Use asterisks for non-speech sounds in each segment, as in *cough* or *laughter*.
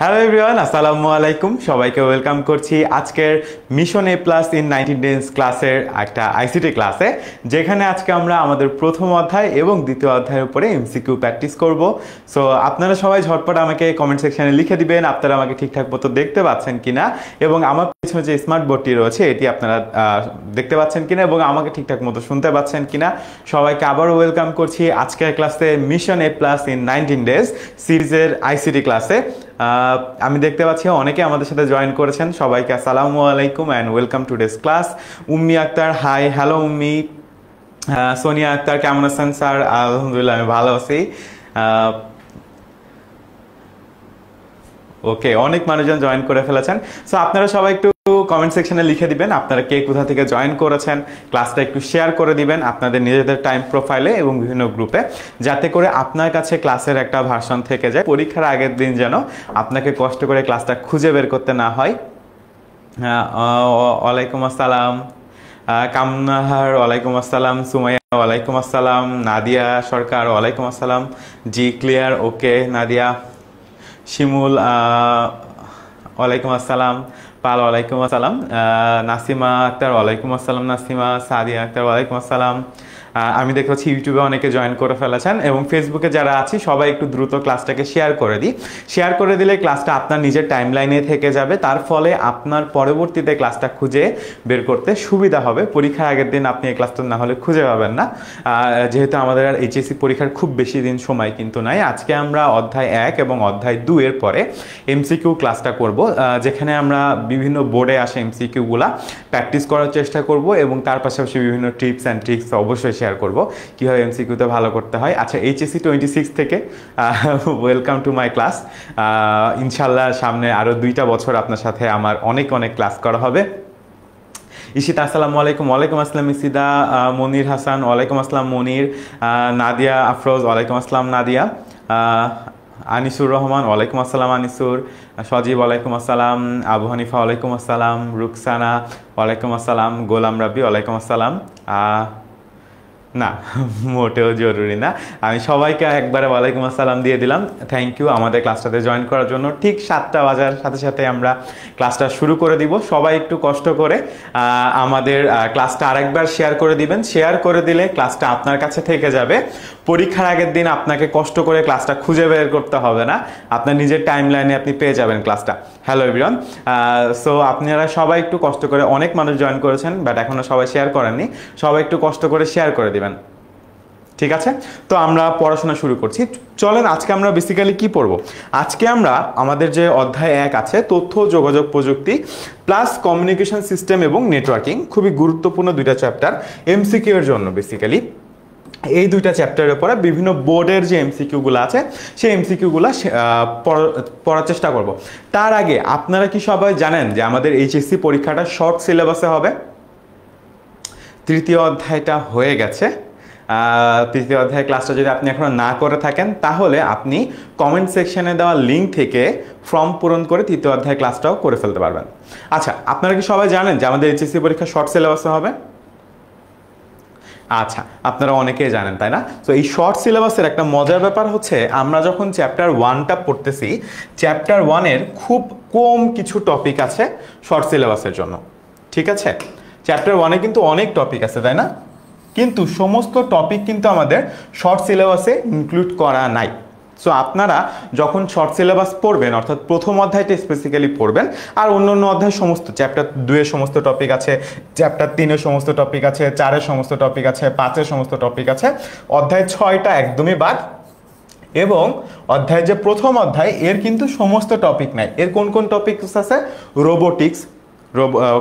hello everyone আসসালামু আলাইকুম সবাইকে ওয়েলকাম করছি আজকের mission A plus in nineteen days ক্লাসের একটা আইসিটি ক্লাসে যেখানে আজকে আমরা আমাদের প্রথম অধ্যায় এবং দ্বিতীয় অধ্যায়ের উপরে এমসিকিউ প্র্যাকটিস করব সো আপনারা সবাই ঝটপট আমাকে কমেন্ট সেকশানে লিখে দিবেন আপনারা আমাকে ঠিকঠাক মতো দেখতে পাচ্ছেন কিনা এবং আমার পিছনে যে স্মার্ট বোর্ডটি রয়েছে এটি আপনারা দেখতে পাচ্ছেন কিনা এবং আমাকে ঠিকঠাক মতো শুনতে পাচ্ছেন কিনা সবাইকে আবার ওয়েলকাম করছি আজকের ক্লাসে mission A plus in nineteen days সিরিজের আইসিটি ক্লাসে আমি দেখতে পাচ্ছি অনেকে আমাদের সাথে জয়েন করেছেন সবাইকে আসসালামু আলাইকুম and welcome to this class Ummi Akter hi hello Ummi Sonia Akter কেমন আছেন স্যার আলহামদুলিল্লাহ আমি ভালো আছি ওকে অনেক মানুষজন জয়েন করে ফেলেছেন সো আপনারা সবাই একটু কমেন্ট সেকশনে লিখে দিবেন আপনারা কে কোথা থেকে জয়েন করেছেন ক্লাসটা একটু শেয়ার করে দিবেন আপনাদের নিজেদের টাইম প্রোফাইলে এবং বিভিন্ন গ্রুপে যাতে করে আপনার কাছে ক্লাসের একটা ভার্সন থেকে যায় পরীক্ষার আগের দিন যেন আপনাকে কষ্ট করে ক্লাসটা খুঁজে বের করতে না হয় হ্যাঁ, ওয়ালাইকুম আসসালাম কামনাহার ওয়ালাইকুম আসসালাম সুমাইয়া ওয়ালাইকুম আসসালাম নাদিয়া সরকার ওয়ালাইকুম আসসালাম জি ক্লিয়ার ওকে নাদিয়া শিমুল ওয়ালাইকুম আসসালাম পাল ওয়ালাইকুম আসসালাম নাসিমা আক্তার ওয়ালাইকুম আসসালাম নাসিমা সাদিয়া আক্তার ওয়ালাইকুম আসসালাম আমি দেখতে ইউটিউবে অনেকে জয়েন করে ফেলেছেন এবং ফেসবুকে যারা আছি সবাই একটু দ্রুত ক্লাসটাকে শেয়ার করে দিই শেয়ার করে দিলে ক্লাসটা আপনার নিজের টাইম লাইনে থেকে যাবে তার ফলে আপনার পরবর্তীতে ক্লাসটা খুঁজে বের করতে সুবিধা হবে পরীক্ষার আগের দিন আপনি এই ক্লাসটা না হলে খুঁজে পাবেন না যেহেতু আমাদের আর এইচএসসি পরীক্ষার খুব বেশি দিন সময় কিন্তু নাই আজকে আমরা অধ্যায় এক এবং অধ্যায় দুয়ের পরে এমসিকিউ ক্লাসটা করব যেখানে আমরা বিভিন্ন বোর্ডে আসে এমসিকিউগুলা প্র্যাকটিস করার চেষ্টা করব এবং তার পাশাপাশি বিভিন্ন টিপস অ্যান্ড ট্রিক্স অবশ্যই শেয়ার করব কীভাবে এমসিকিউতে ভালো করতে হয় আচ্ছা এইচএসি টোয়েন্টি সিক্স থেকে ওয়েলকাম টু মাই ক্লাস ইনশাল্লাহ সামনে আরও দুইটা বছর আপনার সাথে আমার অনেক অনেক ক্লাস করা হবে ইশিত আসসালামু আলাইকুম ওয়ালাইকুম আসসালাম ইসিদা মনির হাসান ওয়ালাইকুম আসসালাম মনির নাদিয়া আফরোজ ওয়ালাইকুম আসসালাম নাদিয়া আনিসুর রহমান ওয়ালাইকুম আসসালাম আনিসুর সজীব ওয়ালাইকুম আসসালাম আবু হানিফা ওয়ালাইকুম আসসালাম রুকসানা ওয়ালাইকুম আসসালাম গোলাম রাবি ওয়ালাইকুম আসসালাম না মোটেও জরুরি না আমি সবাইকে একবারে ওয়ালাইকুম আসসালাম দিয়ে দিলাম থ্যাংক ইউ আমাদের ক্লাসটাতে জয়েন করার জন্য ঠিক সাতটা বাজার সাথে সাথে আমরা ক্লাসটা শুরু করে দিব সবাই একটু কষ্ট করে আমাদের ক্লাসটা আরেকবার শেয়ার করে দিবেন শেয়ার করে দিলে ক্লাসটা আপনার কাছে থেকে যাবে পরীক্ষার আগের দিন আপনাকে কষ্ট করে ক্লাসটা খুঁজে বের করতে হবে না আপনার নিজের টাইম লাইনে আপনি পেয়ে যাবেন ক্লাসটা হ্যালো এভরিওয়ান সো আপনারা সবাই একটু কষ্ট করে অনেক মানুষ জয়েন করেছেন বাট এখনও সবাই শেয়ার করেননি সবাই একটু কষ্ট করে শেয়ার করে দেবেন ঠিক আছে তো আমরা পড়াশোনা শুরু করছি চলেন আজকে আমরা বেসিক্যালি কি পড়ব আজকে আমরা আমাদের যে অধ্যায় এক আছে তথ্য যোগাযোগ প্রযুক্তি প্লাস কমিউনিকেশন সিস্টেম এবং নেটওয়ার্কিং খুবই গুরুত্বপূর্ণ দুইটা চ্যাপ্টার এমসিকিউ এর জন্য বেসিক্যালি এই দুইটা চ্যাপ্টারের পরে বিভিন্ন বোর্ডের যে এমসিকিউগুলো আছে সেই এমসিকিউগুলো পড়ার চেষ্টা করব তার আগে আপনারা কি সবাই জানেন যে আমাদের এইচএসসি পরীক্ষাটা শর্ট সিলেবাসে হবে তৃতীয় অধ্যায়টা হয়ে গেছে তৃতীয় অধ্যায় ক্লাসটা যদি আপনি এখনও না করে থাকেন তাহলে আপনি কমেন্ট সেকশানে দেওয়া লিঙ্ক থেকে ফর্ম পূরণ করে তৃতীয় অধ্যায় ক্লাসটাও করে ফেলতে পারবেন আচ্ছা আপনারা কি সবাই জানেন যে আমাদের এইচএসসি পরীক্ষা শর্ট সিলেবাসে হবে আচ্ছা আপনারা অনেকেই জানেন তাই না তো এই শর্ট সিলেবাসের একটা মজার ব্যাপার হচ্ছে আমরা যখন চ্যাপ্টার ওয়ানটা পড়তেছি চ্যাপ্টার ওয়ানের খুব কম কিছু টপিক আছে শর্ট সিলেবাসের জন্য ঠিক আছে চ্যাপ্টার ওয়ানে কিন্তু অনেক টপিক আছে তাই না কিন্তু সমস্ত টপিক কিন্তু আমাদের শর্ট সিলেবাসে ইনক্লুড করা নাই সো আপনারা যখন শর্ট সিলেবাস পড়বেন অর্থাৎ প্রথম অধ্যায়টা স্পেসিক্যালি পড়বেন আর অন্য অন্য অধ্যায় সমস্ত চ্যাপ্টার দুয়ে সমস্ত টপিক আছে চ্যাপ্টার তিনের সমস্ত টপিক আছে চারের সমস্ত টপিক আছে পাঁচের সমস্ত টপিক আছে অধ্যায় ছয়টা একদমই বাদ এবং অধ্যায় যে প্রথম অধ্যায় এর কিন্তু সমস্ত টপিক নাই এর কোন কোন টপিকস আছে রোবোটিক্স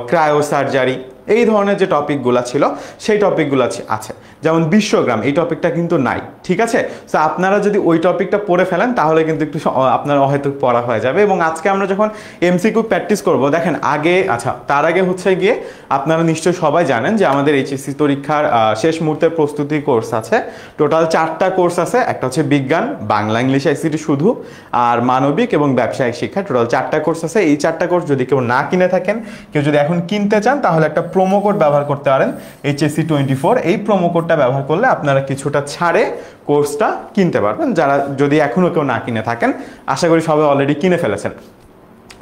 ক্রায়ো সার্জারি এই ধরনের যে টপিকগুলো ছিল সেই টপিকগুলো আছে যেমন বিশ্বগ্রাম এই টপিকটা কিন্তু নাই ঠিক আছে তো আপনারা যদি ওই টপিকটা পড়ে ফেলেন তাহলে কিন্তু একটু আপনার হয়তো পড়া হয়ে যাবে এবং আজকে আমরা যখন এমসিকিউ প্র্যাকটিস করব দেখেন আগে আচ্ছা তার আগে হচ্ছে গিয়ে আপনারা নিশ্চয়ই সবাই জানেন যে আমাদের এইচএসসি পরীক্ষার শেষ মুহূর্তের প্রস্তুতি কোর্স আছে টোটাল চারটা কোর্স আছে একটা হচ্ছে বিজ্ঞান বাংলা ইংলিশ আইসিটি শুধু আর মানবিক এবং ব্যবসায়িক শিক্ষা টোটাল চারটা কোর্স আছে এই চারটা কোর্স যদি কেউ না কিনে থাকেন কেউ যদি এখন কিনতে চান তাহলে একটা প্রোমো কোড ব্যবহার করতে পারেন এইচএসসি টোয়েন্টি ফোর এই প্রোমো কোডটা ব্যবহার করলে আপনারা কিছুটা ছাড়ে কোর্সটা কিনতে পারবেন যারা যদি এখনও কেউ না কিনে থাকেন আশা করি সবাই অলরেডি কিনে ফেলেছেন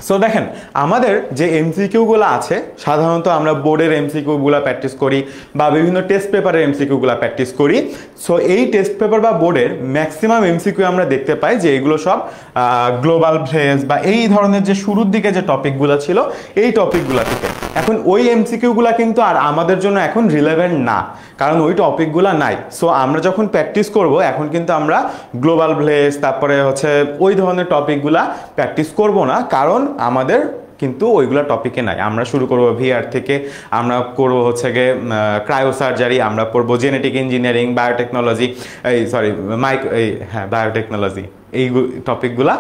সো দেখেন আমাদের যে এমসিকিউগুলো আছে সাধারণত আমরা বোর্ডের এমসিকিউগুলো প্র্যাকটিস করি বা বিভিন্ন টেস্ট পেপারের এমসিকিউগুলো প্র্যাকটিস করি সো এই টেস্ট পেপার বা বোর্ডের ম্যাক্সিমাম এমসিকিউ আমরা দেখতে পাই যে এগুলো সব গ্লোবাল ফ্রেস বা এই ধরনের যে শুরুর দিকে যে টপিকগুলো ছিল এই টপিকগুলো থেকে এখন ওই এমসিকিউগুলো কিন্তু আর আমাদের জন্য এখন রিলেভেন্ট না কারণ ওই টপিকগুলো নাই সো আমরা যখন প্র্যাকটিস করব এখন কিন্তু আমরা গ্লোবাল ভ্লেস তারপরে হচ্ছে ওই ধরনের টপিকগুলা প্র্যাকটিস করব না কারণ আমাদের কিন্তু ওইগুলো টপিকে নাই আমরা শুরু করবো ভিআর থেকে আমরা করব হচ্ছে গিয়ে ক্রায়োসার্জারি আমরা পড়বো জেনেটিক ইঞ্জিনিয়ারিং বায়োটেকনোলজি এই সরি মাইক এই হ্যাঁ বায়োটেকনোলজি এই টপিকগুলা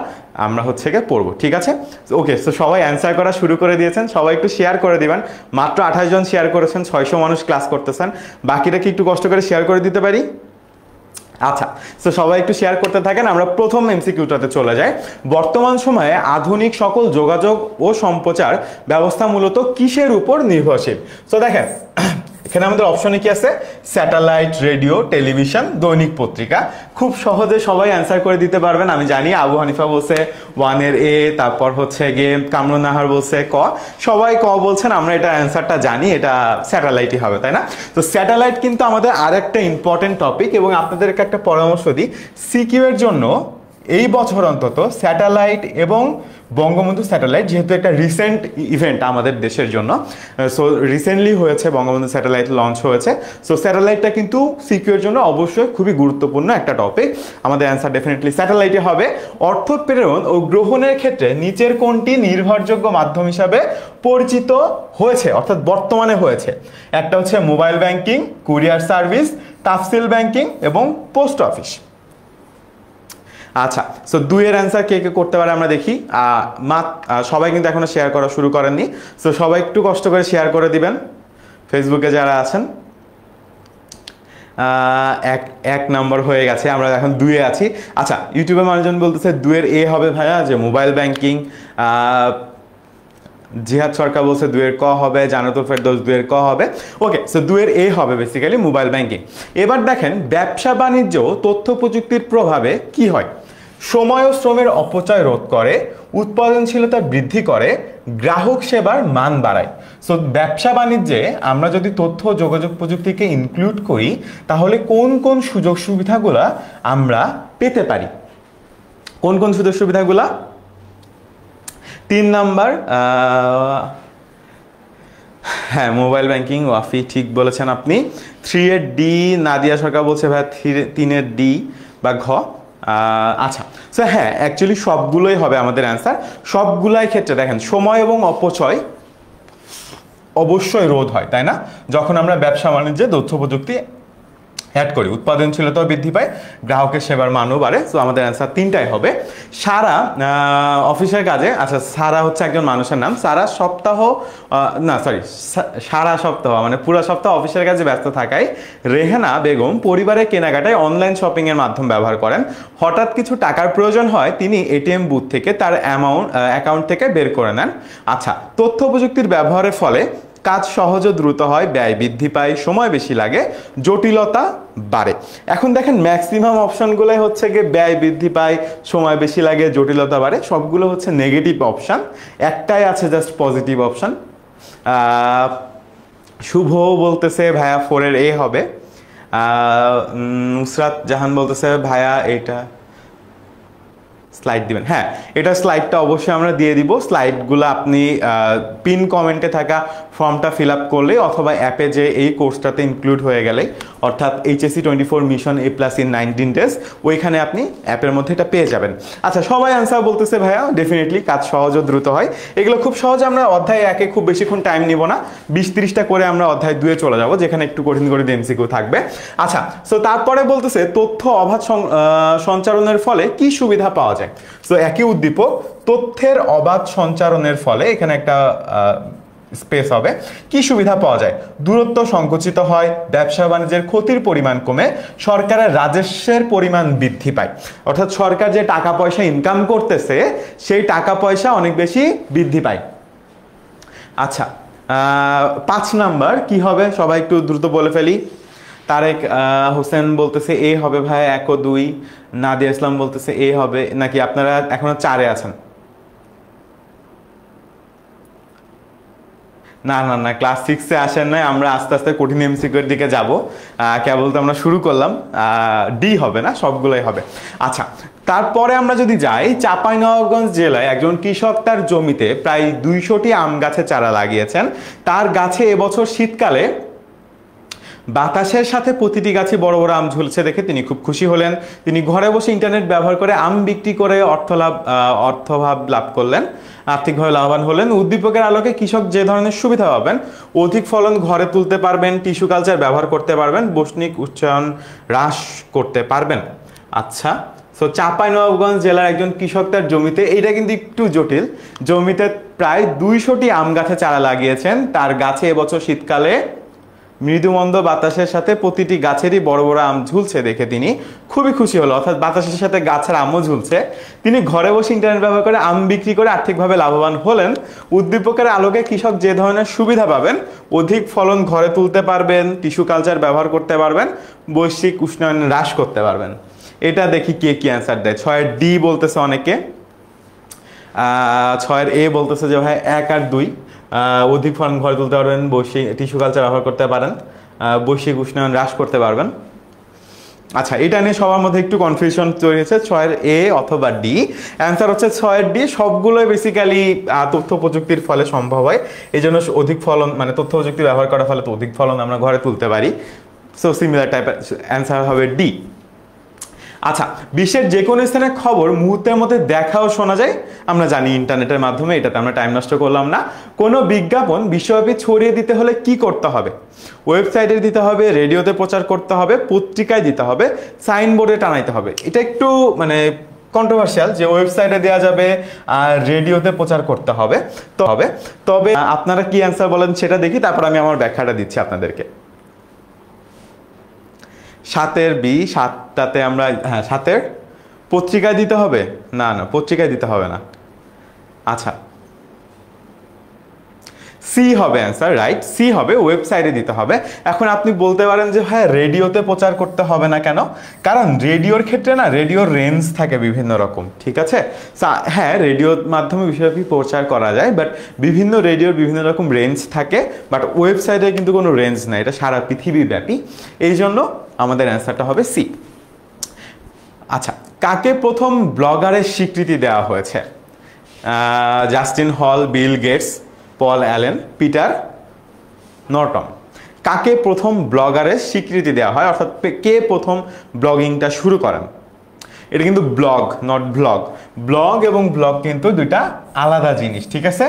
আমরা হচ্ছে গিয়ে পড়বো ঠিক আছে ওকে তো সবাই অ্যান্সার করা শুরু করে দিয়েছেন সবাই একটু শেয়ার করে দিবেন মাত্র আঠাশ জন শেয়ার করেছেন ছয়শো মানুষ ক্লাস করতেছেন বাকিটা কি একটু কষ্ট করে শেয়ার করে দিতে পারি আচ্ছা তো সবাই একটু শেয়ার করতে থাকেন আমরা প্রথম এমসিকিউটাতে চলে যাই বর্তমান সময়ে আধুনিক সকল যোগাযোগ ও সম্প্রচার ব্যবস্থা মূলত কিসের উপর নির্ভরশীল তো দেখেন এখানে আমাদের অপশনে কি আছে স্যাটেলাইট রেডিও টেলিভিশন দৈনিক পত্রিকা খুব সহজে সবাই অ্যান্সার করে দিতে পারবেন আমি জানি আবু হানিফা বলছে ওয়ানের এ তারপর হচ্ছে গেম কামরুল নাহার বলছে ক সবাই ক বলছেন আমরা এটা অ্যান্সারটা জানি এটা স্যাটেলাইটই হবে তাই না তো স্যাটেলাইট কিন্তু আমাদের আর একটা ইম্পর্টেন্ট টপিক এবং আপনাদেরকে একটা পরামর্শ দিই সিকিউ এর জন্য এই বছর অন্তত স্যাটেলাইট এবং বঙ্গবন্ধু স্যাটেলাইট যেহেতু একটা রিসেন্ট ইভেন্ট আমাদের দেশের জন্য সো রিসেন্টলি হয়েছে বঙ্গবন্ধু স্যাটেলাইট লঞ্চ হয়েছে সো স্যাটেলাইটটা কিন্তু সিকিউর জন্য অবশ্যই খুবই গুরুত্বপূর্ণ একটা টপিক আমাদের অ্যান্সার ডেফিনেটলি স্যাটেলাইটে হবে অর্থ প্রেরণ ও গ্রহণের ক্ষেত্রে নিচের কোনটি নির্ভরযোগ্য মাধ্যম হিসাবে পরিচিত হয়েছে অর্থাৎ বর্তমানে হয়েছে একটা হচ্ছে মোবাইল ব্যাংকিং কুরিয়ার সার্ভিস তাফসিল ব্যাংকিং এবং পোস্ট অফিস আচ্ছা সো দুয়ের অ্যান্সার কে কে করতে পারে আমরা দেখি মা সবাই কিন্তু এখনও শেয়ার করা শুরু করেননি সো সবাই একটু কষ্ট করে শেয়ার করে দিবেন ফেসবুকে যারা আছেন এক এক নম্বর হয়ে গেছে আমরা এখন দুয়ে আছি আচ্ছা ইউটিউবে মানুষজন বলতেছে দুয়ের এ হবে ভাইয়া যে মোবাইল ব্যাংকিং জিহাদ সরকার বলছে দুয়ের ক হবে জানাতুল ফেরদোস দুয়ের ক হবে ওকে সো দুয়ের এ হবে বেসিক্যালি মোবাইল ব্যাংকিং এবার দেখেন ব্যবসা বাণিজ্য তথ্য প্রযুক্তির প্রভাবে কি হয় সময় ও শ্রমের অপচয় রোধ করে উৎপাদনশীলতা বৃদ্ধি করে গ্রাহক সেবার মান বাড়ায় সো ব্যবসা বাণিজ্যে আমরা যদি তথ্য যোগাযোগ প্রযুক্তিকে ইনক্লুড করি তাহলে কোন কোন সুযোগ সুবিধাগুলা আমরা পেতে পারি কোন কোন সুযোগ সুবিধাগুলা তিন নাম্বার হ্যাঁ মোবাইল ব্যাংকিং ওয়াফি ঠিক বলেছেন আপনি থ্রি এর ডি নাদিয়া সরকার বলছে ভাই থ্রি তিনের ডি বা ঘ আচ্ছা সো হ্যাঁ অ্যাকচুয়ালি সবগুলোই হবে আমাদের অ্যান্সার সবগুলাই ক্ষেত্রে দেখেন সময় এবং অপচয় অবশ্যই রোধ হয় তাই না যখন আমরা ব্যবসা বাণিজ্যে তথ্য প্রযুক্তি অ্যাড করি উৎপাদনশীলতাও বৃদ্ধি পায় গ্রাহকের সেবার মানও বাড়ে তো আমাদের অ্যান্সার তিনটাই হবে সারা অফিসের কাজে আচ্ছা সারা হচ্ছে একজন মানুষের নাম সারা সপ্তাহ না সরি সারা সপ্তাহ মানে পুরো সপ্তাহ অফিসের কাজে ব্যস্ত থাকায় রেহেনা বেগম পরিবারের কেনাকাটায় অনলাইন শপিংয়ের মাধ্যম ব্যবহার করেন হঠাৎ কিছু টাকার প্রয়োজন হয় তিনি এটিএম বুথ থেকে তার অ্যামাউন্ট অ্যাকাউন্ট থেকে বের করে নেন আচ্ছা তথ্য প্রযুক্তির ব্যবহারের ফলে কাজ সহজ ও দ্রুত হয় ব্যয় বৃদ্ধি পায় সময় বেশি লাগে জটিলতা বাড়ে এখন দেখেন ম্যাক্সিমাম অপশানগুলোই হচ্ছে গিয়ে ব্যয় বৃদ্ধি পায় সময় বেশি লাগে জটিলতা বাড়ে সবগুলো হচ্ছে নেগেটিভ অপশান একটাই আছে জাস্ট পজিটিভ অপশান শুভ বলতেছে ভায়া ফোরের এ হবে নুসরাত জাহান বলতেছে ভায়া এটা স্লাইড দিবেন হ্যাঁ এটা স্লাইডটা অবশ্যই আমরা দিয়ে দিব স্লাইডগুলো আপনি পিন কমেন্টে থাকা ফর্মটা ফিল আপ করলে অথবা অ্যাপে যে এই কোর্সটাতে ইনক্লুড হয়ে গেলে অর্থাৎ HSC twenty four mission A plus in nineteen days ওইখানে আপনি অ্যাপের মধ্যে এটা পেয়ে যাবেন আচ্ছা সবাই আনসার বলতেছে ভাইয়া ডেফিনেটলি কাজ সহজ ও দ্রুত হয় এগুলো খুব সহজে আমরা অধ্যায় একে খুব বেশিক্ষণ টাইম নিব না বিশ তিরিশটা করে আমরা অধ্যায় দুয়ে চলে যাব যেখানে একটু কঠিন করে এমসিকিউ থাকবে আচ্ছা সো তারপরে বলতেছে তথ্য অবাধ সঞ্চারণের ফলে কি সুবিধা পাওয়া যায় সো একই উদ্দীপক তথ্যের অবাধ সঞ্চারণের ফলে এখানে একটা স্পেস হবে কি সুবিধা পাওয়া যায় দূরত্ব সংকুচিত হয় ব্যবসা বাণিজ্যের ক্ষতির পরিমাণ কমে সরকারের রাজস্বের পরিমাণ বৃদ্ধি পায় অর্থাৎ সরকার যে টাকা পয়সা ইনকাম করতেছে সেই টাকা পয়সা অনেক বেশি বৃদ্ধি পায় আচ্ছা পাঁচ নাম্বার কি হবে সবাই একটু দ্রুত বলে ফেলি তারেক হোসেন বলতেছে এ হবে ভাই এক ও দুই নাদিয়া ইসলাম বলতেছে এ হবে নাকি আপনারা এখনো চারে আছেন না না না ক্লাস সিক্সে আসেন নাই আমরা আস্তে আস্তে কঠিন এমসিকিউর দিকে যাব কেবল তো আমরা শুরু করলাম ডি হবে না সবগুলোই হবে আচ্ছা তারপরে আমরা যদি যাই চাঁপাইনবাবগঞ্জ জেলায় একজন কৃষক তার জমিতে প্রায় দুইশোটি আম গাছে চারা লাগিয়েছেন তার গাছে এবছর শীতকালে বাতাসের সাথে প্রতিটি গাছে বড় বড় আম ঝুলছে দেখে তিনি খুব খুশি হলেন তিনি ঘরে বসে ইন্টারনেট ব্যবহার করে আম বিক্রি করে অর্থ লাভ অর্থভাব লাভ করলেন আর্থিকভাবে লাভবান হলেন উদ্দীপকের আলোকে কৃষক যে ধরনের সুবিধা পাবেন অধিক ফলন ঘরে তুলতে পারবেন টিস্যু কালচার ব্যবহার করতে পারবেন বৈষ্ণিক উচ্চারণ হ্রাস করতে পারবেন আচ্ছা সো নবাবগঞ্জ জেলার একজন কৃষক তার জমিতে এটা কিন্তু একটু জটিল জমিতে প্রায় দুইশোটি আম গাছে চারা লাগিয়েছেন তার গাছে এবছর শীতকালে মৃদুমন্দ বাতাসের সাথে প্রতিটি গাছেরই বড় বড় আম ঝুলছে দেখে তিনি খুবই খুশি হলো অর্থাৎ বাতাসের সাথে গাছের আমও ঝুলছে তিনি ঘরে বসে ইন্টারনেট ব্যবহার করে আম বিক্রি করে আর্থিকভাবে লাভবান হলেন উদ্দীপকের আলোকে কৃষক যে ধরনের সুবিধা পাবেন অধিক ফলন ঘরে তুলতে পারবেন টিস্যু কালচার ব্যবহার করতে পারবেন বৈশ্বিক উষ্ণায়ন হ্রাস করতে পারবেন এটা দেখি কে কি অ্যান্সার দেয় ছয়ের ডি বলতেছে অনেকে ছয়ের এ বলতেছে যে ভাই এক আর দুই অধিক ফর্ম ঘরে তুলতে পারবেন বৈশ্বিক টিস্যু কালচার ব্যবহার করতে পারেন বৈশ্বিক উষ্ণায়ন হ্রাস করতে পারবেন আচ্ছা এটা নিয়ে সবার মধ্যে একটু কনফিউশন তৈরি হয়েছে ছয়ের এ অথবা ডি অ্যান্সার হচ্ছে ছয়ের ডি সবগুলোই বেসিক্যালি তথ্য প্রযুক্তির ফলে সম্ভব হয় এই জন্য অধিক ফলন মানে তথ্য প্রযুক্তি ব্যবহার করার ফলে তো অধিক ফলন আমরা ঘরে তুলতে পারি সো সিমিলার টাইপের অ্যান্সার হবে ডি আচ্ছা বিশ্বের যে কোনো স্থানে খবর মুহূর্তের মধ্যে দেখাও শোনা যায় আমরা জানি ইন্টারনেটের মাধ্যমে এটাতে আমরা টাইম নষ্ট করলাম না কোনো বিজ্ঞাপন বিশ্বব্যাপী ছড়িয়ে দিতে হলে কি করতে হবে ওয়েবসাইটে দিতে হবে রেডিওতে প্রচার করতে হবে পত্রিকায় দিতে হবে সাইনবোর্ডে টানাইতে হবে এটা একটু মানে কন্ট্রোভার্সিয়াল যে ওয়েবসাইটে দেওয়া যাবে আর রেডিওতে প্রচার করতে হবে তবে তবে আপনারা কি অ্যান্সার বলেন সেটা দেখি তারপর আমি আমার ব্যাখ্যাটা দিচ্ছি আপনাদেরকে সাতের বি সাতটাতে আমরা হ্যাঁ সাতের পত্রিকায় দিতে হবে না না পত্রিকায় দিতে হবে না আচ্ছা সি হবে অ্যান্সার রাইট সি হবে ওয়েবসাইটে দিতে হবে এখন আপনি বলতে পারেন যে হ্যাঁ রেডিওতে প্রচার করতে হবে না কেন কারণ রেডিওর ক্ষেত্রে না রেডিওর রেঞ্জ থাকে বিভিন্ন রকম ঠিক আছে হ্যাঁ রেডিওর মাধ্যমে বিষয়টি প্রচার করা যায় বাট বিভিন্ন রেডিওর বিভিন্ন রকম রেঞ্জ থাকে বাট ওয়েবসাইটে কিন্তু কোনো রেঞ্জ নাই এটা সারা পৃথিবীব্যাপী এই জন্য আমাদের অ্যান্সারটা হবে সি আচ্ছা কাকে প্রথম ব্লগারের স্বীকৃতি দেওয়া হয়েছে Justin Hall Bill Gates Paul Allen Peter Norton কাকে প্রথম ব্লগারের স্বীকৃতি দেওয়া হয় অর্থাৎ কে প্রথম ব্লগিংটা শুরু করেন এটা কিন্তু ব্লগ নট ব্লগ ব্লগ এবং ব্লগ কিন্তু দুইটা আলাদা জিনিস ঠিক আছে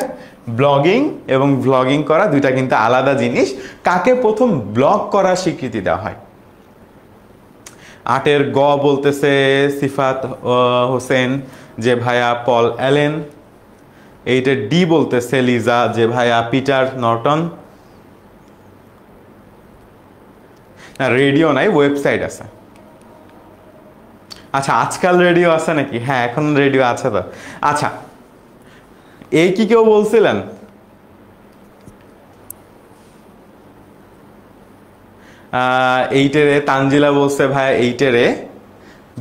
ব্লগিং এবং ব্লগিং করা দুইটা কিন্তু আলাদা জিনিস কাকে প্রথম ব্লগ করার স্বীকৃতি দেওয়া হয় আটের গ বলতেছে সিফাত হোসেন যে ভাইয়া পল অ্যালেন এইটা ডি বলতে লিজা যে ভাইয়া পিটার নর্টন না রেডিও নাই ওয়েবসাইট আছে আচ্ছা আজকাল রেডিও আছে নাকি হ্যাঁ এখন রেডিও আছে তো আচ্ছা এই কি কেউ বলছিলেন এইটারে তানজিলা বলছে ভাইয়া এইটারে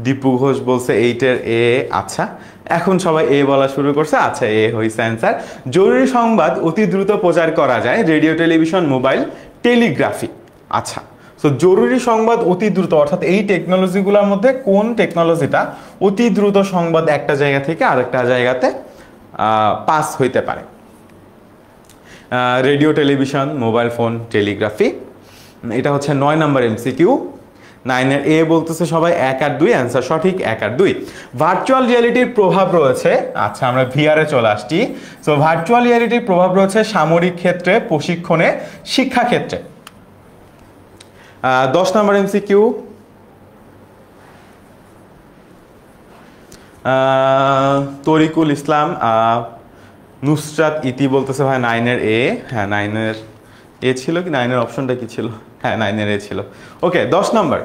দীপু ঘোষ বলছে এইটের এ আচ্ছা এখন সবাই এ বলা শুরু করছে আচ্ছা এ হইছে অ্যান্সার জরুরি সংবাদ অতি দ্রুত প্রচার করা যায় রেডিও টেলিভিশন মোবাইল টেলিগ্রাফি আচ্ছা সো জরুরি সংবাদ অতি দ্রুত অর্থাৎ এই টেকনোলজিগুলোর মধ্যে কোন টেকনোলজিটা অতি দ্রুত সংবাদ একটা জায়গা থেকে আরেকটা জায়গাতে পাস হইতে পারে radio television mobile phone telegraphy এটা হচ্ছে নয় নম্বর এমসিকিউ নাইনের এ বলতেছে সবাই এক আর দুই অ্যান্সার সঠিক এক আর দুই ভার্চুয়াল রিয়ালিটির প্রভাব রয়েছে আচ্ছা আমরা ভিআরে চলে আসছি তো ভার্চুয়াল রিয়ালিটির প্রভাব রয়েছে সামরিক ক্ষেত্রে প্রশিক্ষণে শিক্ষাক্ষেত্রে দশ নম্বর এমসিকিউ তরিকুল ইসলাম নুসরাত ইতি বলতেছে ভাই নাইনের এ হ্যাঁ নাইনের এ ছিল কি নাইনের অপশনটা কি ছিল হ্যাঁ নাইনের এ ছিল ওকে দশ নম্বর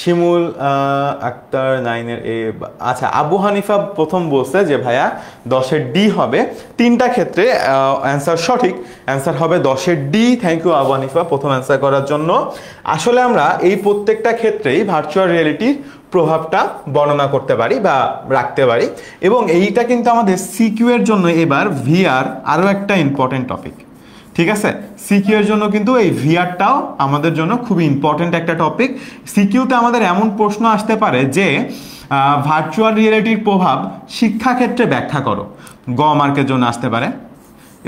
শিমুল আক্তার নাইনের এ আচ্ছা আবু হানিফা প্রথম বলছে যে ভাইয়া দশের ডি হবে তিনটা ক্ষেত্রে অ্যান্সার সঠিক অ্যান্সার হবে দশের D thank you Abu Hanifa প্রথম অ্যান্সার করার জন্য আসলে আমরা এই প্রত্যেকটা ক্ষেত্রেই ভার্চুয়াল রিয়েলিটির প্রভাবটা বর্ণনা করতে পারি বা রাখতে পারি এবং এইটা কিন্তু আমাদের এর জন্য এবার ভিআর আরও একটা ইম্পর্টেন্ট টপিক ঠিক আছে সিকিউর জন্য কিন্তু এই ভিআরটাও আমাদের জন্য খুবই ইম্পর্টেন্ট একটা টপিক সিকিউতে আমাদের এমন প্রশ্ন আসতে পারে যে ভার্চুয়াল রিয়েলিটির প্রভাব শিক্ষাক্ষেত্রে ব্যাখ্যা করো গ মার্কের জন্য আসতে পারে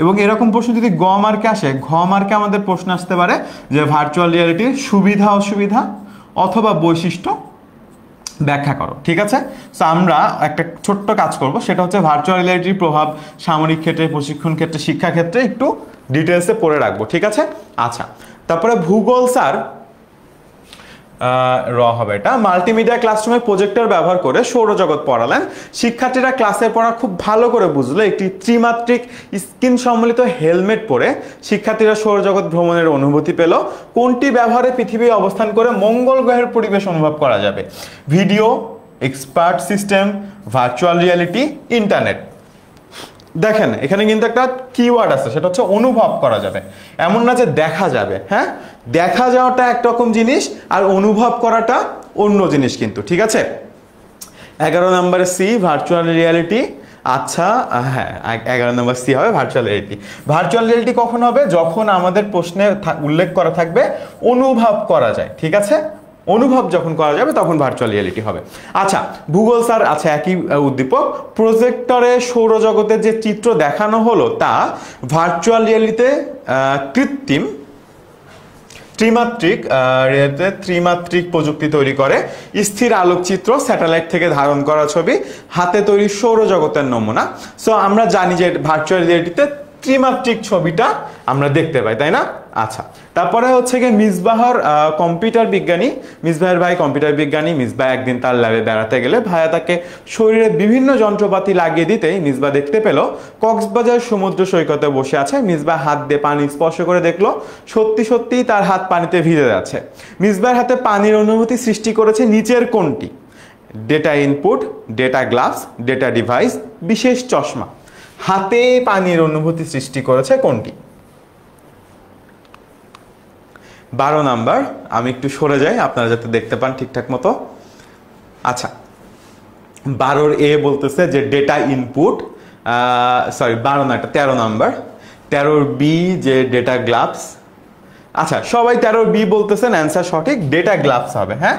এবং এরকম প্রশ্ন যদি গ মার্কে আসে ঘ মার্কে আমাদের প্রশ্ন আসতে পারে যে ভার্চুয়াল রিয়ালিটির সুবিধা অসুবিধা অথবা বৈশিষ্ট্য ব্যাখ্যা করো ঠিক আছে সো আমরা একটা ছোট্ট কাজ করব সেটা হচ্ছে ভার্চুয়াল রিয়ালিটির প্রভাব সামরিক ক্ষেত্রে প্রশিক্ষণ ক্ষেত্রে শিক্ষা ক্ষেত্রে একটু ডিটেলসে পড়ে রাখবো ঠিক আছে আচ্ছা তারপরে ভূগোল স্যার র হবে এটা মাল্টিমিডিয়া ক্লাসরুমে প্রজেক্টর ব্যবহার করে সৌরজগৎ পড়ালেন শিক্ষার্থীরা ক্লাসে পড়া খুব ভালো করে বুঝলো একটি ত্রিমাত্রিক স্ক্রিন সম্মিলিত হেলমেট পরে শিক্ষার্থীরা সৌরজগৎ ভ্রমণের অনুভূতি পেল কোনটি ব্যবহারে পৃথিবী অবস্থান করে মঙ্গল গ্রহের পরিবেশ অনুভব করা যাবে video expert system virtual reality internet দেখেন এখানে কিন্তু একটা কিওয়ার্ড আছে সেটা হচ্ছে অনুভব করা যাবে এমন না যে দেখা যাবে হ্যাঁ দেখা যাওয়াটা একরকম জিনিস আর অনুভব করাটা অন্য জিনিস কিন্তু ঠিক আছে এগারো নম্বরে সি ভার্চুয়াল রিয়ালিটি আচ্ছা হ্যাঁ এগারো নম্বর সি হবে ভার্চুয়াল রিয়েলিটি ভার্চুয়াল রিয়েলিটি কখন হবে যখন আমাদের প্রশ্নে উল্লেখ করা থাকবে অনুভব করা যায় ঠিক আছে অনুভব যখন করা যাবে তখন ভার্চুয়াল রিয়ালিটি হবে আচ্ছা ভূগোল স্যার আছে একই উদ্দীপক প্রজেক্টরে সৌরজগতের যে চিত্র দেখানো হলো তা ভার্চুয়াল রিয়ালিতে কৃত্রিম ত্রিমাত্রিক রিয়াতে ত্রিমাত্রিক প্রযুক্তি তৈরি করে স্থির আলোকচিত্র স্যাটেলাইট থেকে ধারণ করা ছবি হাতে তৈরি সৌরজগতের নমুনা সো আমরা জানি যে ভার্চুয়াল রিয়ালিটিতে ত্রিমাত্রিক ছবিটা আমরা দেখতে পাই তাই না আচ্ছা তারপরে হচ্ছে গিয়ে মিসবাহর কম্পিউটার বিজ্ঞানী মিসবাহের ভাই কম্পিউটার বিজ্ঞানী মিসবাহ একদিন তার ল্যাবে বেড়াতে গেলে ভাইয়া তাকে শরীরে বিভিন্ন যন্ত্রপাতি লাগিয়ে দিতেই মিসবা দেখতে পেল কক্সবাজার সমুদ্র সৈকতে বসে আছে মিসবা হাত দিয়ে পানি স্পর্শ করে দেখলো সত্যি সত্যিই তার হাত পানিতে ভিজে যাচ্ছে মিসবার হাতে পানির অনুভূতি সৃষ্টি করেছে নিচের কোনটি data input data gloves data device বিশেষ চশমা হাতে পানির অনুভূতি সৃষ্টি করেছে কোনটি বারো নাম্বার আমি একটু সরে যাই আপনারা যাতে দেখতে পান ঠিকঠাক মতো আচ্ছা বারোর এ বলতেছে যে ডেটা ইনপুট সরি বারো না তেরো নাম্বার তেরোর বি যে ডেটা গ্লাভস আচ্ছা সবাই তেরোর বি বলতেছেন অ্যান্সার সঠিক ডেটা গ্লাভস হবে হ্যাঁ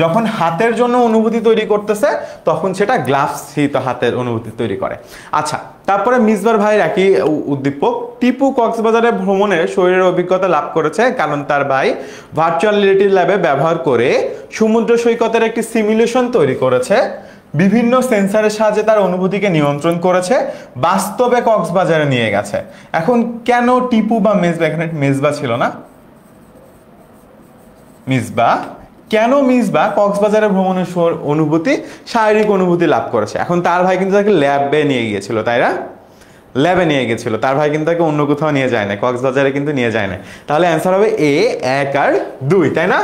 যখন হাতের জন্য অনুভূতি তৈরি করতেছে তখন সেটা গ্লাভস হিত হাতের অনুভূতি তৈরি করে আচ্ছা তারপরে মিসবার ভাইয়ের একই উদ্দীপক টিপু কক্সবাজারে ভ্রমণে শরীরের অভিজ্ঞতা লাভ করেছে কারণ তার ভাই ভার্চুয়াল রিয়েলিটি ল্যাবে ব্যবহার করে সমুদ্র সৈকতের একটি সিমুলেশন তৈরি করেছে বিভিন্ন সেন্সারের সাহায্যে তার অনুভূতিকে নিয়ন্ত্রণ করেছে বাস্তবে কক্সবাজারে নিয়ে গেছে এখন কেন টিপু বা মেজবা এখানে মেজবা ছিল না মিসবা কেন মিস বা কক্সবাজারে ভ্রমণের অনুভূতি শারীরিক অনুভূতি লাভ করেছে এখন তার ভাই কিন্তু তাকে ল্যাবে নিয়ে গিয়েছিল তাই না ল্যাবে নিয়ে গিয়েছিল তার ভাই কিন্তু তাকে অন্য কোথাও নিয়ে যায় না কক্সবাজারে কিন্তু নিয়ে যায় না তাহলে অ্যান্সার হবে এ এক আর দুই তাই না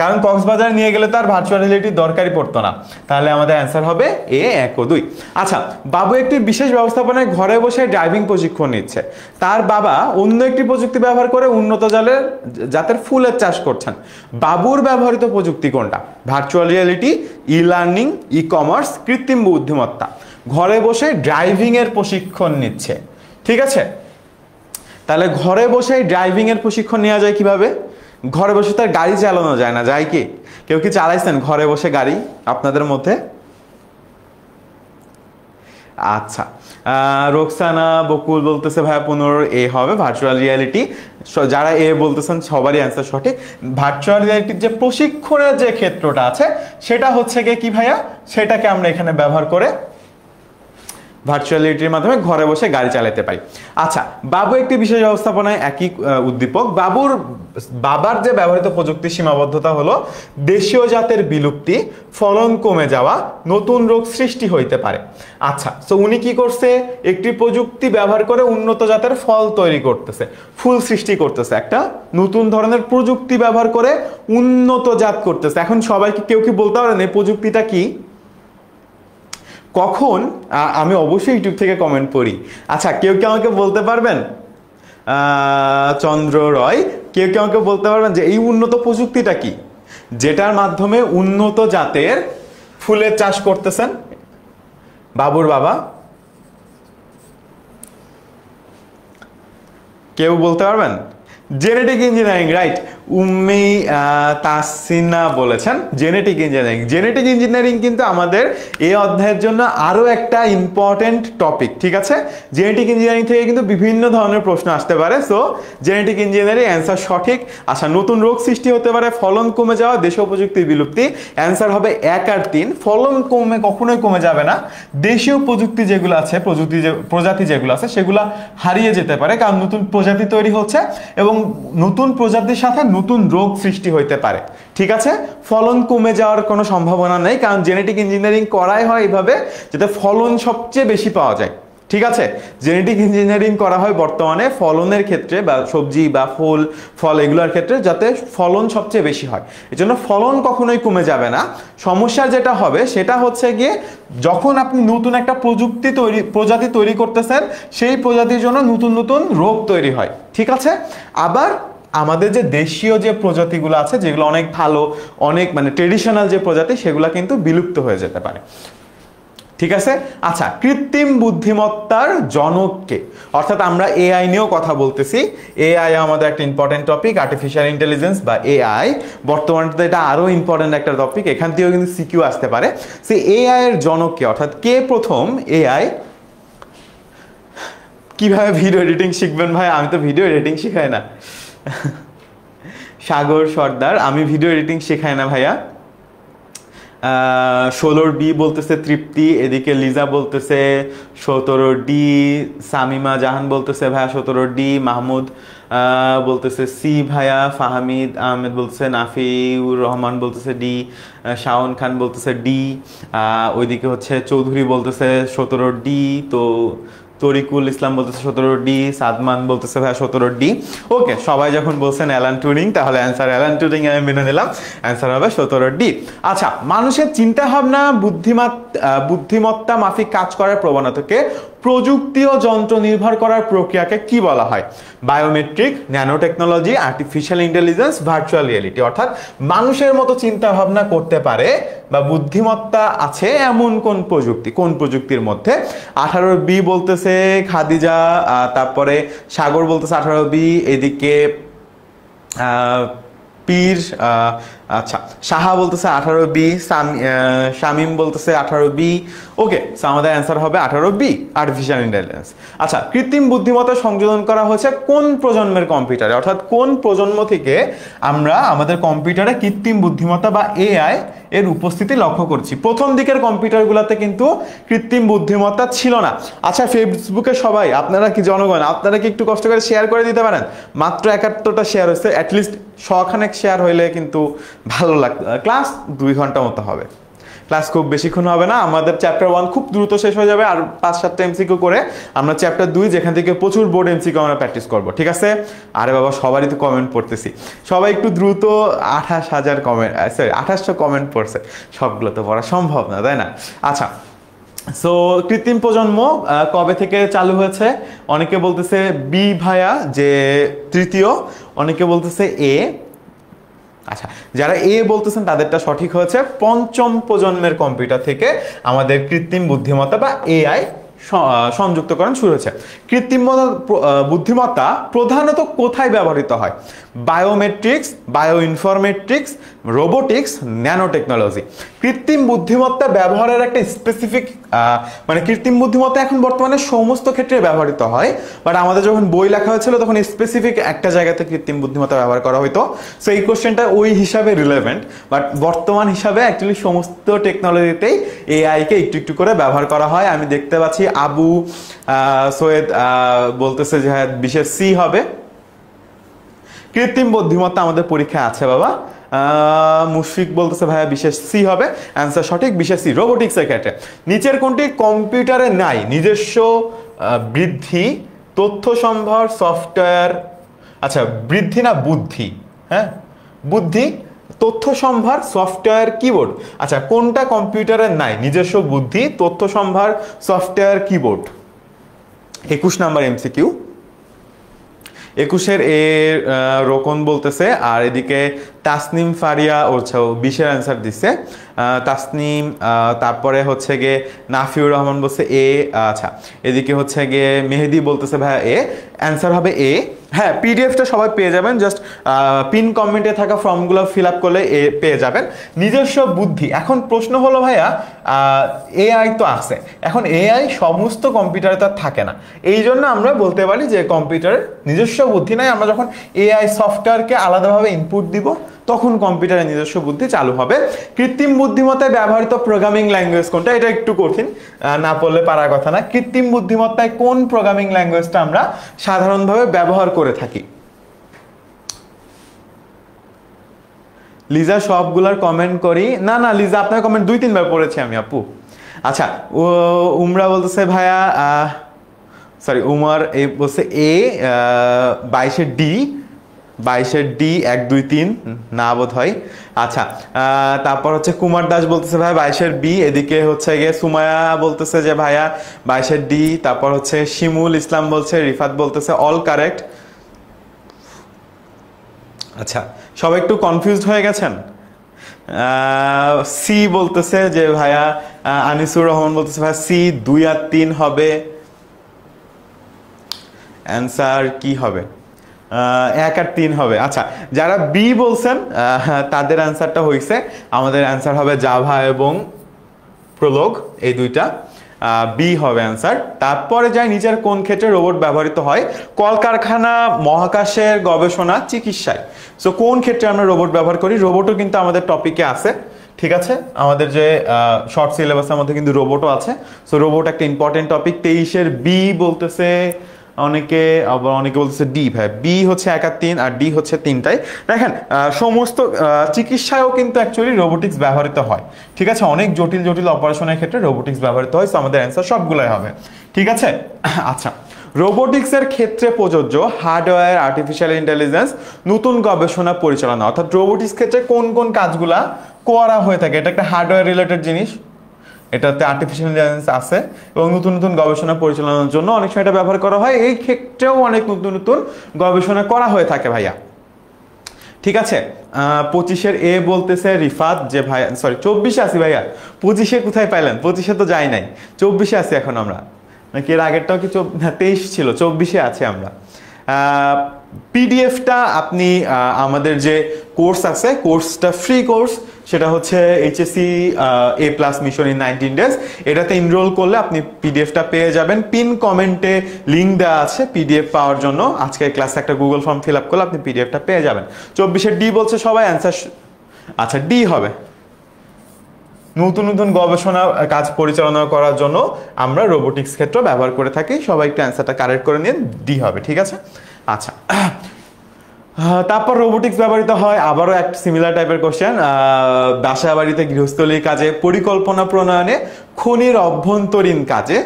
কারণ কক্সবাজার নিয়ে গেলে তার ভার্চুয়াল রিয়েলিটি দরকারই পড়তো না তাহলে আমাদের অ্যান্সার হবে এ এক ও দুই আচ্ছা বাবু একটি বিশেষ ব্যবস্থাপনায় ঘরে বসে ড্রাইভিং প্রশিক্ষণ নিচ্ছে তার বাবা অন্য একটি প্রযুক্তি ব্যবহার করে উন্নত জলের জাতের ফুলের চাষ করছেন বাবুর ব্যবহৃত প্রযুক্তি কোনটা virtual reality e learning e commerce কৃত্রিম বুদ্ধিমত্তা ঘরে বসে ড্রাইভিংয়ের প্রশিক্ষণ নিচ্ছে ঠিক আছে তাহলে ঘরে বসে ড্রাইভিংয়ের প্রশিক্ষণ নেওয়া যায় কিভাবে ঘরে বসে তার গাড়ি চালানো যায় না যায় কি কেউ কি চালাইছেন ঘরে বসে গাড়ি আপনাদের মধ্যে আচ্ছা রোকসানা বকুল বলতেছে ভাই পুনর এ হবে ভার্চুয়াল রিয়ালিটি যারা এ বলতেছেন সবারই অ্যান্সার সঠিক ভার্চুয়াল রিয়ালিটির যে প্রশিক্ষণের যে ক্ষেত্রটা আছে সেটা হচ্ছে গিয়ে কি ভাইয়া সেটাকে আমরা এখানে ব্যবহার করে ভার্চুয়ালিটির মাধ্যমে ঘরে বসে গাড়ি চালাতে পারি আচ্ছা বাবু একটি বিশেষ ব্যবস্থাপনায় একই উদ্দীপক বাবুর বাবার যে ব্যবহৃত প্রযুক্তির সীমাবদ্ধতা হলো দেশীয় জাতের বিলুপ্তি ফলন কমে যাওয়া নতুন রোগ সৃষ্টি হইতে পারে আচ্ছা তো উনি কি করছে একটি প্রযুক্তি ব্যবহার করে উন্নত জাতের ফল তৈরি করতেছে ফুল সৃষ্টি করতেছে একটা নতুন ধরনের প্রযুক্তি ব্যবহার করে উন্নত জাত করতেছে এখন সবাইকে কেউ কি বলতে পারেন এই প্রযুক্তিটা কি কখন আমি অবশ্যই ইউটিউব থেকে কমেন্ট পড়ি আচ্ছা কেউ কি আমাকে বলতে পারবেন চন্দ্র রয় কেউ কেউ আমাকে বলতে পারবেন যে এই উন্নত প্রযুক্তিটা কি যেটার মাধ্যমে উন্নত জাতের ফুলের চাষ করতেছেন বাবুর বাবা কেউ বলতে পারবেন genetic engineering right Ummi Tasina বলেছেন জেনেটিক ইঞ্জিনিয়ারিং জেনেটিক ইঞ্জিনিয়ারিং কিন্তু আমাদের এই অধ্যায়ের জন্য আরও একটা ইম্পর্ট্যান্ট টপিক ঠিক আছে জেনেটিক ইঞ্জিনিয়ারিং থেকে কিন্তু বিভিন্ন ধরনের প্রশ্ন আসতে পারে সো জেনেটিক ইঞ্জিনিয়ারিং অ্যান্সার সঠিক আচ্ছা নতুন রোগ সৃষ্টি হতে পারে ফলন কমে যাওয়া দেশ প্রযুক্তি বিলুপ্তি অ্যান্সার হবে এক আর তিন ফলন কমে কখনোই কমে যাবে না দেশীয় প্রযুক্তি যেগুলো আছে প্রযুক্তি যে প্রজাতি যেগুলো আছে সেগুলো হারিয়ে যেতে পারে কারণ নতুন প্রজাতি তৈরি হচ্ছে এবং নতুন প্রজাতির সাথে নতুন রোগ সৃষ্টি হইতে পারে ঠিক আছে ফলন কমে যাওয়ার কোনো সম্ভাবনা নেই কারণ জেনেটিক ইঞ্জিনিয়ারিং করাই হয় এইভাবে যাতে ফলন সবচেয়ে বেশি পাওয়া যায় ঠিক আছে জেনেটিক ইঞ্জিনিয়ারিং করা হয় বর্তমানে ফলনের ক্ষেত্রে বা সবজি বা ফুল ফল এগুলোর ক্ষেত্রে যাতে ফলন সবচেয়ে বেশি হয় এই জন্য ফলন কখনোই কমে যাবে না সমস্যা যেটা হবে সেটা হচ্ছে গিয়ে যখন আপনি নতুন একটা প্রযুক্তি তৈরি প্রজাতি তৈরি করতেছেন সেই প্রজাতির জন্য নতুন নতুন রোগ তৈরি হয় ঠিক আছে আবার আমাদের যে দেশীয় যে প্রজাতিগুলো আছে যেগুলো অনেক ভালো অনেক মানে ট্রেডিশনাল যে প্রজাতি সেগুলো কিন্তু বিলুপ্ত হয়ে যেতে পারে ঠিক আছে আচ্ছা কৃত্রিম বুদ্ধিমত্তার জনককে অর্থাৎ আমরা এআই নিয়েও কথা বলতেছি এআই আমাদের একটা ইম্পর্টেন্ট টপিক আর্টিফিশিয়াল ইন্টেলিজেন্স বা এআই বর্তমান তো এটা আরও ইম্পর্টেন্ট একটা টপিক এখান থেকেও কিন্তু সিকিউ আসতে পারে সে এআই এর জনককে অর্থাৎ কে প্রথম এআই কিভাবে ভিডিও এডিটিং শিখবেন ভাই আমি তো ভিডিও এডিটিং শিখাই না সাগর সর্দার আমি ভিডিও এডিটিং শেখাই না ভাইয়া ষোলোর বি বলতেছে তৃপ্তি এদিকে লিজা বলতেছে সতেরো ডি সামিমা জাহান বলতেছে ভাইয়া সতেরো ডি মাহমুদ বলতেছে সি ভাইয়া ফাহামিদ আহমেদ বলতেছে নাফিউর রহমান বলতেছে ডি শাওন খান বলতেছে ডি ওইদিকে হচ্ছে চৌধুরী বলতেছে সতেরো ডি তো তরিকুল ইসলাম বলতেছে সতেরো ডি সাদমান বলতেছে ভাই সতেরো ডি ওকে সবাই যখন বলছেন অ্যালান টুরিং তাহলে অ্যান্সার অ্যালান টুরিং আমি মেনে নিলাম অ্যান্সার হবে সতেরো ডি আচ্ছা মানুষের চিন্তাভাবনা বুদ্ধিমাত বুদ্ধিমত্তা মাফিক কাজ করার প্রবণতাকে প্রযুক্তি ও যন্ত্র নির্ভর করার প্রক্রিয়াকে কি বলা হয় biometric nano technology artificial intelligence virtual reality অর্থাৎ মানুষের মতো চিন্তা ভাবনা করতে পারে বা বুদ্ধিমত্তা আছে এমন কোন প্রযুক্তি কোন প্রযুক্তির মধ্যে আঠারো বি বলতেছে খাদিজা তারপরে সাগর বলতেছে আঠারো বি এদিকে পীর আচ্ছা সাহা বলতেছে আঠারো বি শামিম বলতেছে আঠারো বি ওকে আমাদের অ্যান্সার হবে আঠারো বি আর্টিফিশিয়াল ইন্টেলিজেন্স আচ্ছা কৃত্রিম বুদ্ধিমত্তা সংযোজন করা হয়েছে কোন প্রজন্মের কম্পিউটারে অর্থাৎ কোন প্রজন্ম থেকে আমরা আমাদের কম্পিউটারে কৃত্রিম বুদ্ধিমত্তা বা এআই এর উপস্থিতি লক্ষ্য করছি প্রথম দিকের কম্পিউটারগুলোতে কিন্তু কৃত্রিম বুদ্ধিমত্তা ছিল না আচ্ছা ফেসবুকে সবাই আপনারা কি জনগণ আপনারা কি একটু কষ্ট করে শেয়ার করে দিতে পারেন মাত্র একাত্তরটা শেয়ার হয়েছে অ্যাটলিস্ট শখানেক শেয়ার হইলে কিন্তু ভালো লাগতো ক্লাস দুই ঘন্টা মতো হবে ক্লাস খুব বেশিক্ষণ হবে না আমাদের চ্যাপ্টার ওয়ান খুব দ্রুত শেষ হয়ে যাবে আর পাঁচ সাতটা এমসিকিউ করে আমরা চ্যাপ্টার দুই যেখান থেকে প্রচুর বোর্ড এমসিকিউ আমরা প্র্যাকটিস করবো ঠিক আছে আরে বাবা সবারই তো কমেন্ট পড়তেছি সবাই একটু দ্রুত আঠাশ হাজার কমেন্ট সরি আঠাশশো কমেন্ট পড়ছে সবগুলো তো পড়া সম্ভব না তাই না আচ্ছা সো কৃত্রিম প্রজন্ম কবে থেকে চালু হয়েছে অনেকে বলতেছে বি ভায়া যে তৃতীয় অনেকে বলতেছে এ আচ্ছা যারা এ বলতেছেন তাদেরটা সঠিক হয়েছে পঞ্চম প্রজন্মের কম্পিউটার থেকে আমাদের কৃত্রিম বুদ্ধিমত্তা বা এআই সংযুক্তকরণ শুরু হয়েছে কৃত্রিম বুদ্ধিমত্তা প্রধানত কোথায় ব্যবহৃত হয় biometrics bio informatics robotics nano technology কৃত্রিম বুদ্ধিমত্তা ব্যবহারের একটা স্পেসিফিক মানে কৃত্রিম বুদ্ধিমত্তা এখন বর্তমানে সমস্ত ক্ষেত্রে ব্যবহৃত হয় বাট আমাদের যখন বই লেখা হয়েছিল তখন স্পেসিফিক একটা জায়গাতে কৃত্রিম বুদ্ধিমত্তা ব্যবহার করা হতো সো এই কোশ্চেনটা ওই হিসাবে রিলেভেন্ট বাট বর্তমান হিসাবে অ্যাকচুয়ালি সমস্ত টেকনোলজিতেই এআইকে একটু একটু করে ব্যবহার করা হয় আমি দেখতে পাচ্ছি আবু সৈয়দ বলতেছে যে হ্যাঁ বিশেষ সি হবে কৃত্রিম বুদ্ধিমত্তা আমাদের পরীক্ষা আছে বাবা মুশফিক বলতেছে ভাইয়া বিশেষ সি হবে অ্যান্সার সঠিক বিশেষ সি রোবোটিক্সের ক্ষেত্রে নিচের কোনটি কম্পিউটারে নাই নিজস্ব বৃদ্ধি তথ্য সম্ভার সফটওয়্যার আচ্ছা বৃদ্ধি না বুদ্ধি হ্যাঁ বুদ্ধি তথ্য সম্ভার সফটওয়্যার কিবোর্ড আচ্ছা কোনটা কম্পিউটারের নাই নিজস্ব বুদ্ধি তথ্য সম্ভার সফটওয়্যার কিবোর্ড একুশ নাম্বার এমসিকিউ একুশের এ রোকন বলতেছে আর এদিকে তাসনিম ফারিয়া ওরছাও বিশের অ্যান্সার দিচ্ছে তাসনিম তারপরে হচ্ছে গিয়ে নাফিউর রহমান বলছে এ আচ্ছা এদিকে হচ্ছে গিয়ে মেহেদি বলতেছে ভাইয়া এ অ্যান্সার হবে এ হ্যাঁ পিডিএফটা সবাই পেয়ে যাবেন জাস্ট পিন কমেন্টে থাকা ফর্মগুলো ফিল আপ করলে এ পেয়ে যাবেন নিজস্ব বুদ্ধি এখন প্রশ্ন হলো ভাইয়া এআই তো আছে এখন এআই সমস্ত কম্পিউটারে তার থাকে না এই জন্য আমরা বলতে পারি যে কম্পিউটারের নিজস্ব বুদ্ধি নাই আমরা যখন এআই সফটওয়্যারকে আলাদাভাবে ইনপুট দিব তখন কম্পিউটারে নিজস্ব বুদ্ধি চালু হবে কৃত্রিম বুদ্ধিমত্তায় ব্যবহৃত প্রোগ্রামিং ল্যাঙ্গুয়েজ কোনটা এটা একটু কঠিন না পড়লে পারার কথা না কৃত্রিম বুদ্ধিমত্তায় কোন প্রোগ্রামিং ল্যাঙ্গুয়েজটা আমরা সাধারণভাবে ব্যবহার করে থাকি লিজা সবগুলার কমেন্ট করি না না লিজা আপনার কমেন্ট দুই তিনবার পড়েছি আমি আপু আচ্ছা উমরা বলতেছে ভাইয়া সরি উমর এ বলছে এ বাইশে ডি বাইশের ডি এক দুই তিন না বোধ হয় আচ্ছা তারপর হচ্ছে কুমার দাস বলতেছে ভাই বাইশের বি এদিকে হচ্ছে গিয়ে সুমায়া বলতেছে যে ভাইয়া বাইশের ডি তারপর হচ্ছে শিমুল ইসলাম বলছে রিফাত বলতেছে অল কারেক্ট আচ্ছা সব একটু কনফিউজড হয়ে গেছেন সি বলতেছে যে ভাইয়া আনিসুর রহমান বলতেছে ভাই সি দুই আর তিন হবে অ্যান্সার কি হবে এক আর তিন হবে আচ্ছা যারা বি বলছেন তাদের অ্যান্সারটা হয়েছে আমাদের অ্যান্সার হবে জাভা এবং প্রলোগ এই দুইটা বি হবে অ্যান্সার তারপরে যায় নিজের কোন ক্ষেত্রে রোবট ব্যবহৃত হয় কলকারখানা মহাকাশের গবেষণা চিকিৎসায় সো কোন ক্ষেত্রে আমরা রোবট ব্যবহার করি রোবটও কিন্তু আমাদের টপিকে আছে ঠিক আছে আমাদের যে শর্ট সিলেবাসের মধ্যে কিন্তু রোবটও আছে সো রোবট একটা ইম্পর্টেন্ট টপিক তেইশের বি বলতেছে অনেকে আবার অনেকে বলতেছে ডি ভাই বি হচ্ছে এক আর তিন আর ডি হচ্ছে তিনটাই দেখেন সমস্ত চিকিৎসায়ও কিন্তু অ্যাকচুয়ালি রোবোটিক্স ব্যবহৃত হয় ঠিক আছে অনেক জটিল জটিল অপারেশনের ক্ষেত্রে রোবোটিক্স ব্যবহৃত হয় সো আমাদের অ্যান্সার সবগুলোই হবে ঠিক আছে *coughs* আচ্ছা রোবোটিক্সের ক্ষেত্রে প্রযোজ্য হার্ডওয়্যার আর্টিফিশিয়াল ইন্টেলিজেন্স নতুন গবেষণা পরিচালনা অর্থাৎ রোবোটিক্স ক্ষেত্রে কোন কোন কাজগুলা করা হয়ে থাকে এটা একটা হার্ডওয়্যার রিলেটেড জিনিস এটাতে আর্টিফিশিয়াল ইন্টেলিজেন্স আছে এবং নতুন নতুন গবেষণা পরিচালনার জন্য অনেক সময় এটা ব্যবহার করা হয় এই ক্ষেত্রেও অনেক নতুন নতুন গবেষণা করা হয়ে থাকে ভাইয়া ঠিক আছে পঁচিশের এ বলতেছে রিফাত যে ভাই সরি চব্বিশে আছি ভাইয়া পঁচিশে কোথায় পাইলেন পঁচিশে তো যাই নাই চব্বিশে আছি এখন আমরা নাকি এর আগেরটাও কি তেইশ ছিল চব্বিশে আছে আমরা পিডিএফটা আপনি আমাদের যে কোর্স আছে কোর্সটা ফ্রি কোর্স সেটা হচ্ছে HSC A plus mission in nineteen days এটাতে ইনরোল করলে আপনি পিডিএফটা পেয়ে যাবেন পিন কমেন্টে লিঙ্ক দেওয়া আছে পিডিএফ পাওয়ার জন্য আজকের ক্লাসে একটা গুগল ফর্ম ফিল আপ করলে আপনি পিডিএফটা পেয়ে যাবেন চব্বিশে ডি বলছে সবাই অ্যান্সার আচ্ছা ডি হবে নতুন নতুন গবেষণা কাজ পরিচালনা করার জন্য আমরা রোবোটিক্স ক্ষেত্র ব্যবহার করে থাকি সবাই একটু অ্যান্সারটা কারেক্ট করে নিন ডি হবে ঠিক আছে আচ্ছা হ্যাঁ, তারপর রোবোটিক্স ব্যবহৃত হয় আবারও এক সিমিলার টাইপের কোশ্চেন বাসা বাড়িতে গৃহস্থলীর কাজে পরিকল্পনা প্রণয়নে খনির অভ্যন্তরীণ কাজে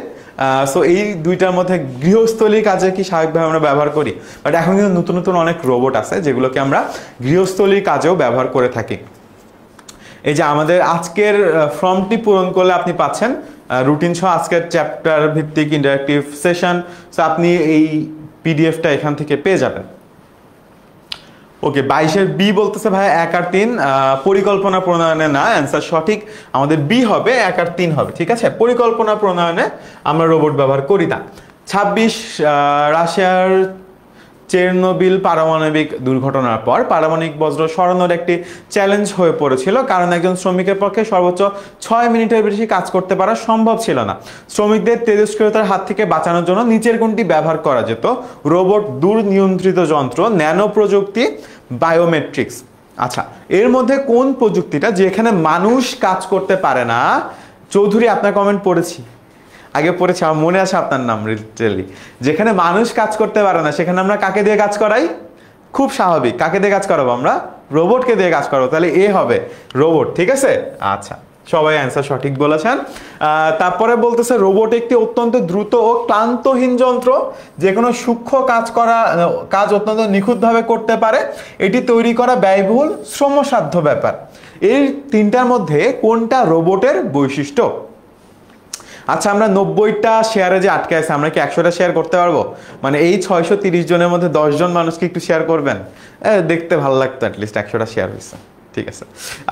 সো এই দুইটার মধ্যে গৃহস্থলীর কাজে কি স্বাভাবিকভাবে আমরা ব্যবহার করি বাট এখন কিন্তু নতুন নতুন অনেক রোবট আছে যেগুলোকে আমরা গৃহস্থলীর কাজেও ব্যবহার করে থাকি এই যে আমাদের আজকের ফর্মটি পূরণ করলে আপনি পাচ্ছেন রুটিন সহ আজকের চ্যাপ্টার ভিত্তিক ইন্টারাক্টিভ সেশন সো আপনি এই পিডিএফটা এখান থেকে পেয়ে যাবেন ওকে বাইশের বি বলতেছে ভাই এক আর তিন পরিকল্পনা প্রণয়নে না অ্যান্সার সঠিক আমাদের বি হবে এক আর তিন হবে ঠিক আছে পরিকল্পনা প্রণয়নে আমরা রোবট ব্যবহার করি না ছাব্বিশ রাশিয়ার চেরনোবিল পারমাণবিক দুর্ঘটনার পর পারমাণবিক বজ্র সরানোর একটি চ্যালেঞ্জ হয়ে পড়েছিল কারণ একজন শ্রমিকের পক্ষে সর্বোচ্চ ছয় মিনিটের বেশি কাজ করতে পারা সম্ভব ছিল না শ্রমিকদের তেজস্ক্রিয়তার হাত থেকে বাঁচানোর জন্য নিচের কোনটি ব্যবহার করা যেত রোবট দূর নিয়ন্ত্রিত যন্ত্র ন্যানো প্রযুক্তি বায়োমেট্রিক্স আচ্ছা এর মধ্যে কোন প্রযুক্তিটা যেখানে মানুষ কাজ করতে পারে না চৌধুরী আপনার কমেন্ট পড়েছি আগে পড়েছে আমার মনে আছে আপনার নাম রিটেলি যেখানে মানুষ কাজ করতে পারে না সেখানে আমরা কাকে দিয়ে কাজ করাই খুব স্বাভাবিক কাকে দিয়ে কাজ করাবো আমরা রোবটকে দিয়ে কাজ করাবো তাহলে এ হবে রোবট ঠিক আছে আচ্ছা সবাই অ্যান্সার সঠিক বলেছেন তারপরে বলতেছে রোবট একটি অত্যন্ত দ্রুত ও ক্লান্তহীন যন্ত্র যে কোনো সূক্ষ্ম কাজ করা কাজ অত্যন্ত নিখুঁতভাবে করতে পারে এটি তৈরি করা ব্যয়বহুল শ্রমসাধ্য ব্যাপার এই তিনটার মধ্যে কোনটা রোবটের বৈশিষ্ট্য আচ্ছা আমরা নব্বইটা শেয়ারে যে আটকে আছে আমরা কি একশোটা শেয়ার করতে পারবো মানে এই ছয়শো তিরিশ জনের মধ্যে দশজন মানুষকে একটু শেয়ার করবেন দেখতে ভালো লাগতো অ্যাটলিস্ট একশোটা শেয়ার হয়েছে ঠিক আছে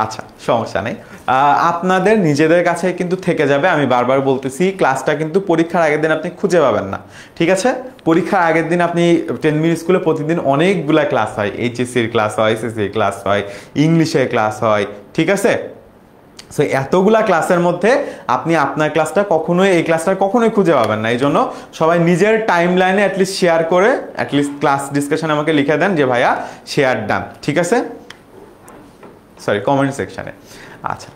আচ্ছা সমস্যা নেই আপনাদের নিজেদের কাছে কিন্তু থেকে যাবে আমি বারবার বলতেছি ক্লাসটা কিন্তু পরীক্ষার আগের দিন আপনি খুঁজে পাবেন না ঠিক আছে পরীক্ষার আগের দিন আপনি টেন মিনিট স্কুলে প্রতিদিন অনেকগুলা ক্লাস হয় এইচএসসির ক্লাস হয় এসএসসির ক্লাস হয় ইংলিশের ক্লাস হয় ঠিক আছে সো এতগুলা ক্লাসের মধ্যে আপনি আপনার ক্লাসটা কখনোই এই ক্লাসটা কখনোই খুঁজে পাবেন না এই জন্য সবাই নিজের টাইম লাইনে অ্যাটলিস্ট শেয়ার করে অ্যাটলিস্ট ক্লাস ডিসকাশনে আমাকে লিখে দেন যে ভাইয়া শেয়ার ডান ঠিক আছে সরি কমেন্ট সেকশানে আচ্ছা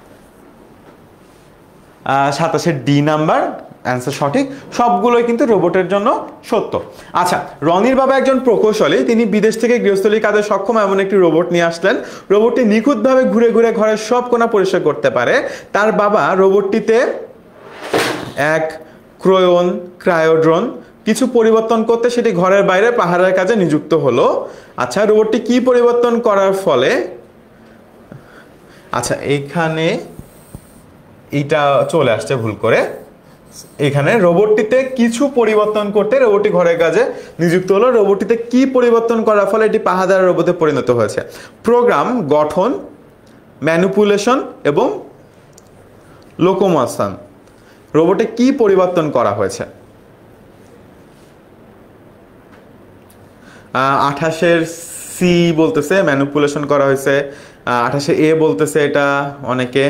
সাতাশে ডি নাম্বার অ্যান্সার সঠিক সবগুলোই কিন্তু রোবটের জন্য সত্য আচ্ছা রনির বাবা একজন প্রকৌশলী তিনি বিদেশ থেকে গৃহস্থলী কাজে সক্ষম এমন একটি রোবট নিয়ে আসলেন রোবটটি নিখুঁতভাবে ঘুরে ঘুরে ঘরের সব কোনা পরিষ্কার করতে পারে তার বাবা রোবটটিতে এক ক্রয়ন ক্রায়োড্রন কিছু পরিবর্তন করতে সেটি ঘরের বাইরে পাহাড়ের কাজে নিযুক্ত হলো আচ্ছা রোবটটি কি পরিবর্তন করার ফলে আচ্ছা এইখানে এইটা চলে আসছে ভুল করে এখানে রোবটটিতে কিছু পরিবর্তন করতে রোবটটি ঘরের কাজে নিযুক্ত হলো রোবটটিতে কি পরিবর্তন করার ফলে এটি পাহাদার রোবটে পরিণত হয়েছে প্রোগ্রাম গঠন ম্যানুপুলেশন এবং লোকোমোশন রোবটে কি পরিবর্তন করা হয়েছে আঠাশের সি বলতেছে ম্যানুপুলেশন করা হয়েছে আঠাশে এ বলতেছে এটা অনেকে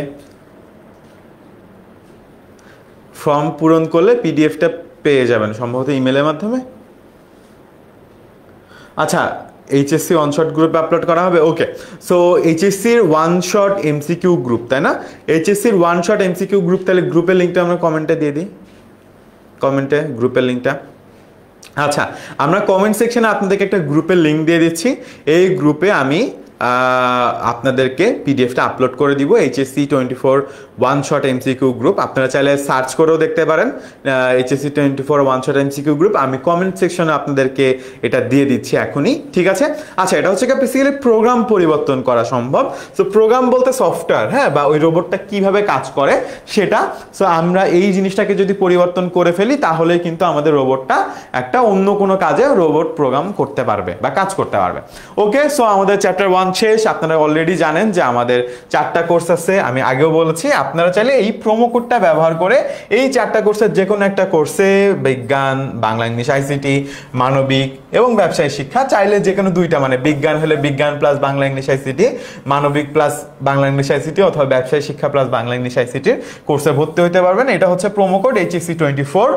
ফর্ম পূরণ করলে পিডিএফটা পেয়ে যাবেন সম্ভবত ইমেলের মাধ্যমে আচ্ছা এইচএসসি ওয়ান শট গ্রুপে আপলোড করা হবে ওকে সো এইচএসসির ওয়ান শট এমসিকিউ গ্রুপ তাই না এইচএসসির ওয়ান শট এমসিকিউ গ্রুপ তাহলে গ্রুপের লিঙ্কটা আমরা কমেন্টে দিয়ে দিই কমেন্টে গ্রুপের লিঙ্কটা আচ্ছা আমরা কমেন্ট সেকশনে আপনাদেরকে একটা গ্রুপের লিঙ্ক দিয়ে দিচ্ছি এই গ্রুপে আমি আপনাদেরকে পিডিএফটা আপলোড করে দিব HSC twenty four one shot MCQ group আপনারা চাইলে সার্চ করেও দেখতে পারেন HSC twenty four one shot MCQ group আমি কমেন্ট সেকশনে আপনাদেরকে এটা দিয়ে দিচ্ছি এখনই ঠিক আছে আচ্ছা এটা হচ্ছে বেসিক্যালি প্রোগ্রাম পরিবর্তন করা সম্ভব সো প্রোগ্রাম বলতে সফটওয়্যার হ্যাঁ বা ওই রোবটটা কিভাবে কাজ করে সেটা সো আমরা এই জিনিসটাকে যদি পরিবর্তন করে ফেলি তাহলে কিন্তু আমাদের রোবটটা একটা অন্য কোনো কাজে রোবট প্রোগ্রাম করতে পারবে বা কাজ করতে পারবে ওকে সো আমাদের চ্যাপ্টার ওয়ান শেষ আপনারা অলরেডি জানেন যে আমাদের চারটা কোর্স আছে আমি আগেও বলেছি আপনারা চাইলে এই প্রোমো কোডটা ব্যবহার করে এই চারটা কোর্সের যে কোনো একটা কোর্সে বিজ্ঞান বাংলা ইংলিশ আইসিটি মানবিক এবং ব্যবসায়ী শিক্ষা চাইলে যে কোনো দুইটা মানে বিজ্ঞান হলে বিজ্ঞান প্লাস বাংলা ইংলিশ আইসিটি মানবিক প্লাস বাংলা ইংলিশ আইসিটি অথবা ব্যবসায়ী শিক্ষা প্লাস বাংলা ইংলিশ আইসিটির কোর্সে ভর্তি হতে পারবেন এটা হচ্ছে promo code HSC twenty four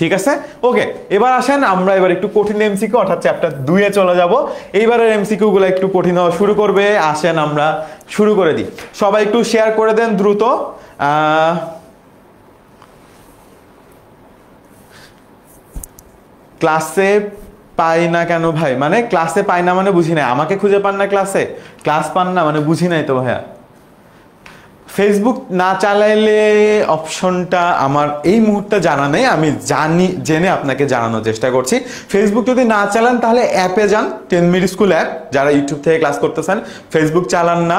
ঠিক আছে ওকে এবার আসেন আমরা এবার একটু কঠিন এমসিকিউ অর্থাৎ চ্যাপ্টার এ চলে যাব এইবারের গুলো একটু কঠিন হওয়া শুরু করবে আসেন আমরা শুরু করে দিই সবাই একটু শেয়ার করে দেন দ্রুত ক্লাসে পাই না কেন ভাই মানে ক্লাসে পাই না মানে বুঝি নাই আমাকে খুঁজে পান না ক্লাসে ক্লাস পান না মানে বুঝি নাই তো ভাইয়া ফেসবুক না চালাইলে অপশনটা আমার এই মুহূর্তে জানা নেই আমি জানি জেনে আপনাকে জানানোর চেষ্টা করছি ফেসবুক যদি না চালান তাহলে অ্যাপে যান টেন মিনিট স্কুল অ্যাপ যারা ইউটিউব থেকে ক্লাস করতেছেন ফেসবুক চালান না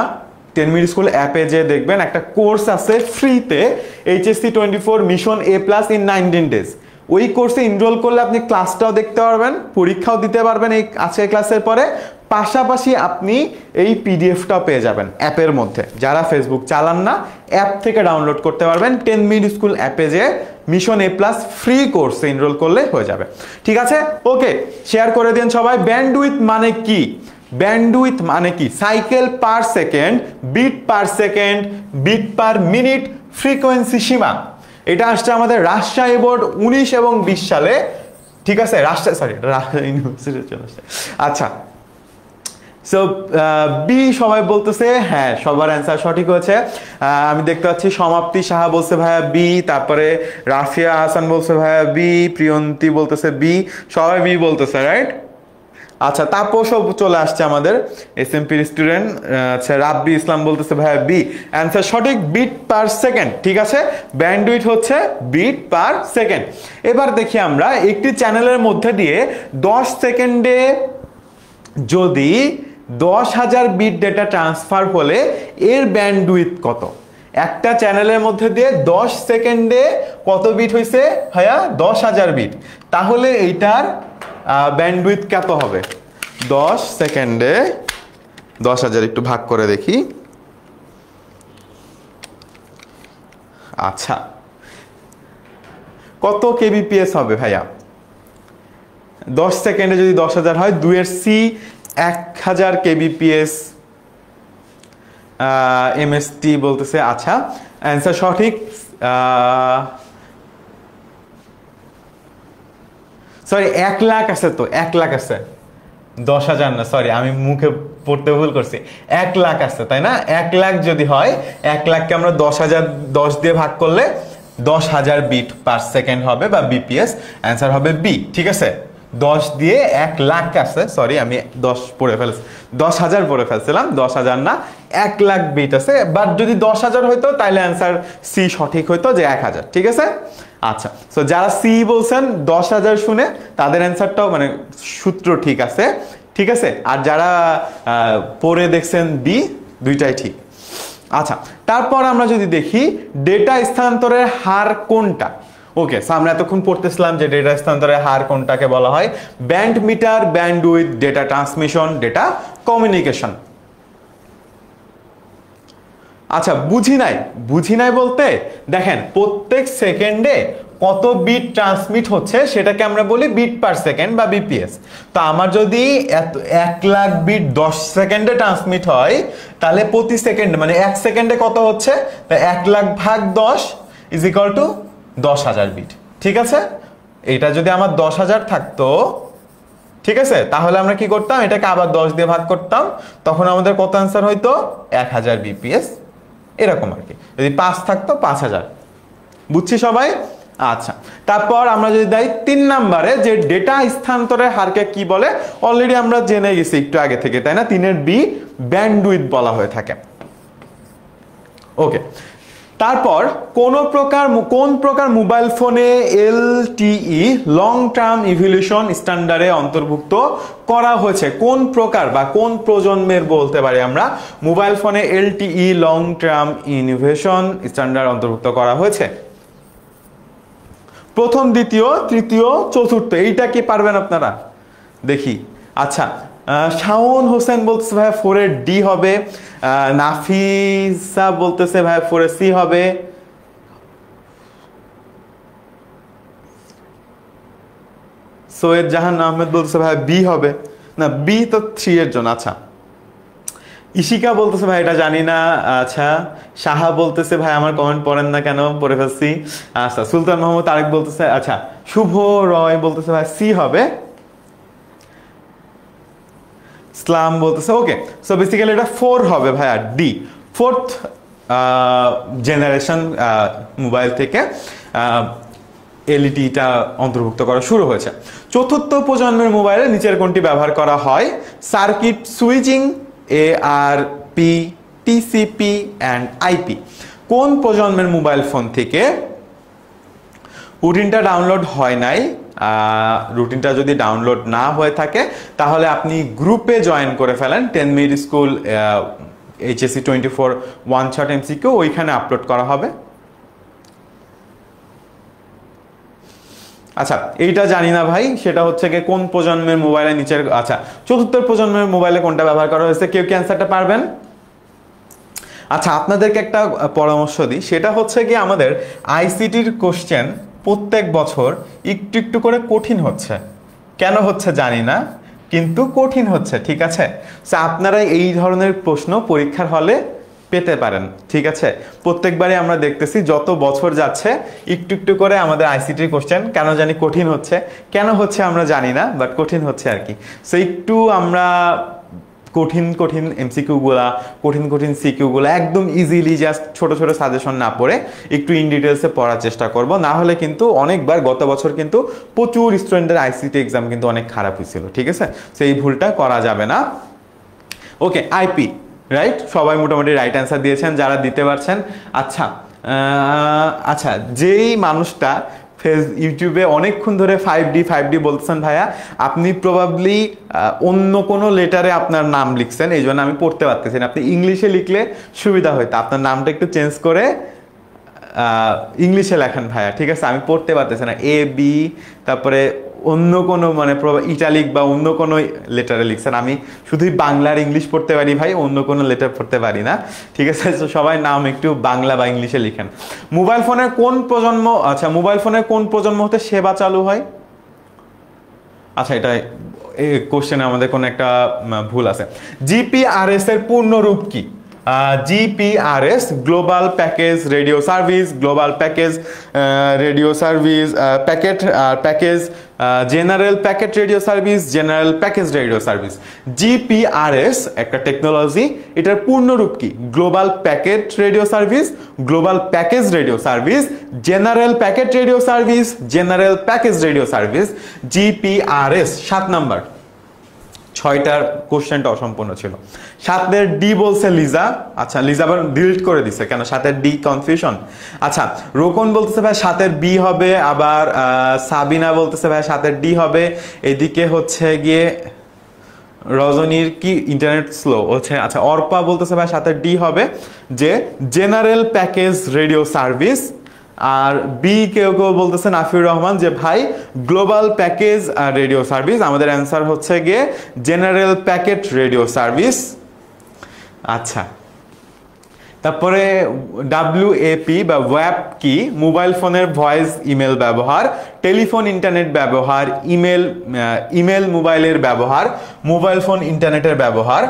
টেন মিনিট স্কুল অ্যাপে যে দেখবেন একটা কোর্স আছে ফ্রিতে HSC twenty four mission A plus in nineteen days ওই কোর্সে ইনরোল করলে আপনি ক্লাসটাও দেখতে পারবেন পরীক্ষাও দিতে পারবেন এই আজকের ক্লাসের পরে পাশাপাশি আপনি এই পিডিএফটা পেয়ে যাবেন অ্যাপের মধ্যে যারা ফেসবুক চালান না অ্যাপ থেকে ডাউনলোড করতে পারবেন টেন মিনিট স্কুল অ্যাপে যে মিশন এ প্লাস ফ্রি কোর্সে এনরোল করলে হয়ে যাবে ঠিক আছে ওকে শেয়ার করে দিন সবাই ব্যান্ড উইথ মানে কি উইথ মানে কি cycle per second bit per second bit per minute frequency সীমা এটা আসছে আমাদের রাজশাহী বোর্ড উনিশ এবং বিশ সালে ঠিক আছে রাজশাহী সরি ইউনিভার্সিটি আচ্ছা সো বি uh, সবাই বলতেছে হ্যাঁ সবার অ্যান্সার সঠিক হয়েছে আমি দেখতে পাচ্ছি সমাপ্তি সাহা বলছে ভাইয়া বি তারপরে রাফিয়া আহসান বলছে ভাইয়া বি প্রিয়ন্তী বলতেছে বি সবাই বি বলতেছে রাইট আচ্ছা তাপসও চলে আসছে আমাদের এস এম পির স্টুডেন্ট আচ্ছা রাব্বি ইসলাম বলতেছে ভাইয়া বি অ্যান্সার সঠিক বিট পার সেকেন্ড ঠিক আছে ব্যান্ডউইট হচ্ছে বিট পার সেকেন্ড এবার দেখি আমরা একটি চ্যানেলের মধ্যে দিয়ে দশ সেকেন্ডে যদি দশ হাজার বিট ডেটা ট্রান্সফার হলে এর ব্যান্ডউইথ কত একটা চ্যানেলের মধ্যে দিয়ে দশ সেকেন্ডে কত বিট হয়েছে হ্যাঁ দশ হাজার বিট তাহলে এইটার ব্যান্ডউইথ কত হবে দশ সেকেন্ডে দশ হাজার একটু ভাগ করে দেখি আচ্ছা কত কেবিপিএস হবে ভাইয়া দশ সেকেন্ডে যদি দশ হাজার হয় দুয়ের সি এক হাজার কেবিপিএস এমএসটি বলতেছে আচ্ছা অ্যান্সার সঠিক সরি এক লাখ আছে তো এক লাখ আছে দশ হাজার না সরি আমি মুখে পড়তে ভুল করছি এক লাখ আছে তাই না এক লাখ যদি হয় এক লাখকে আমরা দশ হাজার দশ দিয়ে ভাগ করলে দশ হাজার বিট পার সেকেন্ড হবে বা বিপিএস অ্যান্সার হবে বি ঠিক আছে দশ দিয়ে এক লাখ আছে সরি আমি দশ পড়ে ফেলেছি দশ হাজার পড়ে ফেলছিলাম দশ হাজার না এক লাখ বিট আছে বাট যদি দশ হাজার হইতো তাহলে অ্যান্সার সি সঠিক হইতো যে এক হাজার ঠিক আছে আচ্ছা সো যারা সি বলছেন দশ হাজার শুনে তাদের অ্যান্সারটাও মানে সূত্র ঠিক আছে ঠিক আছে আর যারা পড়ে দেখছেন বি দুইটাই ঠিক আচ্ছা তারপর আমরা যদি দেখি ডেটা স্থানান্তরের হার কোনটা ওকে আমরা এতক্ষণ পড়তেছিলাম যে ডেটা স্থানান্তরের হার কোনটাকে বলা হয় band meter bandwidth data transmission data communication আচ্ছা বুঝি নাই বুঝি নাই বলতে দেখেন প্রত্যেক সেকেন্ডে কত বিট ট্রান্সমিট হচ্ছে সেটাকে আমরা বলি বিট পার সেকেন্ড বা বিপিএস তো আমার যদি এক লাখ বিট দশ সেকেন্ডে ট্রান্সমিট হয় তাহলে প্রতি সেকেন্ডে মানে এক সেকেন্ডে কত হচ্ছে এক লাখ ভাগ দশ ইজ ইকাল টু দশ হাজার বিট ঠিক আছে এটা যদি আমার দশ হাজার থাকতো ঠিক আছে তাহলে আমরা কি করতাম এটাকে আবার দশ দিয়ে ভাগ করতাম তখন আমাদের কত অ্যান্সার হইতো এক হাজার বিপিএস এরকম আর কি যদি পাঁচ থাকতো পাঁচ হাজার বুঝছি সবাই আচ্ছা তারপর আমরা যদি দেয় তিন নাম্বারে যে ডেটা স্থানান্তরের হারকে কি বলে অলরেডি আমরা জেনে গেছি একটু আগে থেকে তাই না তিনের বি ব্যান্ডউইথ বলা হয়ে থাকে ওকে তারপর কোন প্রকার কোন প্রকার মোবাইল ফোনে এলটিই লং টার্ম ইভলিউশন স্ট্যান্ডার্ডে অন্তর্ভুক্ত করা হয়েছে কোন প্রকার বা কোন প্রজন্মের বলতে পারি আমরা মোবাইল ফোনে LTE long term innovation standard অন্তর্ভুক্ত করা হয়েছে প্রথম দ্বিতীয় তৃতীয় চতুর্থ এইটা কি পারবেন আপনারা দেখি আচ্ছা শাওন হোসেন বলতেছে ভাই ফোরে ডি হবে নাফিসা বলতেছে ভাই ফোরে সি হবে সৈয়দ জাহান আহমেদ বলতেছে ভাই বি হবে না বি তো থ্রি এর জন্য আচ্ছা ইশিকা বলতেছে ভাই এটা জানি না আচ্ছা সাহা বলতেছে ভাই আমার কমেন্ট পড়েন না কেন পড়ে ফেলছি আচ্ছা সুলতান মোহাম্মদ তারেক বলতেছে আচ্ছা শুভ রয় বলতেছে ভাই সি হবে স্লাম বলতেছে ওকে সো বেসিক্যালি এটা ফোর হবে ভাইয়া ডি ফোর্থ জেনারেশন মোবাইল থেকে এলইডিটা e অন্তর্ভুক্ত করা শুরু হয়েছে চতুর্থ প্রজন্মের মোবাইলে নিচের কোনটি ব্যবহার করা হয় সার্কিট সুইচিং এ আর পি টিসিপি অ্যান্ড আইপি কোন প্রজন্মের মোবাইল ফোন থেকে উডিনটা ডাউনলোড হয় নাই রুটিনটা যদি ডাউনলোড না হয়ে থাকে তাহলে আপনি গ্রুপে জয়েন করে ফেলেন ten minute school HSC twenty four one shot এমসিকেও ওইখানে আপলোড করা হবে আচ্ছা এইটা জানি না ভাই সেটা হচ্ছে গিয়ে কোন প্রজন্মের মোবাইলের নিচের আচ্ছা চতুর্থ প্রজন্মের মোবাইলে কোনটা ব্যবহার করা হয়েছে কেউ কি অ্যান্সারটা পারবেন আচ্ছা আপনাদেরকে একটা পরামর্শ দিই সেটা হচ্ছে কি আমাদের আইসিটির কোশ্চেন প্রত্যেক বছর একটু একটু করে কঠিন হচ্ছে কেন হচ্ছে জানি না কিন্তু কঠিন হচ্ছে ঠিক আছে আপনারা এই ধরনের প্রশ্ন পরীক্ষার হলে পেতে পারেন ঠিক আছে প্রত্যেকবারই আমরা দেখতেছি যত বছর যাচ্ছে একটু একটু করে আমাদের আইসিটির কোশ্চেন কেন জানি কঠিন হচ্ছে কেন হচ্ছে আমরা জানি না বাট কঠিন হচ্ছে আর কি সো একটু আমরা কঠিন কঠিন এমসিকিউগুলা কঠিন কঠিন সিকিউগুলো একদম ইজিলি জাস্ট ছোট ছোট সাজেশন না পড়ে একটু ইন ডিটেলসে পড়ার চেষ্টা করব না হলে কিন্তু অনেকবার গত বছর কিন্তু প্রচুর স্টুডেন্টের আইসিটি এক্সাম কিন্তু অনেক খারাপ হয়েছিল ঠিক আছে সেই ভুলটা করা যাবে না ওকে আইপি রাইট সবাই মোটামুটি রাইট অ্যান্সার দিয়েছেন যারা দিতে পারছেন আচ্ছা আচ্ছা যেই মানুষটা ফেস ইউটিউবে অনেকক্ষণ ধরে ফাইভ ডি ফাইভ ডি বলছেন ভাইয়া আপনি প্রবাবলি অন্য কোনো লেটারে আপনার নাম লিখছেন এই জন্য আমি পড়তে পারতেছি না আপনি ইংলিশে লিখলে সুবিধা হয়তো আপনার নামটা একটু চেঞ্জ করে ইংলিশে লেখেন ভাইয়া ঠিক আছে আমি পড়তে পারতেছি না এ বি তারপরে অন্য কোনো মানে ইটালিক বা অন্য কোনো লেটারে লিখছেন আমি শুধুই বাংলার ইংলিশ পড়তে পারি ভাই অন্য কোনো লেটার পড়তে পারি না ঠিক আছে তো সবাই নাম একটু বাংলা বা ইংলিশে লিখেন মোবাইল ফোনের কোন প্রজন্ম আচ্ছা মোবাইল ফোনের কোন প্রজন্ম হতে সেবা চালু হয় আচ্ছা এটা এই কোশ্চেনে আমাদের কোনো একটা ভুল আছে জিপিআরএস এর পূর্ণ রূপ কী GPRS global package radio service global package radio service packet আর package general packet radio service general package radio service GPRS একটা টেকনোলজি এটার পূর্ণরূপ কি global packet radio service global package radio service general packet radio service general package radio service GPRS সাত number ছয়টার কোশ্চেনটা অসম্পূর্ণ ছিল সাতের ডি বলছে লিজা আচ্ছা লিজা আবার ডিলিট করে দিছে কেন সাতের ডি কনফিউশন আচ্ছা রোকন বলতেছে ভাই সাতের বি হবে আবার সাবিনা বলতেছে ভাই সাতের ডি হবে এদিকে হচ্ছে গিয়ে রজনীর কি ইন্টারনেট স্লো হচ্ছে আচ্ছা অর্পা বলতেছে ভাই সাথে ডি হবে যে জেনারেল প্যাকেজ রেডিও সার্ভিস আর বি কেউ কেউ বলতেছেন আফিউর রহমান যে ভাই গ্লোবাল প্যাকেজ রেডিও সার্ভিস আমাদের অ্যান্সার হচ্ছে গিয়ে জেনারেল প্যাকেট রেডিও সার্ভিস আচ্ছা তারপরে ডাব্লিউএপি বা ওয়্যাপ কি মোবাইল ফোনের ভয়েস ইমেল ব্যবহার টেলিফোন ইন্টারনেট ব্যবহার ইমেল ইমেল মোবাইলের ব্যবহার মোবাইল ফোন ইন্টারনেটের ব্যবহার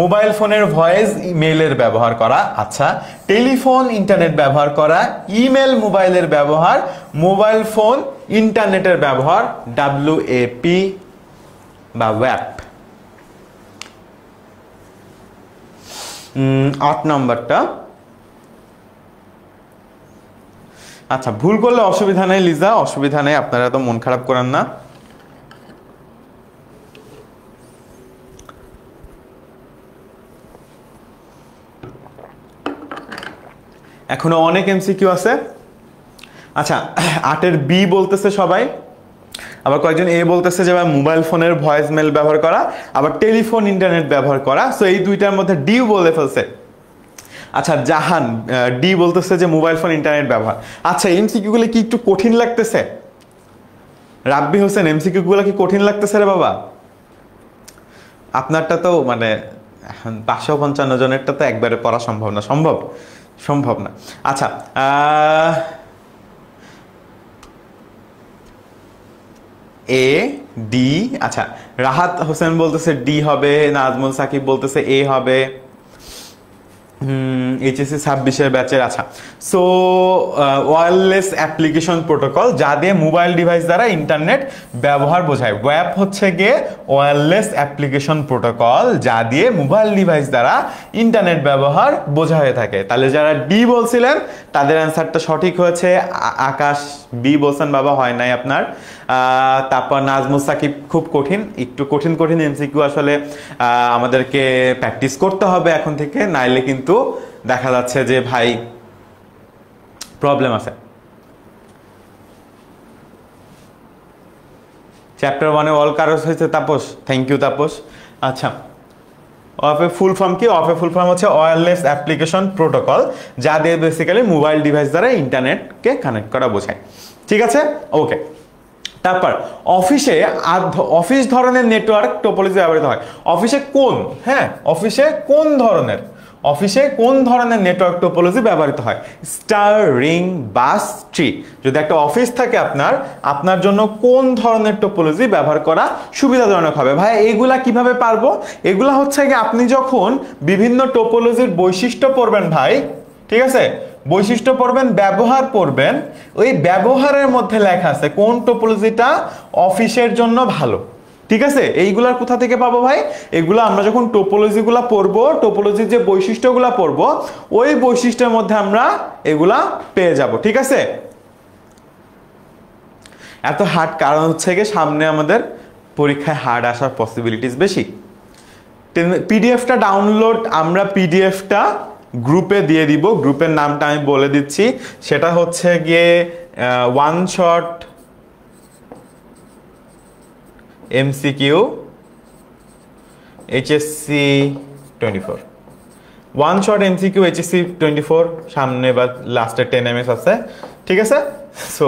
মোবাইল ফোনের ভয়েস ইমেলের ব্যবহার করা আচ্ছা টেলিফোন ইন্টারনেট ব্যবহার করা ইমেল মোবাইলের ব্যবহার মোবাইল ফোন ইন্টারনেটের ব্যবহার ডাব্লিউএপি বা ওয়্যাপ আট নাম্বারটা আচ্ছা ভুল করলে অসুবিধা নেই লিজা অসুবিধা নেই আপনারা তো মন খারাপ করেন না এখনো অনেক এমসিকিউ আছে আচ্ছা আটের বি বলতেছে সবাই আবার কয়েকজন এ বলতেছে যে ভাই মোবাইল ফোনের ভয়েস মেল ব্যবহার করা আবার টেলিফোন ইন্টারনেট ব্যবহার করা সো এই দুইটার মধ্যে ডিউ বলে ফেলছে আচ্ছা জাহান ডি বলতেছে যে মোবাইল ফোন ইন্টারনেট ব্যবহার আচ্ছা এমসিকিউগুলো কি একটু কঠিন লাগতেছে রাব্বি হোসেন এমসিকিউগুলো কি কঠিন লাগতেছে রে বাবা আপনারটা তো মানে এখন পাঁচশো পঞ্চান্ন জনেরটা তো একবারে পড়া সম্ভব না সম্ভব সম্ভব না আচ্ছা এ ডি আচ্ছা রাহাত হোসেন বলতেছে ডি হবে নাজমুল সাকিব বলতেছে এ হবে এইচএসসি ছাব্বিশের ব্যাচের আচ্ছা সো ওয়ারলেস অ্যাপ্লিকেশন প্রোটোকল যা দিয়ে মোবাইল ডিভাইস দ্বারা ইন্টারনেট ব্যবহার বোঝায় ওয়্যাপ হচ্ছে গিয়ে ওয়ারলেস অ্যাপ্লিকেশন প্রোটোকল যা দিয়ে মোবাইল ডিভাইস দ্বারা ইন্টারনেট ব্যবহার বোঝা হয়ে থাকে তাহলে যারা ডি বলছিলেন তাদের অ্যান্সারটা সঠিক হয়েছে আকাশ বি বলছেন বাবা হয় নাই আপনার তারপর নাজমুল সাকিব খুব কঠিন একটু কঠিন কঠিন এমসিকিউ আসলে আমাদেরকে প্র্যাকটিস করতে হবে এখন থেকে নাইলে কিন্তু দেখা যাচ্ছে যে ভাই প্রবলেম আছে চ্যাপ্টার ওয়ানে অল কারোস হয়েছে তাপস থ্যাংক ইউ তাপস আচ্ছা অফ এ ফুল ফর্ম কি অফ এ ফুল ফর্ম হচ্ছে ওয়্যারলেস অ্যাপ্লিকেশন প্রোটোকল যা দিয়ে বেসিক্যালি মোবাইল ডিভাইস দ্বারা ইন্টারনেটকে কানেক্ট করা বোঝায় ঠিক আছে ওকে তারপর অফিসে অফিস ধরনের নেটওয়ার্ক টোপোলজি ব্যবহৃত হয় অফিসে কোন হ্যাঁ অফিসে কোন ধরনের অফিসে কোন ধরনের নেটওয়ার্ক টোপোলজি ব্যবহৃত হয় স্টার রিং বাস ট্রি যদি একটা অফিস থাকে আপনার আপনার জন্য কোন ধরনের টোপোলজি ব্যবহার করা সুবিধাজনক হবে ভাই এগুলা কিভাবে পারবো এগুলা হচ্ছে আপনি যখন বিভিন্ন টোপোলজির বৈশিষ্ট্য পড়বেন ভাই ঠিক আছে বৈশিষ্ট্য পড়বেন ব্যবহার পড়বেন ওই ব্যবহারের মধ্যে লেখা আছে কোন টোপোলজিটা অফিসের জন্য ভালো ঠিক আছে এইগুলার কোথা থেকে পাবো ভাই এগুলো আমরা যখন টোপোলজিগুলো পড়বো টোপোলজির যে বৈশিষ্ট্যগুলো পড়বো ওই বৈশিষ্ট্যের মধ্যে আমরা এগুলা পেয়ে যাব ঠিক আছে এত হার্ড কারণ হচ্ছে গিয়ে সামনে আমাদের পরীক্ষায় হার্ড আসার পসিবিলিটিস বেশি পিডিএফটা ডাউনলোড আমরা পিডিএফটা গ্রুপে দিয়ে দিব গ্রুপের নামটা আমি বলে দিচ্ছি সেটা হচ্ছে গিয়ে one shot MCQ HSC twenty four one shot MCQ HSC twenty four সামনে বা লাস্টের টেন এস আছে ঠিক আছে সো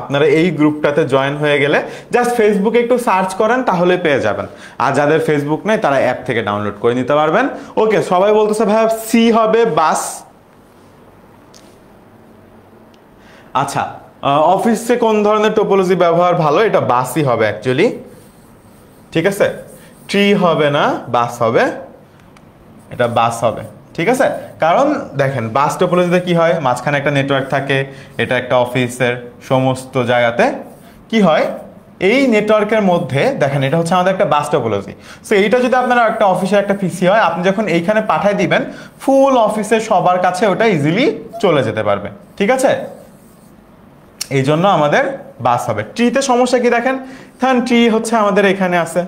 আপনারা এই গ্রুপটাতে জয়েন হয়ে গেলে জাস্ট ফেসবুকে একটু সার্চ করেন তাহলে পেয়ে যাবেন আর যাদের ফেসবুক নেই তারা অ্যাপ থেকে ডাউনলোড করে নিতে পারবেন ওকে সবাই বলতেছে ভাইয়া সি হবে বাস আচ্ছা অফিসে কোন ধরনের টোপোলজি ব্যবহার ভালো এটা বাসই হবে অ্যাকচুয়ালি ঠিক আছে ট্রি হবে না বাস হবে এটা বাস হবে ঠিক আছে কারণ দেখেন বাস টোপোলজিতে কি হয় মাঝখানে একটা নেটওয়ার্ক থাকে এটা একটা অফিসের সমস্ত জায়গাতে কি হয় এই নেটওয়ার্কের মধ্যে দেখেন এটা হচ্ছে আমাদের একটা বাস টোপোলজি সো এইটা যদি আপনারা একটা অফিসে একটা পিসি হয় আপনি যখন এইখানে পাঠায় দিবেন ফুল অফিসে সবার কাছে ওটা ইজিলি চলে যেতে পারবে ঠিক আছে এই জন্য আমাদের বাস হবে ট্রিতে সমস্যা কি দেখেন ট্রি হচ্ছে আমাদের এখানে আছে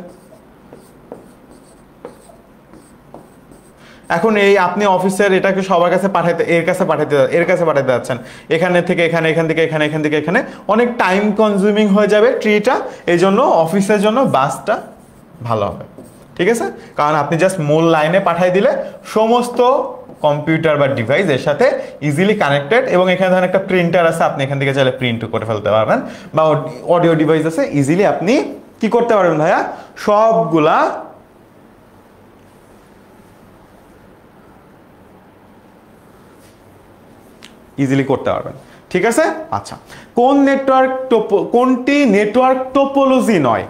এখন এই আপনি অফিসের এটাকে সবার কাছে পাঠাতে এর কাছে পাঠাতে এর কাছে পাঠাতে যাচ্ছেন এখানে থেকে এখানে এখান থেকে এখানে এখান থেকে এখানে অনেক টাইম কনজিউমিং হয়ে যাবে ট্রিটা এই জন্য অফিসের জন্য বাসটা ভালো হবে ঠিক আছে কারণ আপনি জাস্ট মূল লাইনে পাঠিয়ে দিলে সমস্ত কম্পিউটার বা ডিভাইস এর সাথে ইজিলি কানেক্টেড এবং এখানে ধরেন একটা প্রিন্টার আছে আপনি এখান থেকে চাইলে প্রিন্ট করে ফেলতে পারবেন বা অডিও ডিভাইস আছে ইজিলি আপনি কি করতে পারবেন ভাইয়া সবগুলা ইজিলি করতে পারবেন ঠিক আছে আচ্ছা কোন নেটওয়ার্ক টোপো কোনটি নেটওয়ার্ক টোপোলজি নয়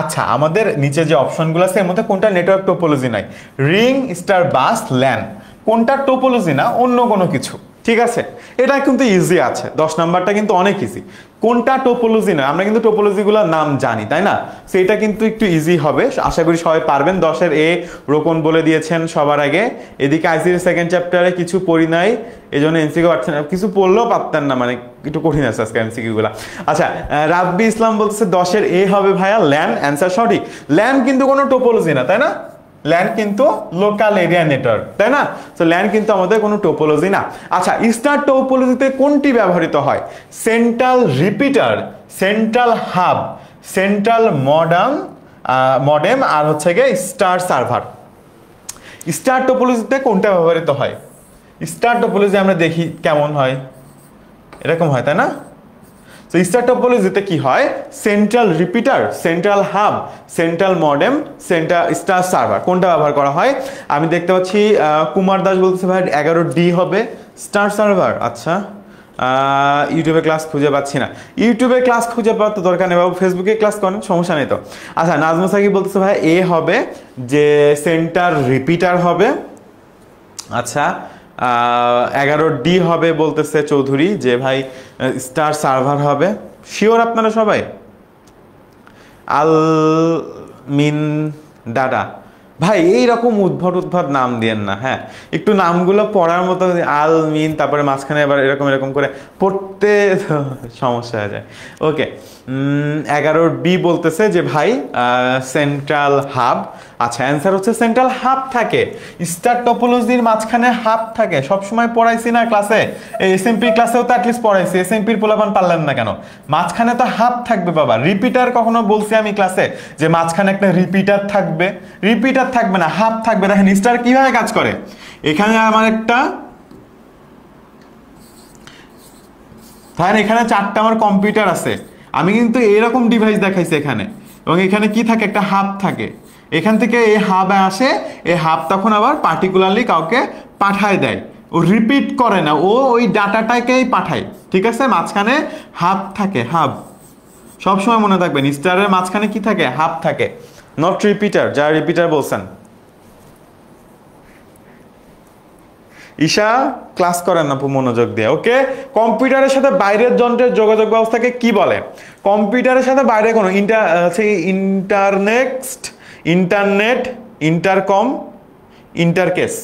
আচ্ছা আমাদের নিচে যে অপশনগুলো আছে এর মধ্যে কোনটা নেটওয়ার্ক টোপোলজি নয় রিং স্টার বাস ল্যান কোনটা টোপোলজি না অন্য কোনো কিছু ঠিক আছে এটা কিন্তু ইজি আছে দশ নাম্বারটা কিন্তু অনেক ইজি কোনটা টোপোলজি নয় আমরা কিন্তু টোপোলজিগুলোর নাম জানি তাই না সেটা কিন্তু একটু ইজি হবে আশা করি সবাই পারবেন দশের এ রোকন বলে দিয়েছেন সবার আগে এদিকে আইসির সেকেন্ড চ্যাপ্টারে কিছু পড়ি নাই এই জন্য এনসিকে পারছেন কিছু পড়লেও পারতেন না মানে একটু কঠিন আছে আজকে এনসিকিউগুলো আচ্ছা রাব্বি ইসলাম বলতেছে দশের এ হবে ভাইয়া ল্যান্ড অ্যান্সার সঠিক ল্যান্ড কিন্তু কোনো টোপোলজি না তাই না ল্যান কিন্তু লোকাল এরিয়া নেটওয়ার্ক তাই না তো ল্যান কিন্তু আমাদের কোনো টোপোলজি না আচ্ছা স্টার টোপোলজিতে কোনটি ব্যবহৃত হয় central repeater central hub central modern modem আর হচ্ছে গিয়ে স্টার সার্ভার স্টার টোপোলজিতে কোনটা ব্যবহৃত হয় স্টার টোপোলজি আমরা দেখি কেমন হয় এরকম হয় তাই না তো স্টার টপোলজিতে কি হয় central repeater central hub central modem central star server কোনটা ব্যবহার করা হয় আমি দেখতে পাচ্ছি কুমার দাস বলতেছে ভাই এগারো ডি হবে স্টার সার্ভার আচ্ছা ইউটিউবে ক্লাস খুঁজে পাচ্ছি না ইউটিউবে ক্লাস খুঁজে পাওয়ার তো দরকার নেই বাবু ফেসবুকে ক্লাস করেন সমস্যা নেই তো আচ্ছা নাজমা সাকি বলতেছে ভাই এ হবে যে সেন্টার রিপিটার হবে আচ্ছা এগারো ডি হবে বলতেছে চৌধুরী যে ভাই স্টার সার্ভার হবে শিওর আপনারা সবাই আল মিন দাদা ভাই এইরকম উদ্ভট উদ্ভট নাম দিয়েন না হ্যাঁ একটু নামগুলো পড়ার মতো আল মিন তারপরে মাঝখানে এবার এরকম এরকম করে পড়তে সমস্যা হয়ে যায় ওকে এগারোর বি বলতেছে যে ভাই সেন্ট্রাল হাব আচ্ছা অ্যান্সার হচ্ছে সেন্ট্রাল হাব থাকে স্টার টপোলজির মাঝখানে হাব থাকে সবসময় পড়াইছি না ক্লাসে এম এসএমপি ক্লাসেও তো অ্যাটলিস্ট পড়াইছি এসএমপির পোলাপান পারলেন না কেন মাঝখানে তো হাব থাকবে বাবা রিপিটার কখনো বলছি আমি ক্লাসে যে মাঝখানে একটা রিপিটার থাকবে রিপিটার থাকবে না হাব থাকবে দেখেন স্টার কিভাবে কাজ করে এখানে আমার একটা ধরেন এখানে চারটা আমার কম্পিউটার আছে আমি কিন্তু এরকম ডিভাইস দেখাইছি এখানে এবং এখানে কি থাকে একটা হাব থাকে এখান থেকে এই হাব আসে এই হাব তখন আবার পার্টিকুলারলি কাউকে পাঠায় দেয় ও রিপিট করে না ও ওই ডাটাটাকেই পাঠায় ঠিক আছে মাঝখানে হাব থাকে হাব সবসময় মনে থাকবেন স্টারের মাঝখানে কি থাকে হাব থাকে নট রিপিটার যা রিপিটার বলছেন ঈশা ক্লাস করেন আপু মনোযোগ দিয়ে ওকে কম্পিউটারের সাথে বাইরের যন্ত্রের যোগাযোগ ব্যবস্থাকে কি বলে কম্পিউটারের সাথে বাইরে কোনো ইন্টার সেই ইন্টারনেক্সট ইন্টারনেট ইন্টারকম ইন্টারকেস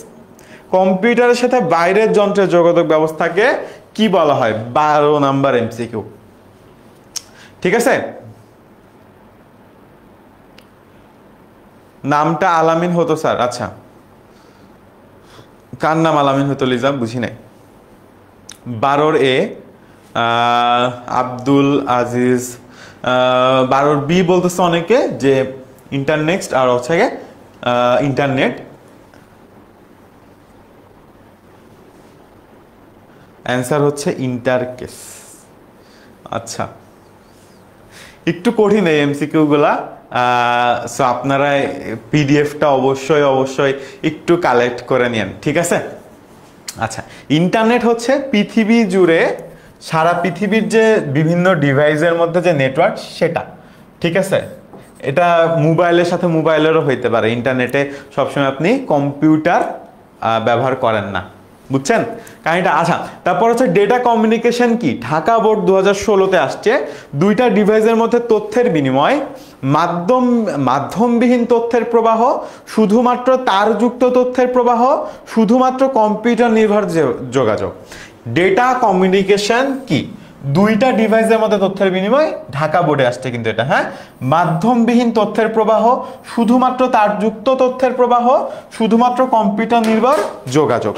কম্পিউটারের সাথে বাইরের যন্ত্রের যোগাযোগ ব্যবস্থাকে কি বলা হয় বারো নাম্বার এমসিকিউ ঠিক আছে নামটা আলামিন হতো স্যার আচ্ছা কার নাম আলামিন হতুল ইজাম বুঝি নাই বারোর এ আব্দুল আজিজ বারোর বি বলতেছে অনেকে যে ইন্টারনেক্সট আর হচ্ছে ইন্টারনেট অ্যান্সার হচ্ছে ইন্টারকেস আচ্ছা একটু কঠিন এই এমসিকিউগুলা সো আপনারা পিডিএফটা অবশ্যই অবশ্যই একটু কালেক্ট করে নিন ঠিক আছে আচ্ছা ইন্টারনেট হচ্ছে পৃথিবী জুড়ে সারা পৃথিবীর যে বিভিন্ন ডিভাইসের মধ্যে যে নেটওয়ার্ক সেটা ঠিক আছে এটা মোবাইলের সাথে মোবাইলেরও হইতে পারে ইন্টারনেটে সবসময় আপনি কম্পিউটার ব্যবহার করেন না বুঝছেন কাহিনীটা আচ্ছা তারপর হচ্ছে ডেটা কমিউনিকেশন কি ঢাকা বোর্ড দু হাজার ষোলোতে আসছে দুইটা ডিভাইসের মধ্যে তথ্যের বিনিময় মাধ্যম মাধ্যমবিহীন তথ্যের প্রবাহ শুধুমাত্র তারযুক্ত তথ্যের প্রবাহ শুধুমাত্র কম্পিউটার নির্ভর যোগাযোগ ডেটা কমিউনিকেশন কি দুইটা ডিভাইসের মধ্যে তথ্যের বিনিময় ঢাকা বোর্ডে আসছে কিন্তু এটা হ্যাঁ মাধ্যমবিহীন তথ্যের প্রবাহ শুধুমাত্র তারযুক্ত তথ্যের প্রবাহ শুধুমাত্র কম্পিউটার নির্ভর যোগাযোগ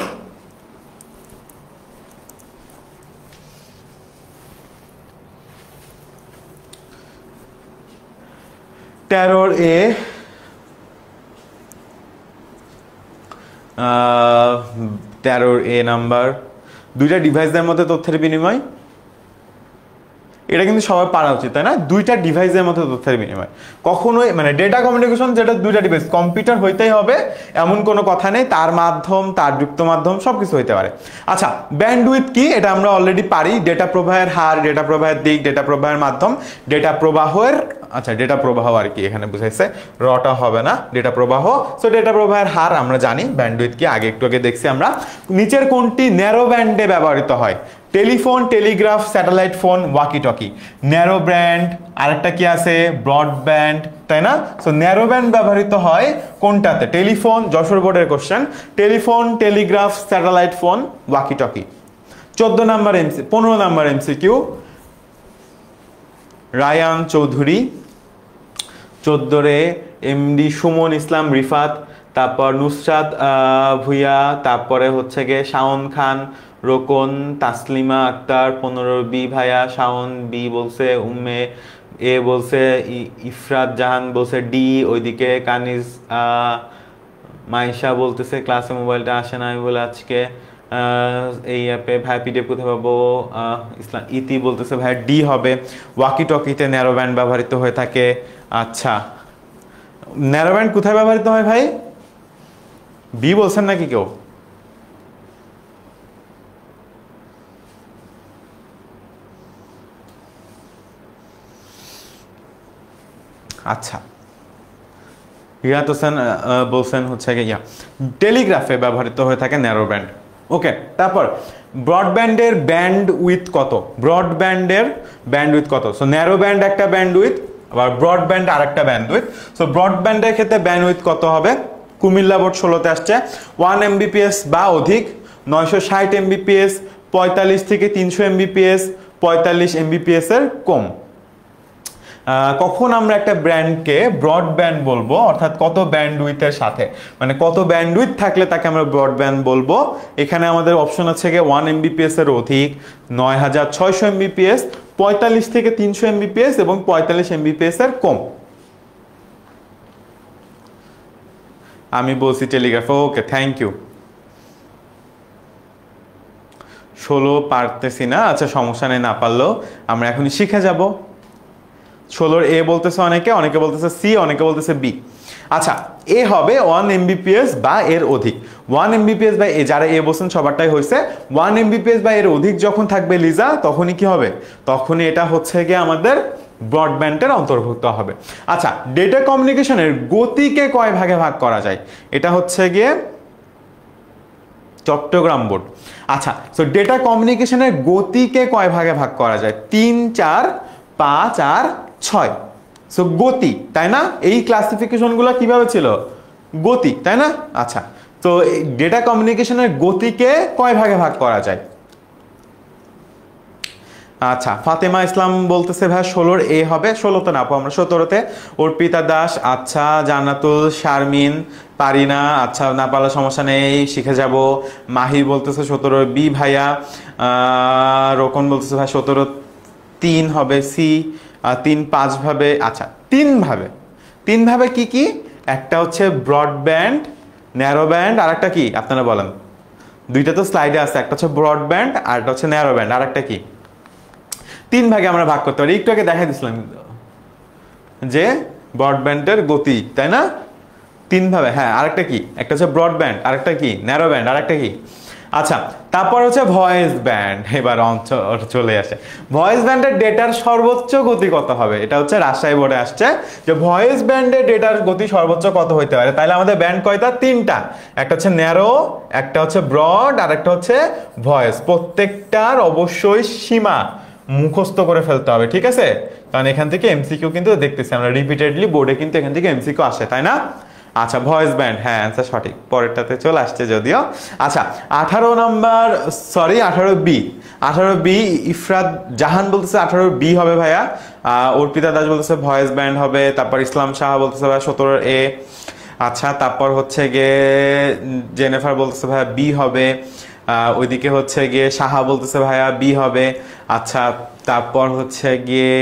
টেরর এ টেরোর এ নাম্বার দুইটা ডিভাইসের মধ্যে তথ্যের বিনিময় এটা কিন্তু সবাই পারা উচিত তাই না দুইটা ডিভাইসের মধ্যে তথ্যের বিনিময় কখনোই মানে ডেটা কমিউনিকেশন যেটা দুইটা ডিভাইস কম্পিউটার হইতেই হবে এমন কোনো কথা নেই তার মাধ্যম তার যুক্ত মাধ্যম সব কিছু হইতে পারে আচ্ছা ব্যান্ডউইথ কি এটা আমরা অলরেডি পারি ডেটা প্রবাহের হার ডেটা প্রবাহের দিক ডেটা প্রবাহের মাধ্যম ডেটা প্রবাহের আচ্ছা ডেটা প্রবাহ আর কি এখানে বুঝাইছে রটা হবে না ডেটা প্রবাহ সো ডেটা প্রবাহের হার আমরা জানি ব্যান্ডউইথ কি আগে একটু আগে দেখছি আমরা নিচের কোনটি ন্যারো ব্যান্ডে ব্যবহৃত হয় telephone telegraph satellite phone walkie talkie narrow brand আরেকটা কি আছে ব্রডব্যান্ড তাই না সো ন্যারো ব্যান্ড ব্যবহৃত হয় কোনটাতে টেলিফোন যশোর বোর্ডের question telephone telegraph satellite phone walkie talkie চোদ্দ নাম্বার এমসি পনেরো নাম্বার এমসিকিউ রায়ান চৌধুরী চোদ্দোরে এমডি সুমন ইসলাম রিফাত তারপর নুসরাত ভুইয়া তারপরে হচ্ছে গিয়ে শাওন খান রোকন তাসলিমা আক্তার পনেরো বি ভাইয়া শাওন বি বলছে উম্মে এ বলছে ইফরাত জাহান বলছে ডি ওইদিকে কানিজ মাইশা বলতেছে ক্লাসে মোবাইলটা আসে না আমি বলে আজকে এই অ্যাপে ভাই পিডিএফ কোথায় পাবো ইসলাম ইতি বলতেছে ভাই ডি হবে ওয়াকি টকিতে ন্যারো ব্যান্ড ব্যবহৃত হয়ে থাকে আচ্ছা ন্যারো ব্যান্ড কোথায় ব্যবহৃত হয় ভাই বি বলছেন নাকি কেউ আচ্ছা রিয়াত হোসেন বলছেন হচ্ছে ইয়া টেলিগ্রাফে ব্যবহৃত হয়ে থাকে ন্যারো ব্যান্ড ওকে তারপর ব্রডব্যান্ডের ব্যান্ড উইথ কত ব্রডব্যান্ডের ব্যান্ড উইথ কত সো ন্যারো ব্যান্ড একটা ব্যান্ড উইথ আবার ব্রডব্যান্ড আর একটা ব্যান্ড উইথ সো ব্রডব্যান্ডের ক্ষেত্রে ব্যান্ড উইথ কত হবে কুমিল্লা বোর্ড ষোলোতে আসছে ওয়ান এমবিপিএস বা অধিক নয়শো ষাট এমবিপিএস পঁয়তাল্লিশ থেকে তিনশো এমবিপিএস পঁয়তাল্লিশ এমবিপিএসের কম কখন আমরা একটা ব্র্যান্ডকে ব্রডব্যান্ড বলবো অর্থাৎ কত ব্যান্ডউইথের সাথে মানে কত ব্যান্ডউইথ থাকলে তাকে আমরা ব্রডব্যান্ড বলবো এখানে আমাদের অপশন আছে গিয়ে ওয়ান এমবিপিএস এর অধিক নয় হাজার ছয়শো এমবিপিএস পঁয়তাল্লিশ থেকে তিনশো এমবিপিএস এবং পঁয়তাল্লিশ এমবিপিএস এর কম আমি বলছি টেলিগ্রাফ ওকে থ্যাংক ইউ ষোলো পারতেছি না আচ্ছা সমস্যা নেই না পারলেও আমরা এখনই শিখে যাবো ষোলোর এ বলতেছে অনেকে অনেকে বলতেছে সি অনেকে বলতেছে বি আচ্ছা এ হবে ওয়ান এমবিপিএস বা এর অধিক ওয়ান এমবিপিএস বা এ যারা এ বসেন সবারটাই হয়েছে ওয়ান এমবিপিএস বা এর অধিক যখন থাকবে লিজা তখনই কি হবে তখনই এটা হচ্ছে গিয়ে আমাদের ব্রডব্যান্ডের অন্তর্ভুক্ত হবে আচ্ছা ডেটা কমিউনিকেশনের গতিকে কয় ভাগে ভাগ করা যায় এটা হচ্ছে গিয়ে চট্টগ্রাম বোর্ড আচ্ছা সো ডেটা কমিউনিকেশনের গতিকে কয় ভাগে ভাগ করা যায় তিন চার পাঁচ আর ছয় সো গতি তাই না এই ক্লাসিফিকেশনগুলো কিভাবে ছিল গতি তাই না আচ্ছা তো ডেটা কমিউনিকেশনের গতিকে কয় ভাগে ভাগ করা যায় আচ্ছা ফাতেমা ইসলাম বলতেছে ভাই ষোলোর এ হবে ষোলোতে না আমরা সতেরোতে অর্পিতা দাস আচ্ছা জানাতুল শারমিন পারিনা আচ্ছা না পারলে সমস্যা নেই শিখে যাব মাহি বলতেছে সতেরো বি ভাইয়া রোকন বলতেছে ভাই সতেরো তিন হবে সি তিন পাঁচভাবে আচ্ছা তিনভাবে তিনভাবে কি কি একটা হচ্ছে ব্রডব্যান্ড ন্যারো ব্যান্ড আর একটা কি আপনারা বলেন দুইটা তো স্লাইডে আছে একটা হচ্ছে ব্রডব্যান্ড আর একটা হচ্ছে ন্যারো ব্যান্ড আর একটা কি তিন ভাগে আমরা ভাগ করতে পারি একটু আগে দেখাই দিয়েছিলাম যে ব্রডব্যান্ডের গতি তাই না তিনভাবে হ্যাঁ আরেকটা কি একটা হচ্ছে ব্রডব্যান্ড আরেকটা কি ন্যারো ব্যান্ড আরেকটা কি আচ্ছা তারপর হচ্ছে ভয়েস ব্যান্ড এবার অঞ্চল চলে আসে ভয়েস ব্যান্ডের ডেটার সর্বোচ্চ গতি কত হবে এটা হচ্ছে রাজশাহী বোর্ডে আসছে যে ভয়েস ব্যান্ডের ডেটার গতি সর্বোচ্চ কত হইতে পারে তাহলে আমাদের ব্যান্ড কয়টা তিনটা একটা হচ্ছে ন্যারো একটা হচ্ছে ব্রড আর একটা হচ্ছে ভয়েস প্রত্যেকটার অবশ্যই সীমা মুখস্থ করে ফেলতে হবে ঠিক আছে কারণ এখান থেকে এমসিকিউ কিন্তু দেখতেছি আমরা রিপিটেডলি বোর্ডে কিন্তু এখান থেকে এমসিকিউ আসে তাই না আচ্ছা ভয়েস ব্যান্ড হ্যাঁ অ্যান্সার সঠিক পরেরটাতে চলে আসছে যদিও আচ্ছা আঠারো নাম্বার সরি আঠারো বি আঠারো বি ইফরাত জাহান বলতেছে আঠারো বি হবে ভাইয়া অর্পিতা দাস বলতেছে ভয়েস ব্যান্ড হবে তারপর ইসলাম শাহ বলতেছে ভাইয়া সতেরো এ আচ্ছা তারপর হচ্ছে গিয়ে জেনেফার বলতেছে ভাইয়া বি হবে ওইদিকে হচ্ছে গিয়ে সাহা বলতেছে ভাইয়া বি হবে আচ্ছা তারপর হচ্ছে গিয়ে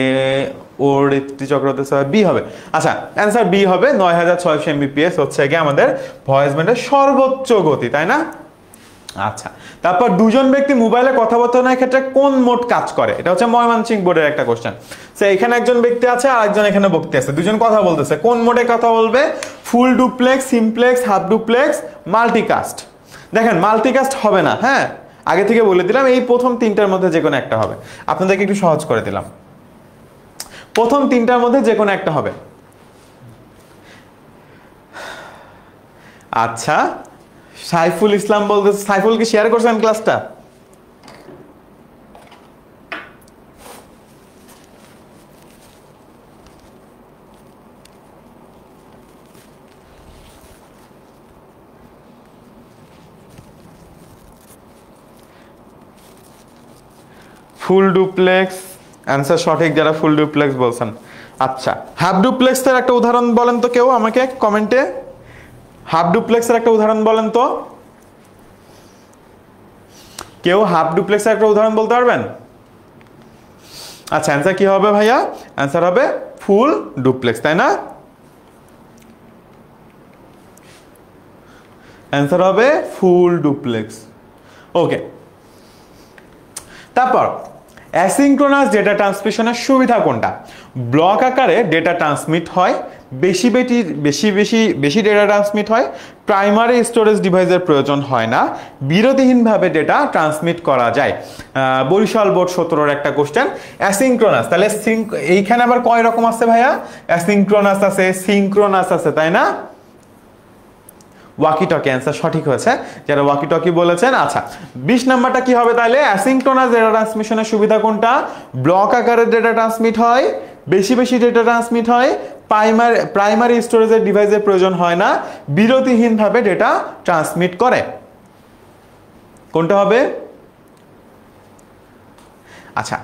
ওর ঋপ্তি চক্রবর্তী বি হবে আচ্ছা অ্যান্সার বি হবে নয় হাজার ছয়শো এমবিপিএস হচ্ছে গিয়ে আমাদের ভয়েস ব্যান্ডের সর্বোচ্চ গতি তাই না আচ্ছা তারপর দুজন ব্যক্তি মোবাইলে কথাবার্তার ক্ষেত্রে কোন মোড কাজ করে এটা হচ্ছে ময়মানসিং বোর্ডের একটা কোশ্চেন সে এখানে একজন ব্যক্তি আছে আর একজন এখানে বক্তি আছে দুজন কথা বলতেছে কোন মোডে কথা বলবে full duplex simplex half duplex multicast দেখেন মাল্টিকাস্ট হবে না হ্যাঁ আগে থেকে বলে দিলাম এই প্রথম তিনটার মধ্যে যে কোনো একটা হবে আপনাদেরকে একটু সহজ করে দিলাম প্রথম তিনটার মধ্যে যে কোনো একটা হবে আচ্ছা সাইফুল ইসলাম বলতে সাইফুল কি শেয়ার করছেন ক্লাসটা ফুল ডুপ্লেক্স অ্যান্সার সঠিক যারা ফুল ডুপ্লেক্স বলছেন আচ্ছা হাফ ডুপ্লেক্সের একটা উদাহরণ বলেন তো কেউ আমাকে কমেন্টে হাফ ডুপ্লেক্সের একটা উদাহরণ বলেন তো কেউ হাফ ডুপ্লেক্সের একটা উদাহরণ বলতে পারবেন আচ্ছা অ্যান্সার কি হবে ভাইয়া অ্যান্সার হবে ফুল ডুপ্লেক্স তাই না অ্যান্সার হবে ফুল ডুপ্লেক্স ওকে তারপর অ্যাসিঙ্ক্রোনাস ডেটা ট্রান্সমিশনের সুবিধা কোনটা ব্লক আকারে ডেটা ট্রান্সমিট হয় বেশি বেটি বেশি বেশি বেশি ডেটা ট্রান্সমিট হয় প্রাইমারি স্টোরেজ ডিভাইসের প্রয়োজন হয় না বিরতিহীনভাবে ডেটা ট্রান্সমিট করা যায় বরিশাল বোর্ড সতেরোর একটা কোশ্চেন অ্যাসিঙ্ক্রোনাস তাহলে এইখানে আবার কয় রকম আছে ভাইয়া অ্যাসিঙ্ক্রোনাস আছে সিঙ্ক্রোনাস আছে তাই না ওয়াকি টকি অ্যান্সার সঠিক হয়েছে যারা ওয়াকি টকি বলেছেন আচ্ছা বিশ নাম্বারটা কি হবে তাহলে অ্যাসিংটোনাস ডেটা ট্রান্সমিশনের সুবিধা কোনটা ব্লক আকারে ডেটা ট্রান্সমিট হয় বেশি বেশি ডেটা ট্রান্সমিট হয় প্রাইমারি প্রাইমারি স্টোরেজের ডিভাইসের প্রয়োজন হয় না বিরতিহীনভাবে ডেটা ট্রান্সমিট করে কোনটা হবে আচ্ছা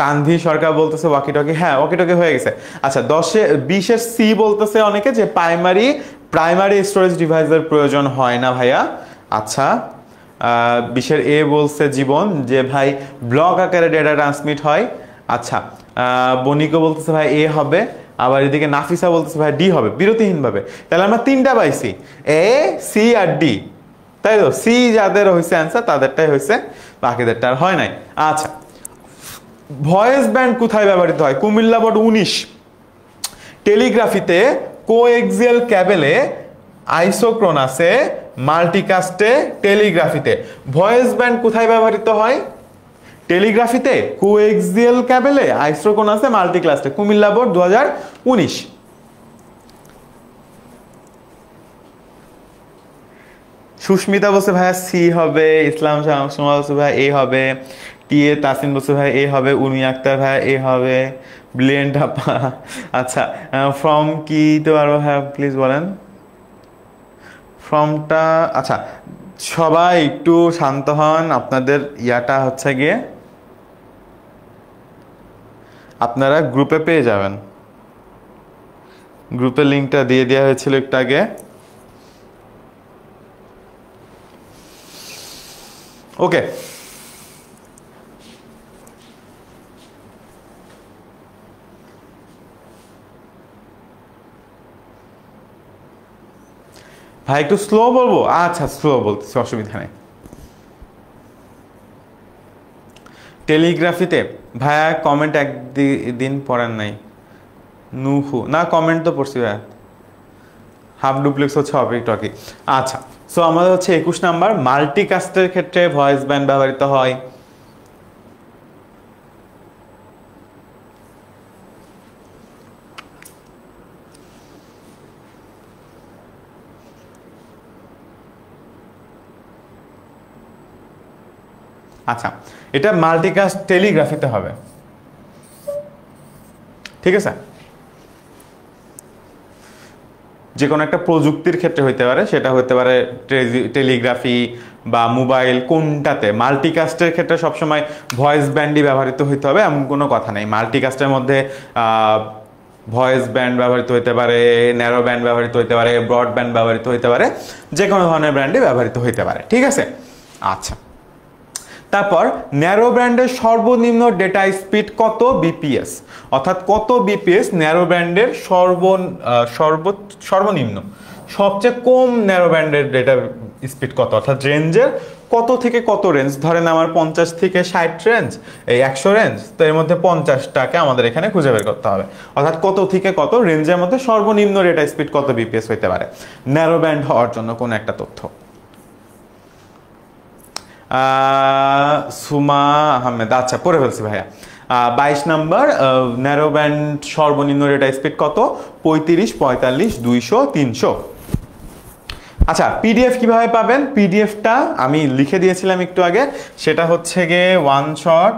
তানভি সরকার বলতেছে ওয়াকিটকি হ্যাঁ ওয়াকিটকি হয়ে গেছে আচ্ছা দশে বিশের সি বলতেছে অনেকে যে প্রাইমারি প্রাইমারি স্টোরেজ ডিভাইসের প্রয়োজন হয় না ভাইয়া আচ্ছা বিশের এ বলছে জীবন যে ভাই ব্লক আকারে ডেটা ট্রান্সমিট হয় আচ্ছা বনিকও বলতেছে ভাই এ হবে আবার এদিকে নাফিসা বলতেছে ভাই ডি হবে বিরতিহীনভাবে তাহলে আমরা তিনটা পাইছি এ সি আর ডি তাই তো সি যাদের হয়েছে অ্যান্সার তাদেরটাই হয়েছে বাকিদেরটা আর হয় নাই আচ্ছা ভয়েস ব্যান্ড কোথায় ব্যবহৃত হয় কুমিল্লা বট উনিশ টেলিগ্রাফিতে কোএক্সিয়াল ক্যাবেলে আছে মাল্টিকাস্টে টেলিগ্রাফিতে ভয়েস ব্যান্ড কোথায় ব্যবহৃত হয় টেলিগ্রাফিতে কোএক্সিয়াল ক্যাবেলে আছে মাল্টিক্লাস্টে কুমিল্লা বোর্ড দু সুস্মিতা বসে ভাইয়া সি হবে ইসলাম শাহ বসে ভাইয়া এ হবে টি এ তাসিন বসু ভাই এ হবে উনি আক্তার ভাই এ হবে ব্লিয়েন্ট আপা আচ্ছা ফর্ম কি তো আরও হ্যাঁ প্লিজ বলেন ফর্মটা আচ্ছা সবাই একটু শান্ত হন আপনাদের ইয়াটা হচ্ছে গিয়ে আপনারা গ্রুপে পেয়ে যাবেন গ্রুপের লিঙ্কটা দিয়ে দেওয়া হয়েছিল একটু আগে ওকে ভাই একটু স্লো বলবো আচ্ছা স্লো বলতেছি অসুবিধা নেই টেলিগ্রাফিতে ভাইয়া কমেন্ট একদিন পড়ার নাই নুহু না কমেন্ট তো পড়ছি ভাইয়া হাফ ডুপ্লেক্স হচ্ছে অপিক টকি আচ্ছা সো আমাদের হচ্ছে একুশ নাম্বার মাল্টিকাস্টের ক্ষেত্রে ভয়েস ব্যান্ড ব্যবহৃত হয় আচ্ছা এটা মাল্টিকাস্ট টেলিগ্রাফিতে হবে ঠিক আছে যে কোনো একটা প্রযুক্তির ক্ষেত্রে হইতে পারে সেটা হতে পারে টেলিগ্রাফি বা মোবাইল কোনটাতে মাল্টিকাস্টের ক্ষেত্রে সবসময় ভয়েস ব্যান্ডই ব্যবহৃত হইতে হবে এমন কোনো কথা নেই মাল্টিকাস্টের মধ্যে ভয়েস ব্যান্ড ব্যবহৃত হইতে পারে ন্যারো ব্যান্ড ব্যবহৃত হইতে পারে ব্রডব্যান্ড ব্যবহৃত হইতে পারে যে কোনো ধরনের ব্র্যান্ডই ব্যবহৃত হইতে পারে ঠিক আছে আচ্ছা তারপর ন্যারো ব্র্যান্ডের সর্বনিম্ন ডেটা স্পিড কত বিপিএস অর্থাৎ কত বিপিএস ন্যারো ব্র্যান্ডের সর্ব সর্ব সর্বনিম্ন সবচেয়ে কম ন্যারো ব্র্যান্ডের ডেটা স্পিড কত অর্থাৎ রেঞ্জের কত থেকে কত রেঞ্জ ধরেন আমার পঞ্চাশ থেকে ষাট রেঞ্জ এই একশো রেঞ্জ তো এর মধ্যে পঞ্চাশটাকে আমাদের এখানে খুঁজে বের করতে হবে অর্থাৎ কত থেকে কত রেঞ্জের মধ্যে সর্বনিম্ন ডেটা স্পিড কত বিপিএস হইতে পারে ন্যারো ব্যান্ড হওয়ার জন্য কোনো একটা তথ্য সুমা আহমেদ আচ্ছা পড়ে ফেলছি ভাইয়া বাইশ নাম্বার ন্যারো ব্যান্ড সর্বনিম্ন রেটা স্পিড কত পঁয়ত্রিশ পঁয়তাল্লিশ দুইশো তিনশো আচ্ছা পিডিএফ কিভাবে পাবেন পিডিএফটা আমি লিখে দিয়েছিলাম একটু আগে সেটা হচ্ছে গিয়ে ওয়ান শট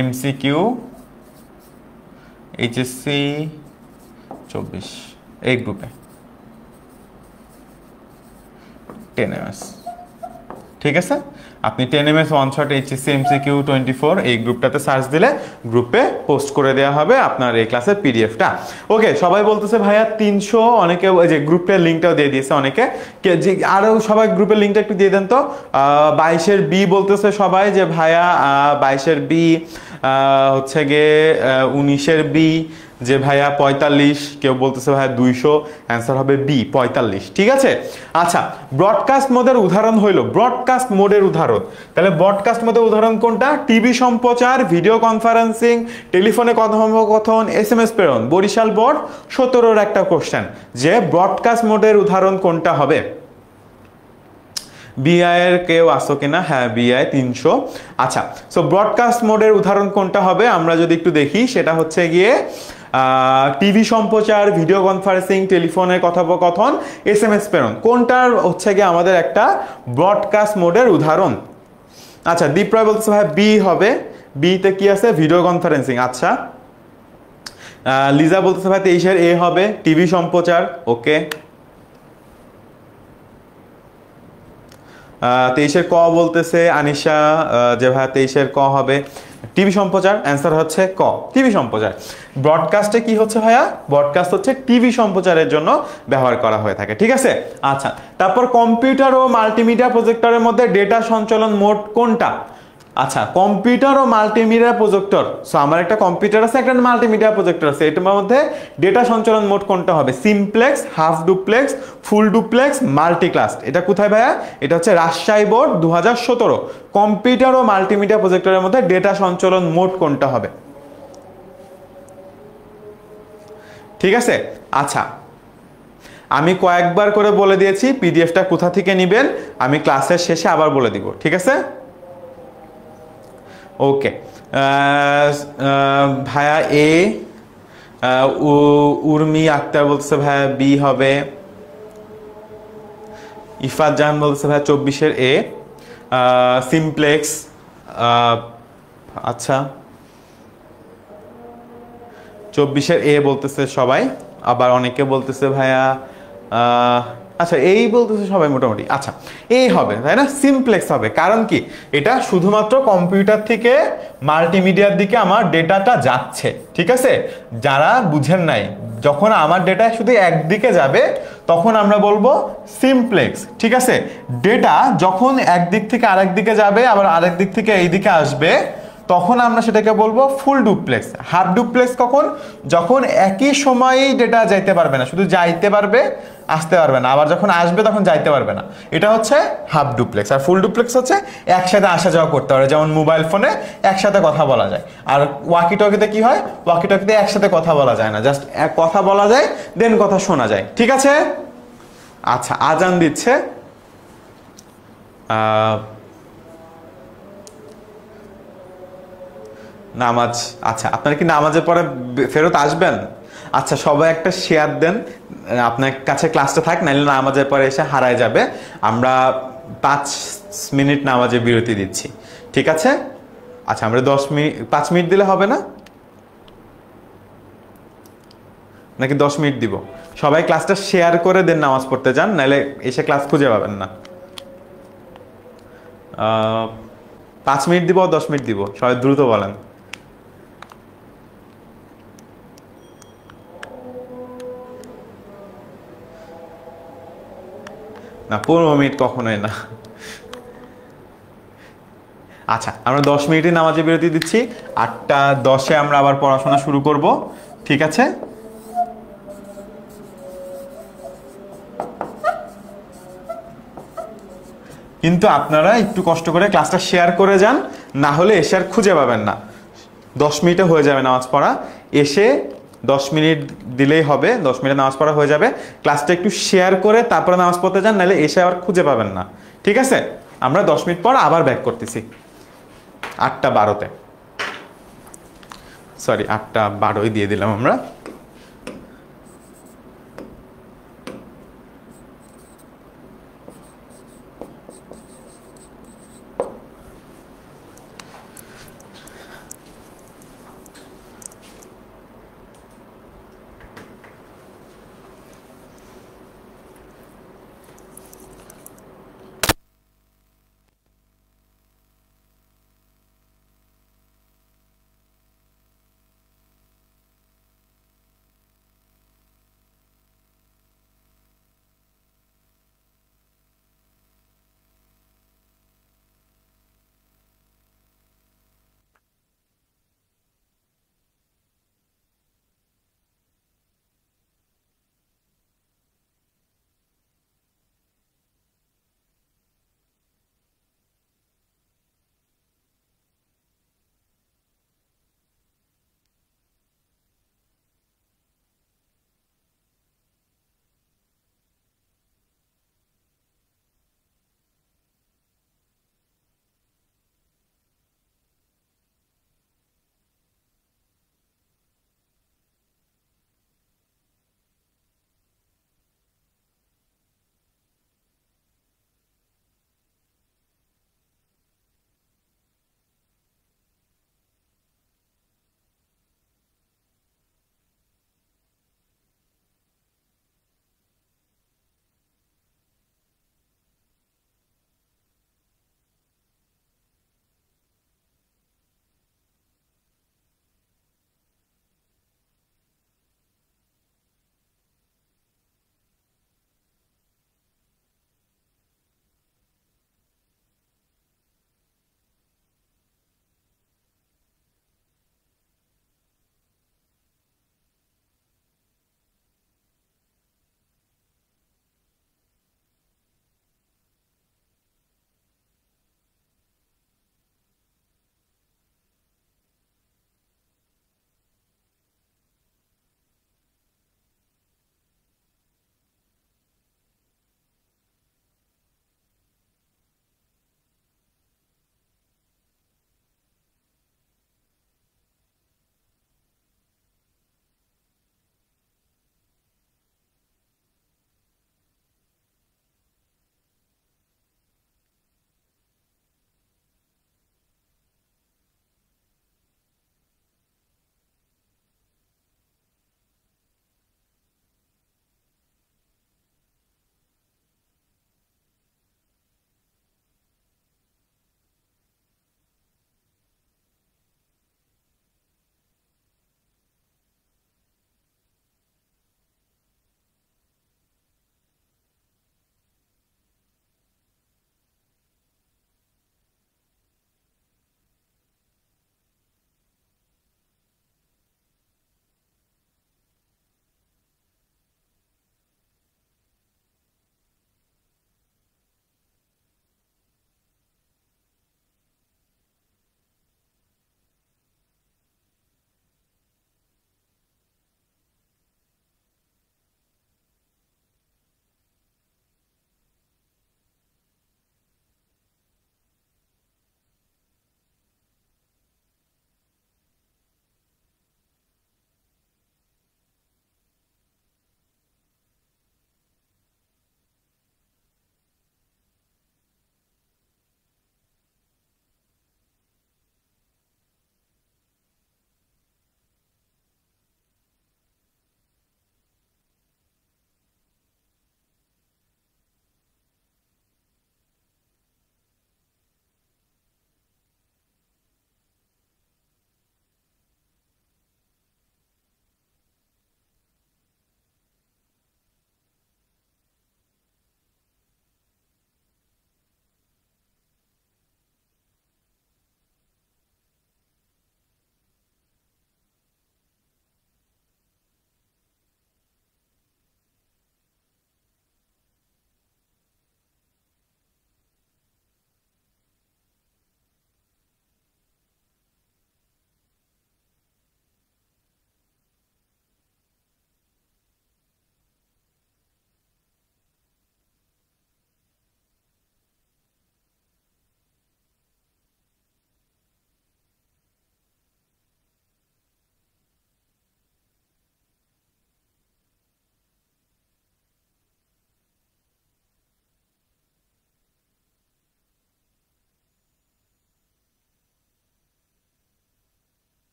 এমসিকিউ এইচএসসি চব্বিশ এই গ্রুপে টেন এমএস ঠিক আছে আপনি ten M S one shot C Q twenty four এই গ্রুপটাতে সার্চ দিলে গ্রুপে পোস্ট করে দেওয়া হবে আপনার এই ক্লাসের পিডিএফটা ওকে সবাই বলতেছে ভাইয়া তিনশো অনেকে ওই যে গ্রুপের লিঙ্কটাও দিয়ে দিয়েছে অনেকে যে আরও সবাই গ্রুপের লিঙ্কটা একটু দিয়ে দেন তো বাইশের বি বলতেছে সবাই যে ভাইয়া বাইশের বি হচ্ছে গিয়ে উনিশের বি যে ভাইয়া পঁয়তাল্লিশ কেউ বলতেছে ভাইয়া দুইশো অ্যান্সার হবে বি পঁয়তাল্লিশ ঠিক আছে আচ্ছা ব্রডকাস্ট মোডের উদাহরণ হইল ব্রডকাস্ট মোডের উদাহরণ তাহলে ব্রডকাস্ট মোডের উদাহরণ কোনটা টিভি সম্প্রচার ভিডিও কনফারেন্সিং টেলিফোনে কথোপকথন এস এম এস প্রেরণ বরিশাল বোর্ড সতেরোর একটা কোশ্চেন যে ব্রডকাস্ট মোডের উদাহরণ কোনটা হবে বিআইয়ের কেউ আসো কিনা হ্যাঁ বিআই তিনশো আচ্ছা সো ব্রডকাস্ট মোডের উদাহরণ কোনটা হবে আমরা যদি একটু দেখি সেটা হচ্ছে গিয়ে টিভি সম্প্রচার ভিডিও কনফারেন্সিং টেলিফোনের কথোপকথন এস এম এস প্রেরণ কোনটার হচ্ছে গিয়ে আমাদের একটা ব্রডকাস্ট মোডের উদাহরণ আচ্ছা দীপ রায় বলতেছে ভাই বি হবে বিতে কি আছে ভিডিও কনফারেন্সিং আচ্ছা লিজা বলতেছে ভাই তেইশের এ হবে টিভি সম্প্রচার ওকে তেইশের ক বলতেছে আনিশা যে ভাইয়া তেইশের ক হবে টিভি সম্প্রচার অ্যান্সার হচ্ছে ক টিভি সম্প্রচার ব্রডকাস্টে কি হচ্ছে ভাইয়া ব্রডকাস্ট হচ্ছে টিভি সম্প্রচারের জন্য ব্যবহার করা হয়ে থাকে ঠিক আছে আচ্ছা তারপর কম্পিউটার ও মাল্টিমিডিয়া প্রজেক্টরের মধ্যে ডেটা সঞ্চালন মোড কোনটা আচ্ছা কম্পিউটার ও মাল্টিমিডিয়া প্রজেক্টর সো আমার একটা কম্পিউটার আছে একটা মাল্টিমিডিয়া প্রজেক্টর আছে এটার মধ্যে ডেটা সঞ্চালন মোড কোনটা হবে simplex half duplex full duplex multicast এটা কোথায় ভাইয়া এটা হচ্ছে রাজশাহী বোর্ড দু হাজার সতেরো কম্পিউটার ও মাল্টিমিডিয়া প্রজেক্টরের মধ্যে ডেটা সঞ্চালন মোড কোনটা হবে ঠিক আছে আচ্ছা আমি কয়েকবার করে বলে দিয়েছি পিডিএফটা কোথা থেকে নেবেন আমি ক্লাসের শেষে আবার বলে দিব ঠিক আছে ওকে uh, uh, ভায়া এ uh, উর্মি আক্তার বলছে ভাইয়া বি হবে ইফাত জাহান বলছে ভাইয়া চব্বিশের এ সিমপ্লেক্স আচ্ছা চব্বিশের এ বলতেছে সবাই আবার অনেকে বলতেছে ভাইয়া আচ্ছা এই বলতেছে সবাই মোটামুটি আচ্ছা এই হবে তাই না সিমপ্লেক্স হবে কারণ কি এটা শুধুমাত্র কম্পিউটার থেকে মাল্টিমিডিয়ার দিকে আমার ডেটাটা যাচ্ছে ঠিক আছে যারা বুঝেন নাই যখন আমার ডেটা শুধু একদিকে যাবে তখন আমরা বলবো সিমপ্লেক্স ঠিক আছে ডেটা যখন একদিক থেকে আরেক দিকে যাবে আবার আরেক দিক থেকে এই দিকে আসবে তখন আমরা সেটাকে বলবো ফুল ডুপ্লেক্স হাফ ডুপ্লেক্স কখন যখন একই সময়েই ডেটা যাইতে পারবে না শুধু যাইতে পারবে আসতে পারবে না আবার যখন আসবে তখন যাইতে পারবে না এটা হচ্ছে হাফ ডুপ্লেক্স আর ফুল ডুপ্লেক্স হচ্ছে একসাথে আসা যাওয়া করতে পারে যেমন মোবাইল ফোনে একসাথে কথা বলা যায় আর ওয়াকি টকিতে কী হয় ওয়াকি টকিতে একসাথে কথা বলা যায় না জাস্ট কথা বলা যায় দেন কথা শোনা যায় ঠিক আছে আচ্ছা আজান দিচ্ছে নামাজ আচ্ছা আপনারা কি নামাজের পরে ফেরত আসবেন আচ্ছা সবাই একটা শেয়ার দেন আপনার কাছে ক্লাসটা থাক নাহলে নামাজের পরে এসে হারায় যাবে আমরা পাঁচ মিনিট নামাজে বিরতি দিচ্ছি ঠিক আছে আচ্ছা আমরা দশ মিনিট পাঁচ মিনিট দিলে হবে না নাকি দশ মিনিট দিব সবাই ক্লাসটা শেয়ার করে দেন নামাজ পড়তে যান নাহলে এসে ক্লাস খুঁজে পাবেন না পাঁচ মিনিট দিব দশ মিনিট দিব সবাই দ্রুত বলেন না পনেরো মিনিট কখনোই না আচ্ছা আমরা দশ মিনিটে নামাজে বিরতি দিচ্ছি আটটা দশে আমরা আবার পড়াশোনা শুরু করব ঠিক আছে কিন্তু আপনারা একটু কষ্ট করে ক্লাসটা শেয়ার করে যান না হলে এসে আর খুঁজে পাবেন না দশ মিনিটে হয়ে যাবে নামাজ পড়া এসে দশ মিনিট দিলেই হবে দশ মিনিট নামাজ পড়া হয়ে যাবে ক্লাসটা একটু শেয়ার করে তারপরে নামাজ পড়তে যান নাহলে এসে আবার খুঁজে পাবেন না ঠিক আছে আমরা দশ মিনিট পর আবার ব্যাক করতেছি আটটা বারোতে সরি আটটা বারোই দিয়ে দিলাম আমরা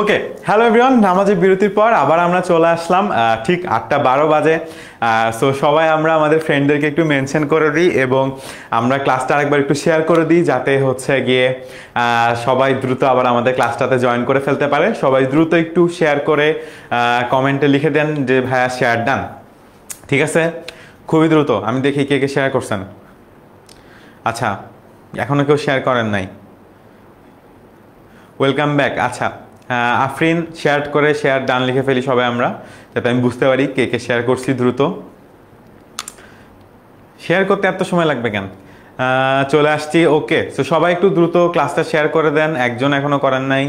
ওকে হ্যালো এভরিওয়ান নামাজের বিরতির পর আবার আমরা চলে আসলাম ঠিক আটটা বারো বাজে সো সবাই আমরা আমাদের ফ্রেন্ডদেরকে একটু মেনশন করে দিই এবং আমরা ক্লাসটা আরেকবার একটু শেয়ার করে দিই যাতে হচ্ছে গিয়ে সবাই দ্রুত আবার আমাদের ক্লাসটাতে জয়েন করে ফেলতে পারে সবাই দ্রুত একটু শেয়ার করে কমেন্টে লিখে দেন যে ভাইয়া শেয়ার ডান ঠিক আছে খুবই দ্রুত আমি দেখি কে কে শেয়ার করছেন আচ্ছা এখনও কেউ শেয়ার করেন নাই ওয়েলকাম ব্যাক আচ্ছা হ্যাঁ, আফরিন শেয়ার করে শেয়ার ডান লিখে ফেলি সবাই আমরা যাতে আমি বুঝতে পারি কে কে শেয়ার করছি দ্রুত শেয়ার করতে এত সময় লাগবে কেন চলে আসছি ওকে তো সবাই একটু দ্রুত ক্লাসটা শেয়ার করে দেন একজন এখনও করেন নাই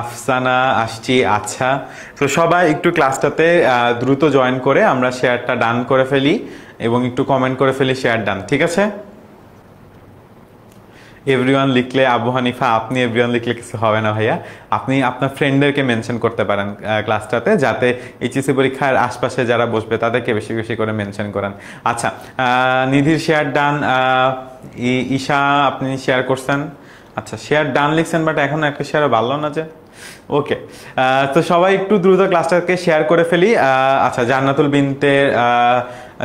আফসানা আসছি আচ্ছা তো সবাই একটু ক্লাসটাতে দ্রুত জয়েন করে আমরা শেয়ারটা ডান করে ফেলি এবং একটু কমেন্ট করে ফেলি শেয়ার ডান ঠিক আছে এভরিওয়ান লিখলে আবু হানিফা আপনি এভরিওয়ান লিখলে কিছু হবে না ভাইয়া আপনি আপনার ফ্রেন্ডদেরকে মেনশন করতে পারেন ক্লাসটাতে যাতে এইচএসি পরীক্ষার আশপাশে যারা বসবে তাদেরকে বেশি বেশি করে মেনশন করেন আচ্ছা নিধির শেয়ার ডান ঈশা আপনি শেয়ার করছেন আচ্ছা শেয়ার ডান লিখছেন বাট এখন একটা শেয়ারও ভালো না যে ওকে তো সবাই একটু দ্রুত ক্লাসটাকে শেয়ার করে ফেলি আচ্ছা জান্নাতুল বিনতে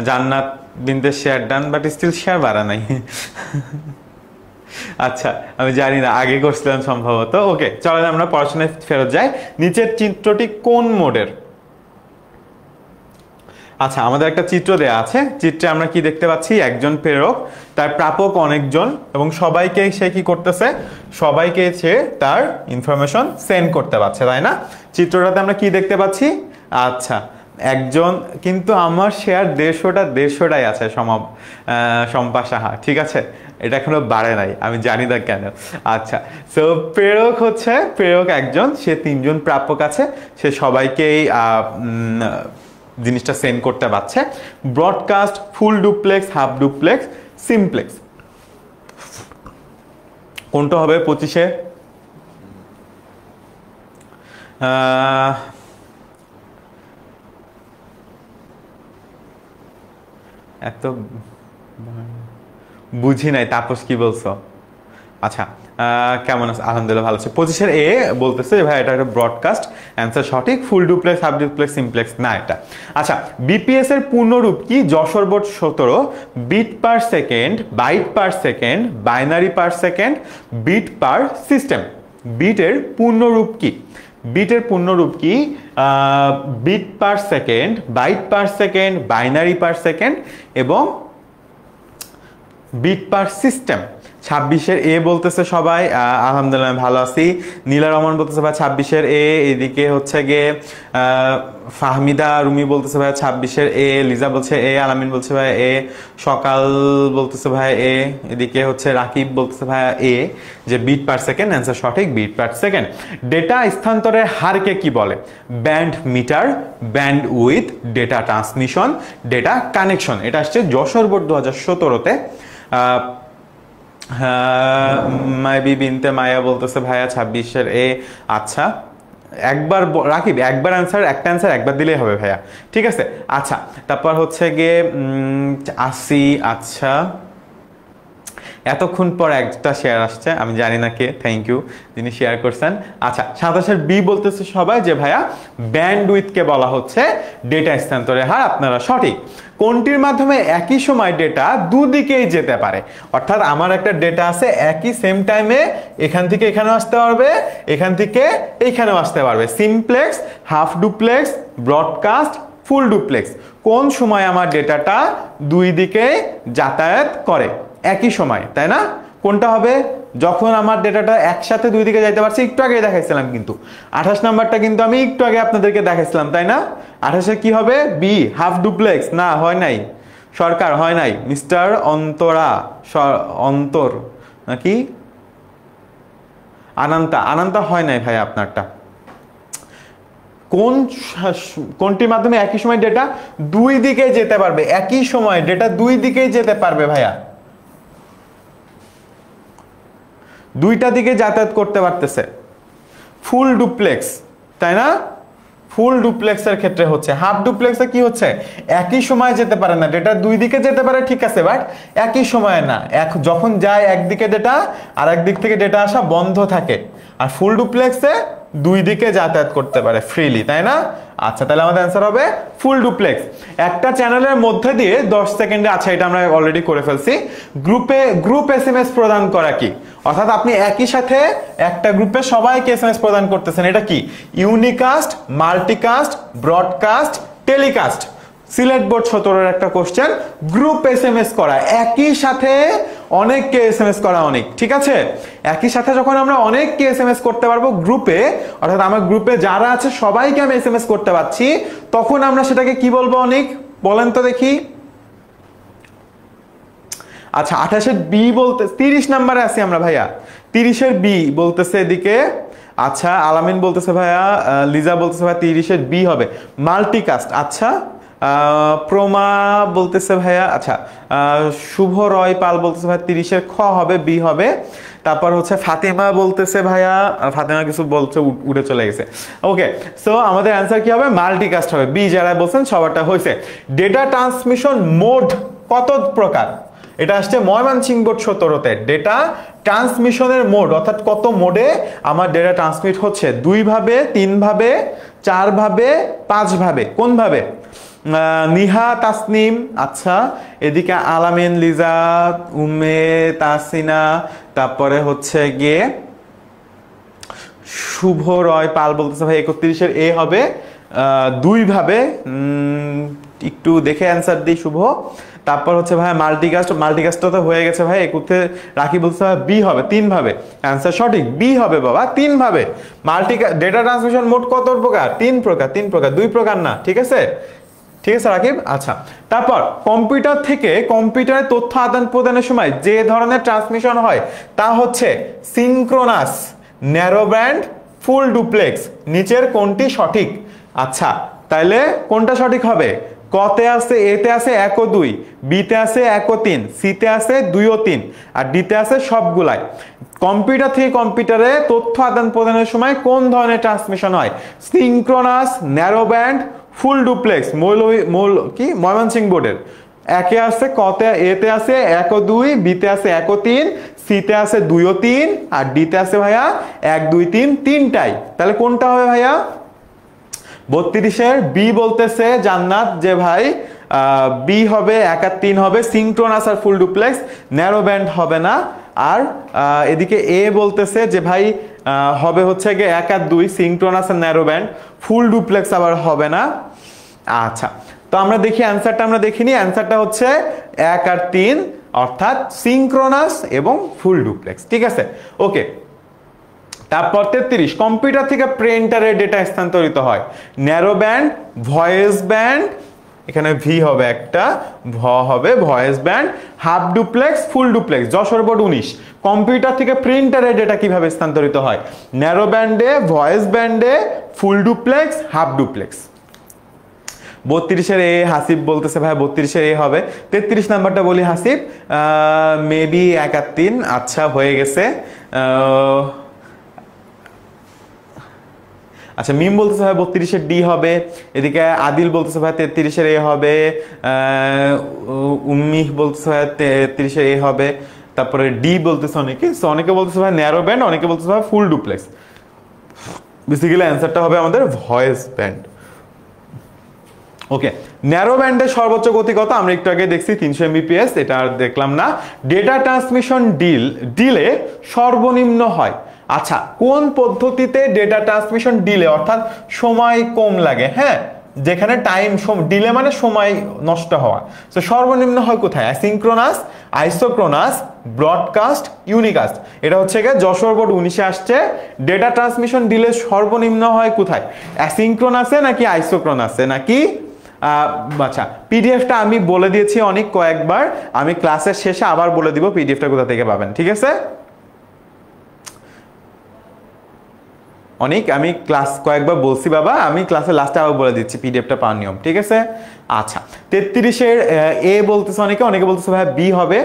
জান্নাত বিনতের share done but still share বাড়া নাই *laughs* আচ্ছা আমি জানি না আগে করছিলাম সম্ভবত ওকে চলো আমরা পড়াশোনায় ফেরত যাই নিচের চিত্রটি কোন মোডের আচ্ছা আমাদের একটা চিত্র দেয়া আছে চিত্রে আমরা কি দেখতে পাচ্ছি একজন প্রেরক তার প্রাপক অনেকজন এবং সবাইকে সে কি করতেছে সবাইকে সে তার ইনফরমেশন সেন্ড করতে পারছে তাই না চিত্রটাতে আমরা কি দেখতে পাচ্ছি আচ্ছা একজন কিন্তু আমার শেয়ার দেড়শোটা দেড়শোটাই আছে সমাপ সম্পা সাহা ঠিক আছে এটা এখনো বাড়ে নাই আমি জানি না কেন আচ্ছা সো প্রেরক হচ্ছে প্রেরক একজন সে তিনজন প্রাপক আছে সে সবাইকেই জিনিসটা সেন্ড করতে পারছে broadcast full duplex half duplex simplex কোনটা হবে পঁচিশে এত বুঝি নাই তাপস কি বলছো আচ্ছা কেমন আছে আলহামদুলিল্লাহ ভালো আছে পজিশন এ বলতেছে ভাই এটা একটা ব্রডকাস্ট অ্যান্সার সঠিক full duplex half duplex simplex না এটা আচ্ছা বিপিএস এর পূর্ণরূপ কি যশোর বোর্ড সতেরো bit per second byte per second binary per second bit per system বিটের পূর্ণরূপ কি বিটের পূর্ণরূপ কি bit per second byte per second binary per second এবং বিট পার সিস্টেম ছাব্বিশের এ বলতেছে সবাই আলহামদুলিল্লাহ ভালো আছি নীলা রহমান বলতেছে ভাই ছাব্বিশের এ এদিকে হচ্ছে গিয়ে ফাহমিদা রুমি বলতেছে ভাই ছাব্বিশের এ লিজা বলছে এ আলামিন বলছে ভাই এ সকাল বলতেছে ভাই এ এদিকে হচ্ছে রাকিব বলতেছে ভাই এ যে বিট পার সেকেন্ড অ্যান্সার সঠিক বিট পার সেকেন্ড ডেটা স্থানান্তরের হারকে কি বলে band meter bandwidth data transmission data connection এটা আসছে যশোর বোর্ড দু হাজার সতেরোতে মায়াবি হ্যাঁ, বিনতে মায়া বলতেছে ভাইয়া ছাব্বিশের এ আচ্ছা একবার রাকিব একবার অ্যান্সার একটা অ্যান্সার একবার দিলেই হবে ভাইয়া ঠিক আছে আচ্ছা তারপর হচ্ছে গিয়ে আসি আচ্ছা এতক্ষণ পর একটা শেয়ার আসছে আমি জানি না কে থ্যাংক ইউ যিনি শেয়ার করছেন আচ্ছা সাতাশের বি বলতেছে সবাই যে ভাইয়া ব্যান্ড উইথকে বলা হচ্ছে ডেটা স্থানান্তরের হার আপনারা সঠিক কোনটির মাধ্যমে একই সময় ডেটা দুদিকেই যেতে পারে অর্থাৎ আমার একটা ডেটা আছে একই সেম টাইমে এখান থেকে এখানেও আসতে পারবে এখান থেকে এইখানেও আসতে পারবে simplex half duplex broadcast full duplex কোন সময় আমার ডেটাটা দুই দিকে যাতায়াত করে একই সময় তাই না কোনটা হবে যখন আমার ডেটাটা একসাথে দুই দিকে যাইতে পারছি একটু আগে দেখাইছিলাম কিন্তু আঠাশ নাম্বারটা কিন্তু আমি একটু আগে আপনাদেরকে দেখাইছিলাম তাই না আঠাশে কি হবে বি হাফ ডুপ্লেক্স না হয় নাই সরকার হয় নাই মিস্টার অন্তরা অন্তর নাকি আনান্তা আনান্তা হয় নাই ভাই আপনারটা কোন কোনটির মাধ্যমে একই সময় ডেটা দুই দিকে যেতে পারবে একই সময় ডেটা দুই দিকেই যেতে পারবে ভাইয়া দুইটা দিকে যাতায়াত করতে পারতেছে ফুল ডুপ্লেক্স তাই না ফুল ডুপ্লেক্সের ক্ষেত্রে হচ্ছে হাফ ডুপ্লেক্সে কি হচ্ছে একই সময় যেতে পারে না ডেটা দুই দিকে যেতে পারে ঠিক আছে বাট একই সময়ে না এক যখন যায় একদিকে ডেটা আর একদিক থেকে ডেটা আসা বন্ধ থাকে আর ফুল ডুপ্লেক্সে দুই দিকে যাতায়াত করতে পারে ফ্রিলি তাই না আচ্ছা তাহলে আমাদের অ্যান্সার হবে ফুল ডুপ্লেক্স একটা চ্যানেলের মধ্যে দিয়ে দশ সেকেন্ডে আচ্ছা এটা আমরা অলরেডি করে ফেলছি গ্রুপে গ্রুপ এস এম এস প্রদান করা কি অর্থাৎ আপনি একই সাথে একটা গ্রুপে সবাইকে এস এম এস প্রদান করতেছেন এটা কি unicast multicast broadcast telecast Sylhet board সতেরোর একটা question group S M S করা একই সাথে অনেককে এস এম এস করা অনেক ঠিক আছে একই সাথে যখন আমরা অনেককে এস এম এস করতে পারবো গ্রুপে অর্থাৎ আমার গ্রুপে যারা আছে সবাইকে আমি এস এম এস করতে পারছি তখন আমরা সেটাকে কি বলবো অনেক বলেন তো দেখি আচ্ছা আঠাশের বি বলতে তিরিশ নাম্বারে আছি আমরা ভাইয়া তিরিশের বি বলতেছে এদিকে আচ্ছা আলামিন বলতেছে ভাইয়া লিজা বলতেছে ভাইয়া তিরিশের বি হবে মাল্টিকাস্ট আচ্ছা প্রমা বলতেছে ভাইয়া আচ্ছা শুভ রয় পাল বলতেছে ভাইয়া তিরিশের খ হবে বি হবে তারপর হচ্ছে ফাতেমা বলতেছে ভাইয়া ফাতেমা কিছু বলছে উঠে চলে গেছে ওকে সো আমাদের অ্যান্সার কি হবে মাল্টিকাস্ট হবে বি যারা বলছেন সবারটা হয়েছে ডেটা ট্রান্সমিশন মোড কত প্রকার এটা আসছে বোর্ড সতেরোতে ডেটা ট্রান্সমিশনের মোড অর্থাৎ কত মোডে আমার ডেটা ট্রান্সমিট হচ্ছে দুইভাবে তিনভাবে চারভাবে পাঁচভাবে কোনভাবে নিহা তাসনিম আচ্ছা এদিকে আলামিন লিজা উমে তাসিনা তারপরে হচ্ছে গিয়ে শুভ রয় পাল বলতেছে ভাই একত্রিশের এ হবে দুইভাবে একটু দেখে অ্যান্সার দিই শুভ তারপর হচ্ছে ভাই মাল্টিকাস্ট মাল্টিকাস্ট তো হয়ে গেছে ভাই একুতে রাখি বলতে হবে বি হবে তিন ভাবে অ্যান্সার সঠিক বি হবে বাবা তিন ভাবে মাল্টিকা ডেটা ট্রান্সমিশন মোট কত প্রকার তিন প্রকার তিন প্রকার দুই প্রকার না ঠিক আছে ঠিক আছে রাকিব আচ্ছা তারপর কম্পিউটার থেকে কম্পিউটারে তথ্য আদান প্রদানের সময় যে ধরনের ট্রান্সমিশন হয় তা হচ্ছে synchronous narrow band full duplex নিচের কোনটি সঠিক আচ্ছা তাহলে কোনটা সঠিক হবে কতে আছে এতে আছে এক ও দুই বিতে আছে এক ও তিন সিতে আছে দুই ও তিন আর ডিতে আছে সবগুলাই কম্পিউটার থেকে কম্পিউটারে তথ্য আদান প্রদানের সময় কোন ধরনের ট্রান্সমিশন হয় synchronous narrow band full duplex মৌল মৌল কি ময়মনসিং বোর্ডের একে আছে কতে এতে আছে এক ও দুই বিতে আছে এক ও তিন সিতে আছে দুই ও তিন আর ডিতে আছে ভাইয়া এক দুই তিন তিনটাই তাহলে কোনটা হবে ভাইয়া বত্রিশের বি বলতেছে জান্নাত যে ভাই বি হবে এক আর তিন হবে সিংক্রোনাস আর ফুল ডুপ্লেক্স ন্যারো ব্যান্ড হবে না আর এদিকে এ বলতেছে যে ভাই হবে হচ্ছে গিয়ে এক আর দুই সিংটোনাস আছে ন্যারো ব্যান্ড ফুল ডুপ্লেক্স আবার হবে না আচ্ছা তো আমরা দেখি অ্যান্সারটা আমরা দেখিনি অ্যান্সারটা হচ্ছে এক আর তিন অর্থাৎ সিঙ্ক্রোনাস এবং ফুল ডুপ্লেক্স ঠিক আছে ওকে তারপর তেত্রিশ কম্পিউটার থেকে প্রিন্টারের ডেটা স্থানান্তরিত হয় ন্যারো ব্যান্ড ভয়েস ব্যান্ড এখানে ভি হবে একটা ভ হবে voice band half duplex full duplex Jessore board উনিশ কম্পিউটার থেকে প্রিন্টারে ডেটা কিভাবে স্থানান্তরিত হয় ন্যারো ব্যান্ডে ভয়েস ব্যান্ডে ফুল ডুপ্লেক্স হাফ ডুপ্লেক্স বত্রিশের এ হাসিব বলতেছে ভাই বত্রিশের এ হবে তেত্রিশ নাম্বারটা বলি হাসিব মেবি একাত্তিন আচ্ছা হয়ে গেছে আচ্ছা মিম বলতেছে ভাই বত্রিশের ডি হবে এদিকে আদিল বলতেছে ভাই তেত্রিশের এ হবে উম্মিহ বলতেছে ভাই তেত্রিশের এ হবে তারপরে ডি বলতেছে অনেকে সো অনেকে বলতেছে ভাই ন্যারো ব্যান্ড অনেকে বলতেছে ভাই ফুল ডুপ্লেক্স বেসিক্যালি অ্যান্সারটা হবে আমাদের ভয়েস ব্যান্ড ওকে ন্যারো ব্যান্ডের সর্বোচ্চ গতি কত আমরা একটু আগে দেখছি তিনশো এমবিপিএস এটা আর দেখলাম না ডেটা ট্রান্সমিশন ডিল ডিলে সর্বনিম্ন হয় আচ্ছা কোন পদ্ধতিতে ডেটা ট্রান্সমিশন ডিলে অর্থাৎ সময় কম লাগে হ্যাঁ যেখানে টাইম ডিলে মানে সময় নষ্ট হওয়া তো সর্বনিম্ন হয় কোথায় অ্যাসিঙ্ক্রোনাস আইসোক্রোনাস ব্রডকাস্ট ইউনিকাস্ট এটা হচ্ছে গিয়ে যশোর বোর্ড উনিশে আসছে ডেটা ট্রান্সমিশন ডিলে সর্বনিম্ন হয় কোথায় অ্যাসিঙ্ক্রোনাসে নাকি আইসোক্রোনাসে নাকি আচ্ছা পিডিএফটা আমি বলে দিয়েছি অনেক কয়েকবার আমি ক্লাসের শেষে আবার বলে দিব পিডিএফটা কোথা থেকে পাবেন ঠিক আছে অনেক আমি ক্লাস কয়েকবার বলছি বাবা আমি ক্লাসে লাস্টে আবার বলে দিচ্ছি পিডিএফটা পাওয়ার নিয়ম ঠিক আছে আচ্ছা তেত্রিশের এ বলতেছে অনেকে অনেকে বলতেছে ভাই বি হবে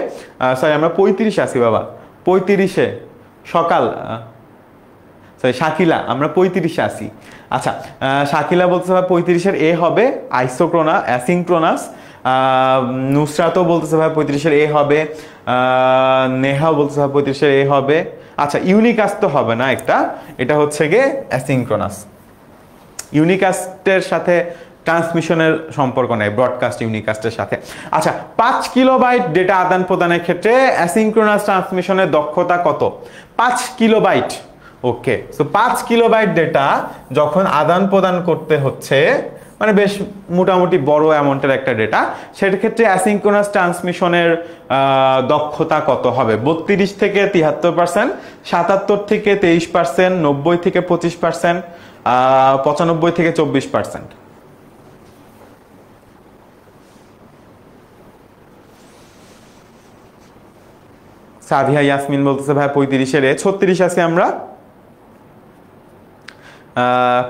সরি আমরা পঁয়ত্রিশে আছি বাবা পঁয়ত্রিশে সকাল সরি শাকিলা আমরা পঁয়ত্রিশে আসি আচ্ছা শাকিলা বলতেছে ভাই পঁয়ত্রিশের এ হবে আইসোক্রোনা অ্যাসিংক্রোনাস নুসরাতও বলতেছে ভাই পঁয়ত্রিশের এ হবে নেহাও বলতেছে ভাই পঁয়ত্রিশের এ হবে আচ্ছা ইউনিকাস তো হবে না একটা এটা হচ্ছে গিয়ে অ্যাসিঙ্ক্রোনাস ইউনিকাস্টের সাথে ট্রান্সমিশনের সম্পর্ক নেই ব্রডকাস্ট ইউনিকাস্টের সাথে আচ্ছা পাঁচ কিলোবাইট ডেটা আদান প্রদানের ক্ষেত্রে অ্যাসিংক্রোনাস ট্রান্সমিশনের দক্ষতা কত পাঁচ কিলোবাইট ওকে সো পাঁচ কিলোবাইট ডেটা যখন আদান প্রদান করতে হচ্ছে মানে বেশ মোটামুটি বড় অ্যামাউন্টের একটা ডেটা সেক্ষেত্রে অ্যাসিঙ্কোনাস ট্রান্সমিশনের দক্ষতা কত হবে বত্রিশ থেকে তিয়াত্তর পার্সেন্ট সাতাত্তর থেকে তেইশ পার্সেন্ট নব্বই থেকে পঁচিশ পার্সেন্ট পঁচানব্বই থেকে চব্বিশ পার্সেন্ট সাদিয়া ইয়াসমিন বলতেছে ভাই পঁয়ত্রিশের এ ছত্রিশ আছে আমরা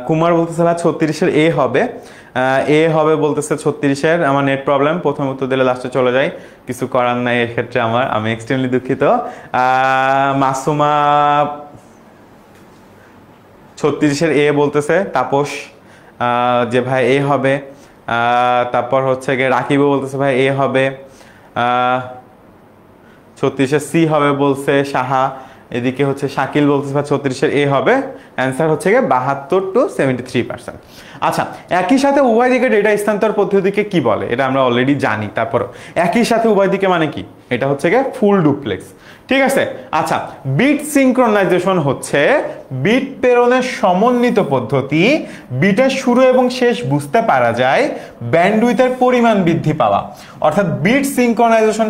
কুমার বলতেছে ভাই ছত্রিশের এ হবে এ হবে বলতেছে ছত্রিশের আমার নেট প্রবলেম প্রথম উত্তর দিলে লাস্টে চলে যায় কিছু করার নাই এর ক্ষেত্রে আমার আমি এক্সট্রিমলি দুঃখিত মাসুমা ছত্রিশের এ বলতেছে তাপস যে ভাই এ হবে তারপর হচ্ছে গিয়ে রাকিবও বলতেছে ভাই এ হবে ছত্রিশের সি হবে বলছে সাহা এদিকে হচ্ছে শাকিল বলতেছে বা ছত্রিশের এ হবে অ্যান্সার হচ্ছে গিয়ে বাহাত্তর টু সেভেন্টি থ্রি পার্সেন্ট আচ্ছা একই সাথে উভয় দিকে ডেটা স্থানান্তর পদ্ধতিকে কি বলে এটা আমরা অলরেডি জানি তারপর একই সাথে উভয় দিকে মানে কি এটা হচ্ছে গিয়ে ফুল ডুপ্লেক্স ঠিক আছে আচ্ছা বিট সিঙ্ক্রোনাইজেশন হচ্ছে বিট প্রেরণের সমন্বিত পদ্ধতি বিটের শুরু এবং শেষ বুঝতে পারা যায় ব্যান্ডউইথের পরিমাণ বৃদ্ধি পাওয়া অর্থাৎ বিট সিঙ্ক্রোনাইজেশন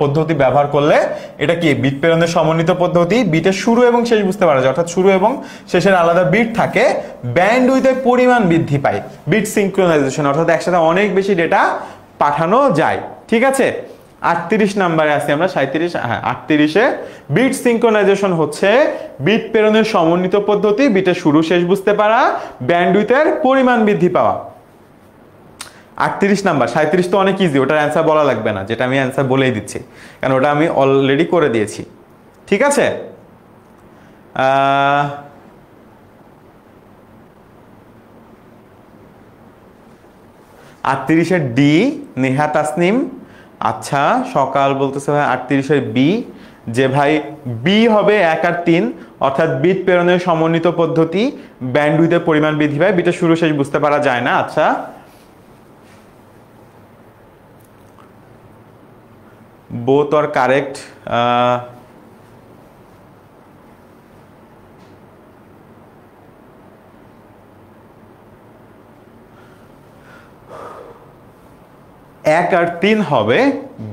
পদ্ধতি ব্যবহার করলে এটা কি বিট প্রেরণের সমন্বিত পদ্ধতি বিটের শুরু এবং শেষ বুঝতে পারা যায় অর্থাৎ শুরু এবং শেষের আলাদা বিট থাকে ব্যান্ডউইথের পরিমাণ বৃদ্ধি পায় বিট সিঙ্ক্রোনাইজেশন অর্থাৎ একসাথে অনেক বেশি ডেটা পাঠানো যায় ঠিক আছে 38 নাম্বারে আছি আমরা 37 হ্যাঁ আটত্রিশে বিট সিনক্রোনাইজেশন হচ্ছে বিট প্রেরণের সমন্বিত পদ্ধতি বিটের শুরু শেষ বুঝতে পারা ব্যান্ডউইথের পরিমাণ বৃদ্ধি পাওয়া আটত্রিশ নাম্বার 37 তো অনেক ইজি ওটার অ্যান্সার বলা লাগবে না যেটা আমি आंसर বলেই দিচ্ছি কারণ ওটা আমি অলরেডি করে দিয়েছি ঠিক আছে এর ডি নেহা তাসনিম আচ্ছা সকাল বলতেছে ভাই আটত্রিশের বি যে ভাই বি হবে এক আর তিন অর্থাৎ বিট প্রেরণের সমন্বিত পদ্ধতি ব্যান্ডউইথের পরিমাণ বৃদ্ধি পায় বিটা শুরু শেষ বুঝতে পারা যায় না আচ্ছা বোথ আর কারেক্ট এক আর তিন হবে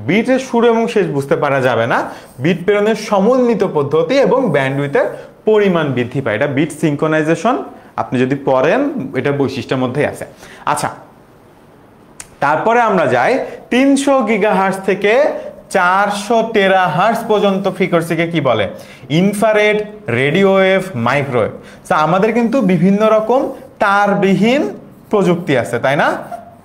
বিটের শুরু এবং শেষ বুঝতে পারা যাবে না বিট প্রেরণের সমন্বিত পদ্ধতি এবং ব্যান্ডউইথের পরিমাণ বৃদ্ধি পায় এটা বিট সিঙ্কোনাইজেশন আপনি যদি পড়েন এটা বৈশিষ্ট্যের মধ্যেই আছে আচ্ছা তারপরে আমরা যাই তিনশো গিগাহার্স থেকে চারশো টেরা হার্স পর্যন্ত ফ্রিকোয়েন্সিকে কি বলে ইনফারেড রেডিওয়েভ মাইক্রোওয়েভ আমাদের কিন্তু বিভিন্ন রকম তারবিহীন প্রযুক্তি আছে তাই না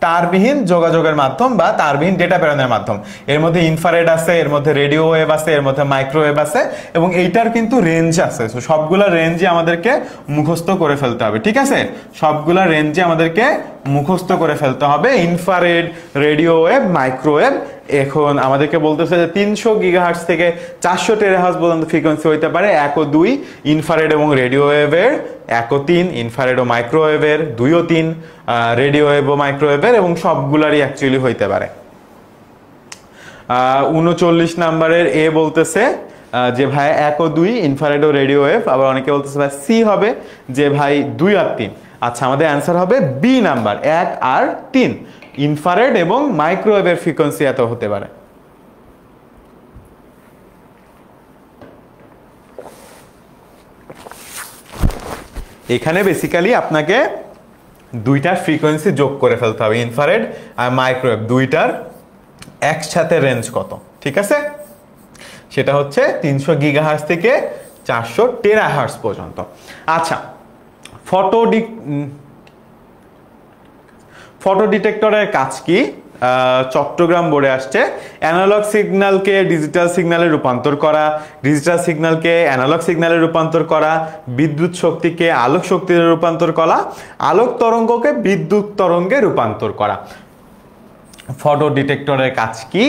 তারবিহীন যোগাযোগের মাধ্যম বা তারবিহীন ডেটা প্রেরণের মাধ্যম এর মধ্যে ইনফারেড আছে এর মধ্যে রেডিও ওয়েভ আছে এর মধ্যে মাইক্রোওয়েভ আছে এবং এইটার কিন্তু রেঞ্জ আছে তো সবগুলো রেঞ্জই আমাদেরকে মুখস্থ করে ফেলতে হবে ঠিক আছে সবগুলো রেঞ্জই আমাদেরকে মুখস্থ করে ফেলতে হবে ইনফারেড রেডিও ওয়েভ মাইক্রোওয়েভ এখন আমাদেরকে বলতেছে যে তিনশো গিগাহার্স থেকে চারশো টেরাহার্স পর্যন্ত ফ্রিকোয়েন্সি হইতে পারে এক ও দুই ইনফারেড এবং রেডিও ওয়েভের এক ও তিন ইনফারেড ও মাইক্রোওয়েভের দুই ও তিন রেডিও ওয়েভ ও মাইক্রোওয়েভের এবং সবগুলারই অ্যাকচুয়ালি হইতে পারে উনচল্লিশ নাম্বারের এ বলতেছে যে ভাই এক ও দুই ইনফারেড ও রেডিও ওয়েভ আবার অনেকে বলতেছে ভাই সি হবে যে ভাই দুই আর তিন আচ্ছা আমাদের অ্যান্সার হবে বি নাম্বার এক আর তিন ইনফারেড এবং মাইক্রোওয়েভের ফ্রিকোয়েন্সি এত হতে পারে এখানে বেসিক্যালি আপনাকে দুইটার ফ্রিকোয়েন্সি যোগ করে ফেলতে হবে ইনফারেড আর মাইক্রোওয়েভ দুইটার একসাথে রেঞ্জ কত ঠিক আছে সেটা হচ্ছে তিনশো গিগাহার্স থেকে চারশো টেরাহার্স পর্যন্ত আচ্ছা ফটো ফটো ডিটেক্টরের কাজ কি চট্টগ্রাম বোর্ডে আসছে অ্যানালগ সিগন্যালকে ডিজিটাল সিগন্যালে রূপান্তর করা ডিজিটাল সিগন্যালকে অ্যানালগ সিগন্যালে রূপান্তর করা বিদ্যুৎ শক্তিকে আলোক শক্তিতে রূপান্তর করা আলোক তরঙ্গকে বিদ্যুৎ তরঙ্গে রূপান্তর করা ফটো ডিটেক্টরের কাজ কি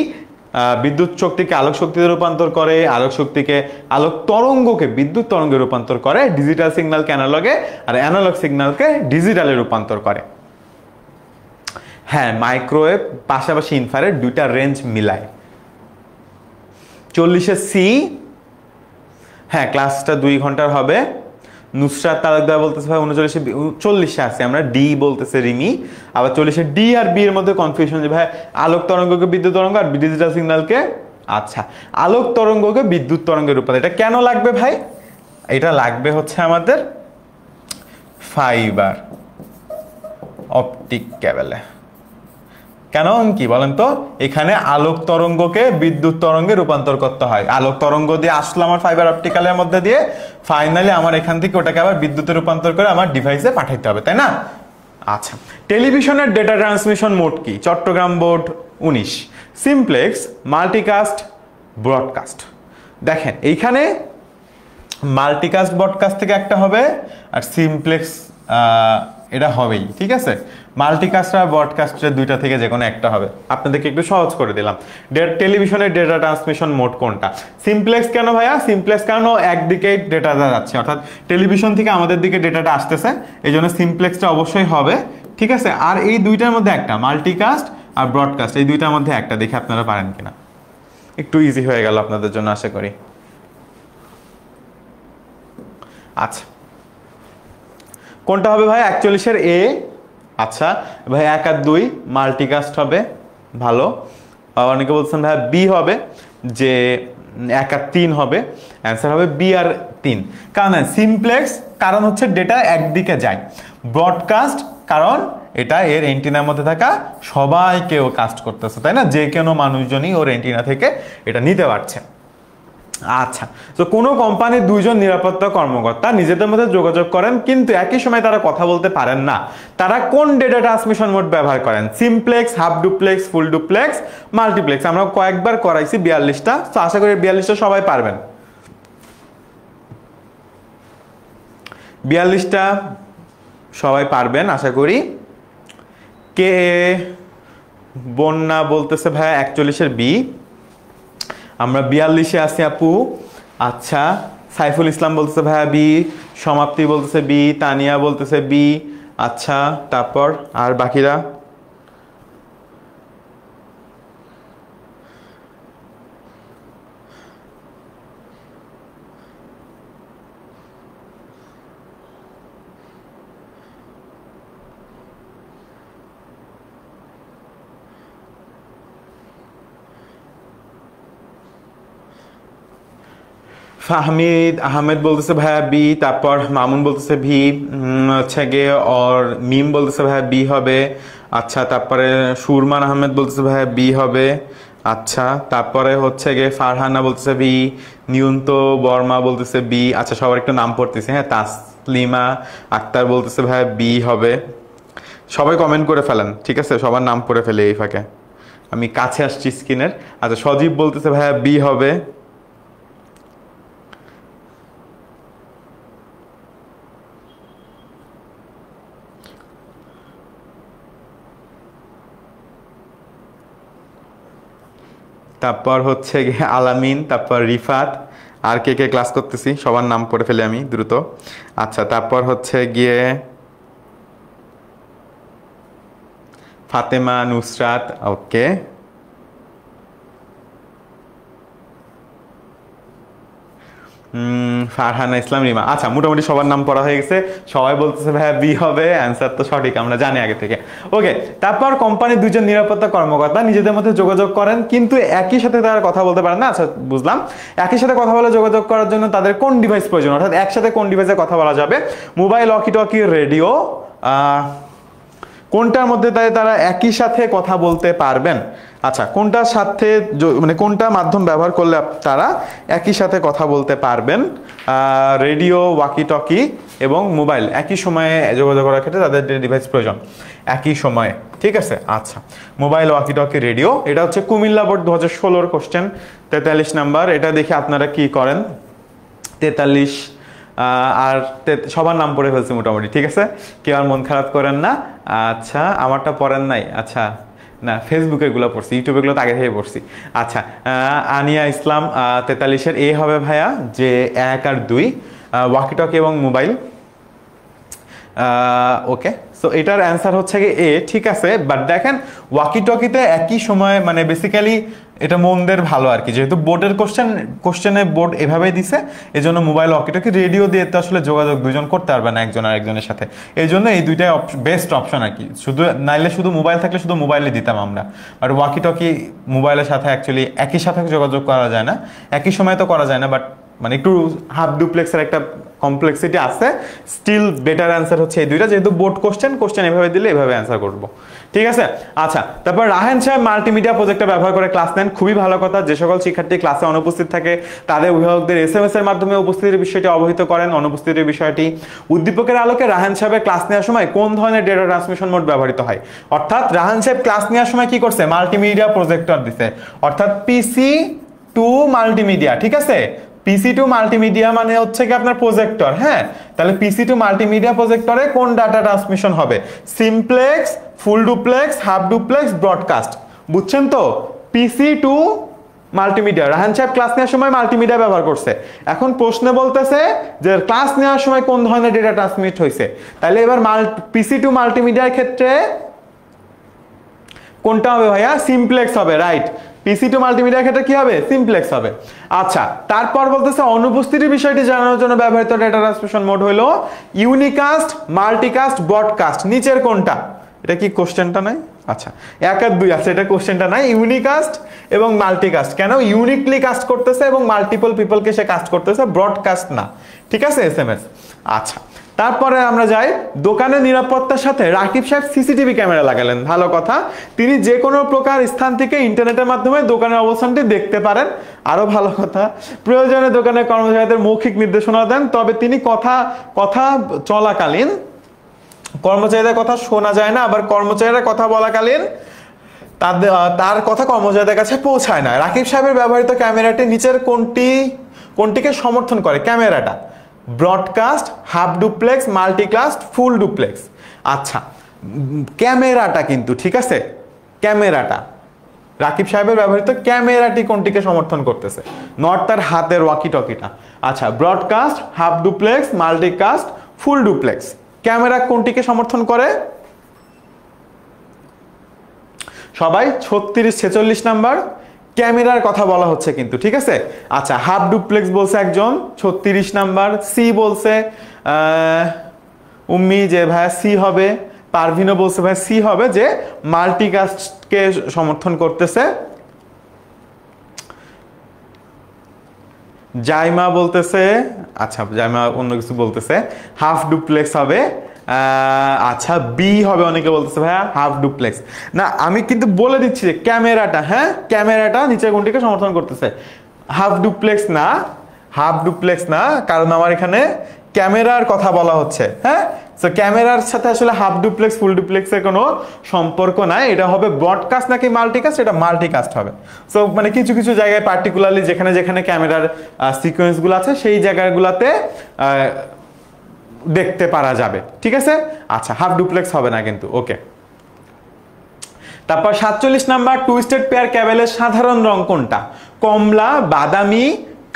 বিদ্যুৎ শক্তিকে আলোক শক্তিতে রূপান্তর করে আলোক শক্তিকে আলোক তরঙ্গকে বিদ্যুৎ তরঙ্গে রূপান্তর করে ডিজিটাল সিগন্যালকে অ্যানালগে আর অ্যানালগ সিগন্যালকে ডিজিটালে রূপান্তর করে হ্যাঁ মাইক্রোওয়েভ পাশাপাশি ইনফ্রারেড দুইটা রেঞ্জ মিলায় চল্লিশে সি হ্যাঁ ক্লাসটা দুই ঘন্টার হবে নুসরাত তালাকদার বলতেছে ভাই উনচল্লিশে চল্লিশে আছে আমরা ডি বলতেছে রিমি আবার চল্লিশে ডি আর বি এর মধ্যে কনফিউশন যে ভাই আলোক তরঙ্গকে বিদ্যুৎ তরঙ্গ আর ডিজিটাল সিগন্যালকে আচ্ছা আলোক তরঙ্গকে বিদ্যুৎ তরঙ্গের রূপান্তর এটা কেন লাগবে ভাই এটা লাগবে হচ্ছে আমাদের ফাইবার অপটিক ক্যাবেলে কেন কি বলেন তো এখানে আলোক তরঙ্গকে বিদ্যুৎ তরঙ্গে রূপান্তর করতে হয় আলোক তরঙ্গ দিয়ে আসলো আমার ফাইবার অপটিক্যালের মধ্যে দিয়ে ফাইনালি আমার এখান থেকে ওটাকে আবার বিদ্যুতে রূপান্তর করে আমার ডিভাইসে পাঠাইতে হবে তাই না আচ্ছা টেলিভিশনের ডেটা ট্রান্সমিশন মোড কি চট্টগ্রাম বোর্ড উনিশ সিমপ্লেক্স মাল্টিকাস্ট ব্রডকাস্ট দেখেন এইখানে মাল্টিকাস্ট ব্রডকাস্ট থেকে একটা হবে আর সিমপ্লেক্স এটা হবেই ঠিক আছে মাল্টিকাস্ট আর ব্রডকাস্টের দুইটা থেকে যে কোনো একটা হবে আপনাদেরকে একটু সহজ করে দিলাম টেলিভিশনের ডেটা ট্রান্সমিশন মোড কোনটা সিমপ্লেক্স কেন ভাইয়া সিমপ্লেক্স কেন একদিকে ডেটাটা যাচ্ছে অর্থাৎ টেলিভিশন থেকে আমাদের দিকে ডেটাটা আসতেছে এই জন্য সিমপ্লেক্সটা অবশ্যই হবে ঠিক আছে আর এই দুইটার মধ্যে একটা মাল্টিকাস্ট আর ব্রডকাস্ট এই দুইটার মধ্যে একটা দেখে আপনারা পারেন কিনা একটু ইজি হয়ে গেল আপনাদের জন্য আশা করি আচ্ছা কোনটা হবে ভাই একচল্লিশের এ আচ্ছা ভাই এক আর দুই মাল্টিকাস্ট হবে ভালো অনেকে বলছেন ভাই বি হবে যে এক আর তিন হবে অ্যান্সার হবে বি আর তিন কারণ সিমপ্লেক্স হ্যাঁ, কারণ হচ্ছে ডেটা একদিকে যায় ব্রডকাস্ট কারণ এটা এর এন্টিনার মধ্যে থাকা সবাইকেও কাস্ট করতেছে তাই না যে কোনো মানুষজনই ওর এন্টিনা থেকে এটা নিতে পারছে আচ্ছা তো কোনো কোম্পানির দুইজন নিরাপত্তা কর্মকর্তা নিজেদের মধ্যে যোগাযোগ করেন কিন্তু একই সময় তারা কথা বলতে পারেন না তারা কোন ডেটা ট্রান্সমিশন মোড ব্যবহার করেন simplex half duplex full duplex multiplex আমরা কয়েকবার করাইছি বিয়াল্লিশটা তো আশা করি বিয়াল্লিশটা সবাই পারবেন বিয়াল্লিশটা সবাই পারবেন আশা করি কে বন্যা বলতেছে ভাইয়া একচল্লিশের বি আমরা বিয়াল্লিশে আছি আপু আচ্ছা সাইফুল ইসলাম বলতেছে ভাইয়া বি সমাপ্তি বলতেছে বি তানিয়া বলতেছে বি আচ্ছা তারপর আর বাকিরা ফাহমিদ আহমেদ বলতেছে ভাইয়া বি তারপর মামুন বলতেছে ভি হচ্ছে গিয়ে ওর মিম বলতেছে ভাইয়া বি হবে আচ্ছা তারপরে সুরমান আহমেদ বলতেছে ভাইয়া বি হবে আচ্ছা তারপরে হচ্ছে গিয়ে ফারহানা বলতেছে বি নিয়ন্ত বর্মা বলতেছে বি আচ্ছা সবার একটু নাম পড়তেছে হ্যাঁ তাসলিমা আক্তার বলতেছে ভাইয়া বি হবে সবাই কমেন্ট করে ফেলেন ঠিক আছে সবার নাম পড়ে ফেলে এই ফাঁকে আমি কাছে আসছি স্ক্রিনের আচ্ছা সজীব বলতেছে ভাইয়া বি হবে তারপর হচ্ছে *laughs* আলামিন তারপর রিফাত আর কে কে ক্লাস করতেছি সবার নাম পড়ে ফেলি আমি দ্রুত আচ্ছা তারপর হচ্ছে গিয়ে ফাতেমা নুসরাত ওকে ফারহানা ইসলাম রিমা আচ্ছা মোটামুটি সবার নাম পড়া হয়ে গেছে সবাই বলতেছে ভাইয়া বি হবে অ্যান্সার তো সঠিক আমরা জানি আগে থেকে ওকে তারপর কোম্পানির দুজন নিরাপত্তা কর্মকর্তা নিজেদের মধ্যে যোগাযোগ করেন কিন্তু একই সাথে তারা কথা বলতে পারেন না আচ্ছা বুঝলাম একই সাথে কথা বলে যোগাযোগ করার জন্য তাদের কোন ডিভাইস প্রয়োজন অর্থাৎ একসাথে কোন ডিভাইসে কথা বলা যাবে মোবাইল অকি টকি রেডিও কোনটার মধ্যে তাই তারা একই সাথে কথা বলতে পারবেন আচ্ছা কোনটার সাথে মানে কোনটা মাধ্যম ব্যবহার করলে তারা একই সাথে কথা বলতে পারবেন রেডিও ওয়াকি টকি এবং মোবাইল একই সময়ে যোগাযোগ করার ক্ষেত্রে তাদের ডিভাইস প্রয়োজন একই সময়ে ঠিক আছে আচ্ছা মোবাইল ওয়াকি টকি রেডিও এটা হচ্ছে কুমিল্লা বোর্ড দু হাজার ষোলোর কোশ্চেন তেতাল্লিশ নাম্বার এটা দেখে আপনারা কি করেন তেতাল্লিশ আর সবার নাম পড়ে ফেলছি মোটামুটি ঠিক আছে কেউ আর মন খারাপ করেন না আচ্ছা আমারটা পড়েন নাই আচ্ছা না ফেসবুকে গুলো পড়ছি ইউটিউবে তো আগে থেকে পড়ছি আচ্ছা আনিয়া ইসলাম তেতাল্লিশের এ হবে ভাইয়া যে এক আর দুই ওয়াকিটক এবং মোবাইল ওকে সো এটার অ্যান্সার হচ্ছে কি এ ঠিক আছে বাট দেখেন ওয়াকিটকিতে একই সময় মানে বেসিক্যালি এটা মনদের ভালো আর কি যেহেতু বোর্ডের কোশ্চেন কোশ্চেনে বোর্ড এভাবেই দিছে এই জন্য মোবাইল টকি রেডিও দিয়ে তো আসলে যোগাযোগ দুজন করতে পারবে না একজন আর একজনের সাথে এই জন্য এই দুইটাই বেস্ট অপশন আর কি শুধু নাইলে শুধু মোবাইল থাকলে শুধু মোবাইলে দিতাম আমরা বাট ওয়াকি টকি মোবাইলের সাথে অ্যাকচুয়ালি একই সাথে যোগাযোগ করা যায় না একই সময় তো করা যায় না বাট মানে একটু হাফ ডুপ্লেক্সের একটা কমপ্লেক্সিটি আছে স্টিল বেটার অ্যান্সার হচ্ছে এই দুইটা যেহেতু বোর্ড কোশ্চেন কোশ্চেন এভাবে দিলে এভাবে অ্যান্সার করবো ঠিক আছে আচ্ছা তারপর রাহেন সাহেব মাল্টিমিডিয়া প্রজেক্টটা ব্যবহার করে ক্লাস নেন খুবই ভালো কথা যে সকল শিক্ষার্থী ক্লাসে অনুপস্থিত থাকে তাদের অভিভাবকদের এস এম এস এর মাধ্যমে উপস্থিতির বিষয়টি অবহিত করেন অনুপস্থিতির বিষয়টি উদ্দীপকের আলোকে রাহেন সাহেবের ক্লাস নেওয়ার সময় কোন ধরনের ডেটা ট্রান্সমিশন মোড ব্যবহৃত হয় অর্থাৎ রাহান সাহেব ক্লাস নেওয়ার সময় কি করছে মাল্টিমিডিয়া প্রজেক্টর দিছে অর্থাৎ পিসি টু মাল্টিমিডিয়া ঠিক আছে পিসি টু মাল্টিমিডিয়া মানে হচ্ছে কি আপনার প্রজেক্টর হ্যাঁ তাহলে পিসি টু মাল্টিমিডিয়া প্রজেক্টরে কোন ডাটা ট্রান্সমিশন হবে simplex full duplex half duplex broadcast বুঝছেন তো পিসি টু মাল্টিমিডিয়া রাহান সাহেব ক্লাস নেওয়ার সময় মাল্টিমিডিয়া ব্যবহার করছে এখন প্রশ্নে বলতেছে যে ক্লাস নেওয়ার সময় কোন ধরনের ডেটা ট্রান্সমিট হয়েছে তাহলে এবার পিসি টু মাল্টিমিডিয়ার ক্ষেত্রে কোনটা হবে ভাইয়া সিমপ্লেক্স হবে রাইট পিসি টু মাল্টিমিডিয়ার ক্ষেত্রে কি হবে সিমপ্লেক্স হবে আচ্ছা তারপর বলতেছে অনুপস্থিতির বিষয়টি জানানোর জন্য ব্যবহৃত ডেটা ট্রান্সমিশন মোড হলো ইউনিকাস্ট মাল্টিকাস্ট ব্রডকাস্ট নিচের কোনটা এটা কি কোশ্চেনটা নাই আচ্ছা এক আর দুই আছে এটা কোশ্চেনটা নাই ইউনিকাস্ট এবং মাল্টিকাস্ট কেন ইউনিকলি কাস্ট করতেছে এবং মাল্টিপল পিপলকে সে কাস্ট করতেছে ব্রডকাস্ট না ঠিক আছে এস এম এস আচ্ছা তারপরে আমরা যাই দোকানের নিরাপত্তার সাথে রাকিব সাহেব সিসিটিভি ক্যামেরা লাগালেন ভালো কথা তিনি যে কোনো প্রকার স্থান থেকে ইন্টারনেটের মাধ্যমে দোকানের অবস্থানটি দেখতে পারেন আরও ভালো কথা প্রয়োজনে দোকানের কর্মচারীদের মৌখিক নির্দেশনা দেন তবে তিনি কথা কথা চলাকালীন কর্মচারীদের কথা শোনা যায় না আবার কর্মচারীরা কথা বলাকালীন তাদের তার কথা কর্মচারীদের কাছে পৌঁছায় না রাকিব সাহেবের ব্যবহৃত ক্যামেরাটি নিচের কোনটি কোনটিকে সমর্থন করে ক্যামেরাটা broadcast half duplex multicast full duplex আচ্ছা ক্যামেরাটা কিন্তু ঠিক আছে ক্যামেরাটা রাকিব সাহেবের ব্যবহৃত ক্যামেরাটি কোনটিকে সমর্থন করতেছে নট তার হাতের ওয়াকি টকিটা আচ্ছা broadcast half duplex multicast full duplex camera কোনটিকে সমর্থন করে সবাই ছত্রিশ ছেচল্লিশ নাম্বার ক্যামেরার কথা বলা হচ্ছে কিন্তু ঠিক আছে আচ্ছা হাফ ডুপ্লেক্স বলছে একজন ছত্রিশ নাম্বার সি বলছে উম্মি যে ভাইয়া সি হবে পারভিনও বলছে ভাই সি হবে যে মাল্টিকাস্টকে সমর্থন করতেছে জাইমা বলতেছে আচ্ছা জাইমা অন্য কিছু বলতেছে হাফ ডুপ্লেক্স হবে আচ্ছা বি হবে অনেকে বলতেছে ভাইয়া হাফ ডুপ্লেক্স না আমি কিন্তু বলে দিচ্ছি যে ক্যামেরাটা হ্যাঁ ক্যামেরাটা নিচের কোনটিকে সমর্থন করতেছে হাফ ডুপ্লেক্স না হাফ ডুপ্লেক্স না কারণ আমার এখানে ক্যামেরার কথা বলা হচ্ছে হ্যাঁ সো ক্যামেরার সাথে আসলে হাফ ডুপ্লেক্স ফুল ডুপ্লেক্সের কোনো সম্পর্ক নাই এটা হবে ব্রডকাস্ট নাকি মাল্টিকাস্ট এটা মাল্টিকাস্ট হবে সো মানে কিছু কিছু জায়গায় পার্টিকুলারলি যেখানে যেখানে ক্যামেরার সিকোয়েন্সগুলো আছে সেই জায়গাগুলোতে দেখতে পারা যাবে ঠিক আছে আচ্ছা হাফ ডুপ্লেক্স হবে না কিন্তু ওকে তারপর সাতচল্লিশ নাম্বার টুইস্টেড পেয়ার ক্যাবেলের সাধারণ রং কোনটা কমলা বাদামি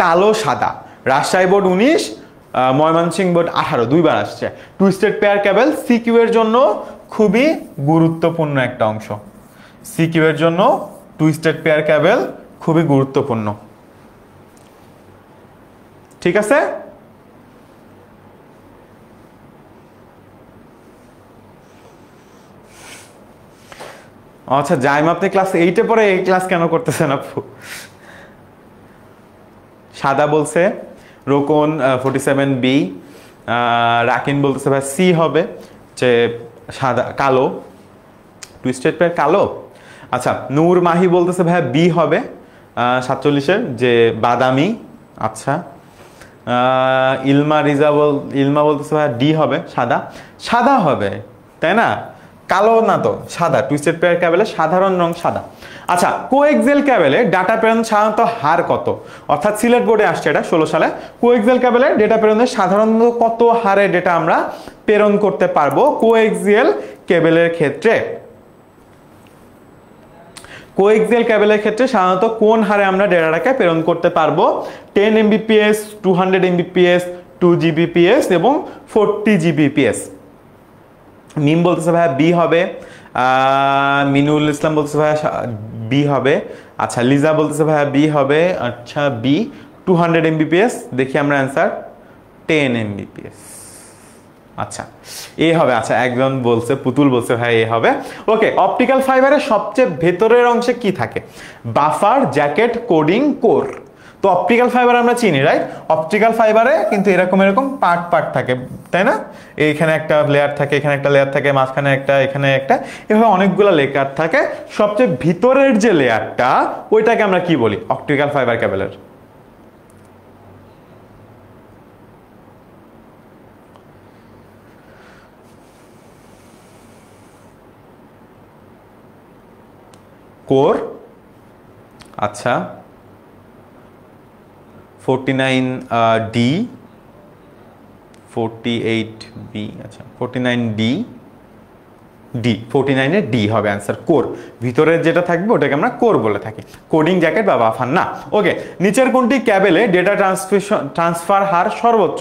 কালো সাদা রাজশাহী বোর্ড উনিশ ময়মনসিংহ বোর্ড আঠারো দুইবার আসছে টুইস্টেড পেয়ার ক্যাবেল সিকিউ এর জন্য খুবই গুরুত্বপূর্ণ একটা অংশ সিকিউ এর জন্য টুইস্টেড পেয়ার ক্যাবেল খুবই গুরুত্বপূর্ণ ঠিক আছে আচ্ছা জাইম আপনি ক্লাস এইটে পরে এই ক্লাস কেন করতেছেন আপু সাদা বলছে Rokon forty seven B Rakin বলতেছে ভাই সি হবে যে সাদা কালো টুইস্টেড পেয়ার কালো আচ্ছা নূর মাহি বলতেছে ভাইয়া বি হবে সাতচল্লিশের যে বাদামি আচ্ছা ইলমা রিজা বল ইলমা বলতেছে ভাইয়া ডি হবে সাদা সাদা হবে তাই না কালো না তো সাদা টুইস্টেড পেয়ার ক্যাবেলে সাধারণ রং সাদা আচ্ছা কোএক্সেল ক্যাবেলে ডাটা প্রেরণ সাধারণত হার কত অর্থাৎ সিলেট বোর্ডে আসছে এটা ষোলো সালে কোএক্সেল ক্যাবেলে ডেটা প্রেরণের সাধারণত কত হারে ডেটা আমরা প্রেরণ করতে পারবো কোএক্সিয়াল কেবেলের ক্ষেত্রে কোএক্সেল ক্যাবেলের ক্ষেত্রে সাধারণত কোন হারে আমরা ডেটাটাকে প্রেরণ করতে পারবো ten Mbps to hundred Mbps two Gbps এবং ফোরটি জিবিপিএস মিম বলতেছে ভাইয়া বি হবে মিনুল ইসলাম বলতেছে ভাইয়া বি হবে আচ্ছা লিজা বলতেছে ভাইয়া বি হবে আচ্ছা বি টু হান্ড্রেড এমবিপিএস দেখি আমরা অ্যান্সার টেন এমবিপিএস আচ্ছা এ হবে আচ্ছা একজন বলছে পুতুল বলছে ভাই এ হবে ওকে অপটিক্যাল ফাইবারের সবচেয়ে ভেতরের অংশে কি থাকে বাফার জ্যাকেট কোডিং কোর তো অপটিক্যাল ফাইবার আমরা চিনি রাইট অপটিক্যাল ফাইবারে কিন্তু এরকম এরকম পার্ট পার্ট থাকে তাই না এখানে একটা লেয়ার থাকে এখানে একটা লেয়ার থাকে মাঝখানে একটা এখানে একটা এভাবে অনেকগুলো লেয়ার থাকে সবচেয়ে ভিতরের যে লেয়ারটা ওইটাকে আমরা কি বলি অপটিক্যাল ফাইবার ক্যাবেলের কোর আচ্ছা ডি 49D বি আচ্ছা 49D ডি ডি ফোরটি নাইনের ডি হবে অ্যান্সার কোর ভিতরে যেটা থাকবে ওটাকে আমরা কোর বলে থাকি কোডিং জ্যাকেট বা বাফার না ওকে নিচের কোনটি ক্যাবেলে ডেটা ট্রান্সফিউশন ট্রান্সফার হার সর্বোচ্চ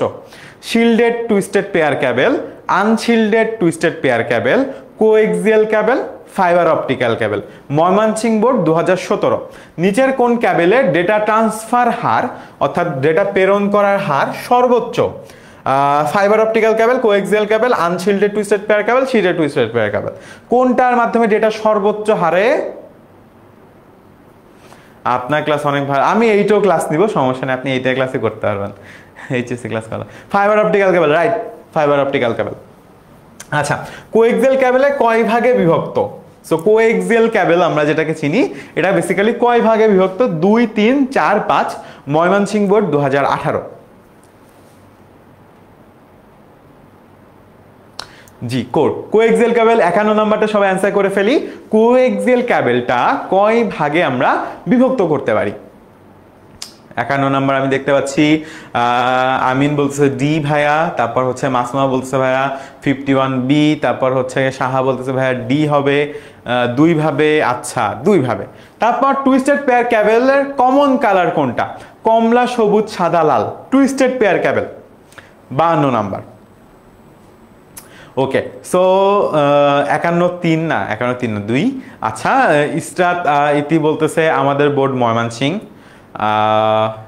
shielded twisted pair cable unshielded twisted pair cable coaxial cable fibre optical cable Mymensingh board দু হাজার নিচের কোন ক্যাবেলে ডেটা ট্রান্সফার হার অর্থাৎ ডেটা প্রেরণ করার হার সর্বোচ্চ fiber optical cable coaxial cable unshielded twisted pair cable shielded twisted pair cable কোনটার মাধ্যমে ডেটা সর্বোচ্চ হারে আপনার ক্লাস অনেক ভালো আমি এইটাও ক্লাস নিব সমস্যা নেই আপনি এইটা ক্লাসে করতে পারবেন এইচএসি ক্লাস করা fibre optical cable right fibre optical cable আচ্ছা এক্সেল ক্যাবেলে কয় ভাগে বিভক্ত সো কোএক্সিয়াল ক্যাবেল আমরা যেটাকে চিনি এটা বেসিক্যালি কয় ভাগে বিভক্ত দুই তিন চার পাঁচ ময়মনসিং বোর্ড দু হাজার জি কোর কোএক্সিয়াল ক্যাবেল একান্ন নাম্বারটা সবাই অ্যান্সার করে ফেলি কোএক্সিয়াল ক্যাবেলটা কয় ভাগে আমরা বিভক্ত করতে পারি একান্ন নাম্বার আমি দেখতে পাচ্ছি আমিন বলতেছে ডি ভাইয়া তারপর হচ্ছে মাসমা বলতেছে ভাইয়া ফিফটি ওয়ান বি তারপর হচ্ছে সাহা বলতেছে ভাইয়া ডি হবে দুইভাবে আচ্ছা দুইভাবে তারপর টুইস্টেড পেয়ার ক্যাবেলের কমন কালার কোনটা কমলা সবুজ সাদা লাল টুইস্টেড পেয়ার ক্যাবেল বাহান্ন নাম্বার ওকে সো একান্ন তিন না একান্ন তিন না দুই আচ্ছা ইস্টার ইতি বলতেছে আমাদের বোর্ড ময়মনসিংহ 啊。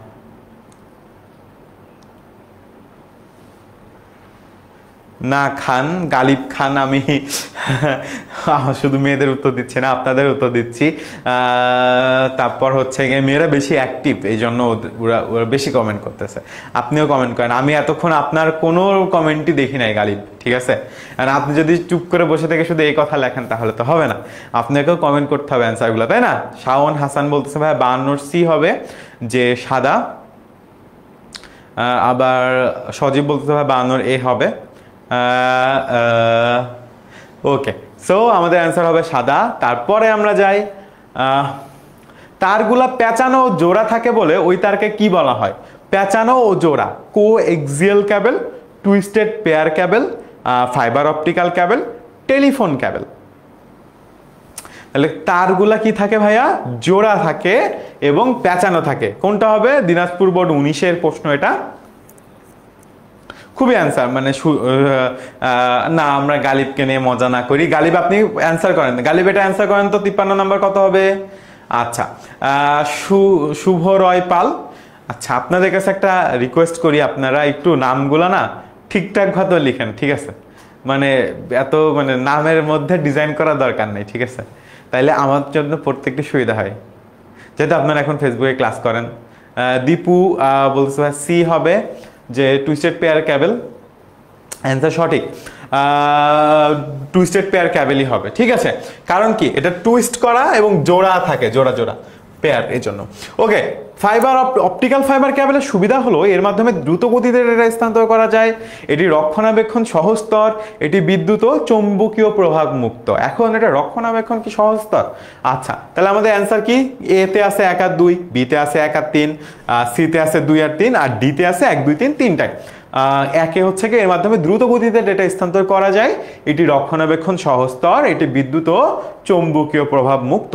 না খান গালিব খান আমি শুধু মেয়েদের উত্তর দিচ্ছি না আপনাদের উত্তর দিচ্ছি তারপর হচ্ছে গিয়ে মেয়েরা বেশি অ্যাক্টিভ এই জন্য ওরা ওরা বেশি কমেন্ট করতেছে আপনিও কমেন্ট করেন আমি এতক্ষণ আপনার কোনো কমেন্টই দেখি নাই গালিব ঠিক আছে আর আপনি যদি চুপ করে বসে থেকে শুধু এই কথা লেখেন তাহলে তো হবে না আপনাকেও কমেন্ট করতে হবে অ্যান্সারগুলো তাই না শাওন হাসান বলতেছে ভাই বান্নর সি হবে যে সাদা আবার সজীব বলতেছে ভাই বান্নর এ হবে ওকে সো আমাদের অ্যান্সার হবে সাদা তারপরে আমরা যাই তারগুলা পেঁচানো ও জোড়া থাকে বলে ওই তারকে কি বলা হয় পেঁচানো ও জোড়া coaxial cable twisted pair cable fibre optical cable telephone cable তাহলে তারগুলা কি থাকে ভাইয়া জোড়া থাকে এবং পেঁচানো থাকে কোনটা হবে দিনাজপুর বোর্ড উনিশের প্রশ্ন এটা খুবই অ্যান্সার মানে না আমরা গালিবকে নিয়ে মজা না করি গালিব আপনি অ্যান্সার করেন গালিব এটা অ্যান্সার করেন তো তিপ্পান্ন নাম্বার কত হবে আচ্ছা শুভ রয় পাল আচ্ছা আপনাদের কাছে একটা রিকোয়েস্ট করি আপনারা একটু নামগুলো না ঠিকঠাকভাবে লিখেন ঠিক আছে মানে এত মানে নামের মধ্যে ডিজাইন করা দরকার নেই ঠিক আছে তাইলে আমার জন্য প্রত্যেকটি সুবিধা হয় যেহেতু আপনারা এখন ফেসবুকে ক্লাস করেন দীপু বলছে সি হবে যে টুইস্টেড পেয়ার ক্যাবেল অ্যান্সার সঠিক টুইস্টেড পেয়ার ক্যাবেলই হবে ঠিক আছে কারণ কি এটা টুইস্ট করা এবং জোড়া থাকে জোড়া জোড়া পেয়ার এর জন্য ওকে ফাইবার অপটিক্যাল ফাইবার কেবলের সুবিধা হলো এর মাধ্যমে দ্রুত গতিতে ডেটা স্থানান্তর করা যায় এটি রক্ষণাবেক্ষণ সহজতর এটি বিদ্যুৎ ও চৌম্বকীয় প্রভাব মুক্ত এখন এটা রক্ষণাবেক্ষণ কি সহজতর আচ্ছা তাহলে আমাদের অ্যান্সার কি এতে আছে এক আর দুই বিতে আছে এক আর তিন সিতে আছে দুই আর তিন আর ডিতে আছে এক দুই তিন তিনটায় একে হচ্ছে কি এর মাধ্যমে দ্রুত গতিতে ডেটা স্থানান্তর করা যায় এটি রক্ষণাবেক্ষণ সহজতর এটি বিদ্যুৎ ও চৌম্বকীয় প্রভাব মুক্ত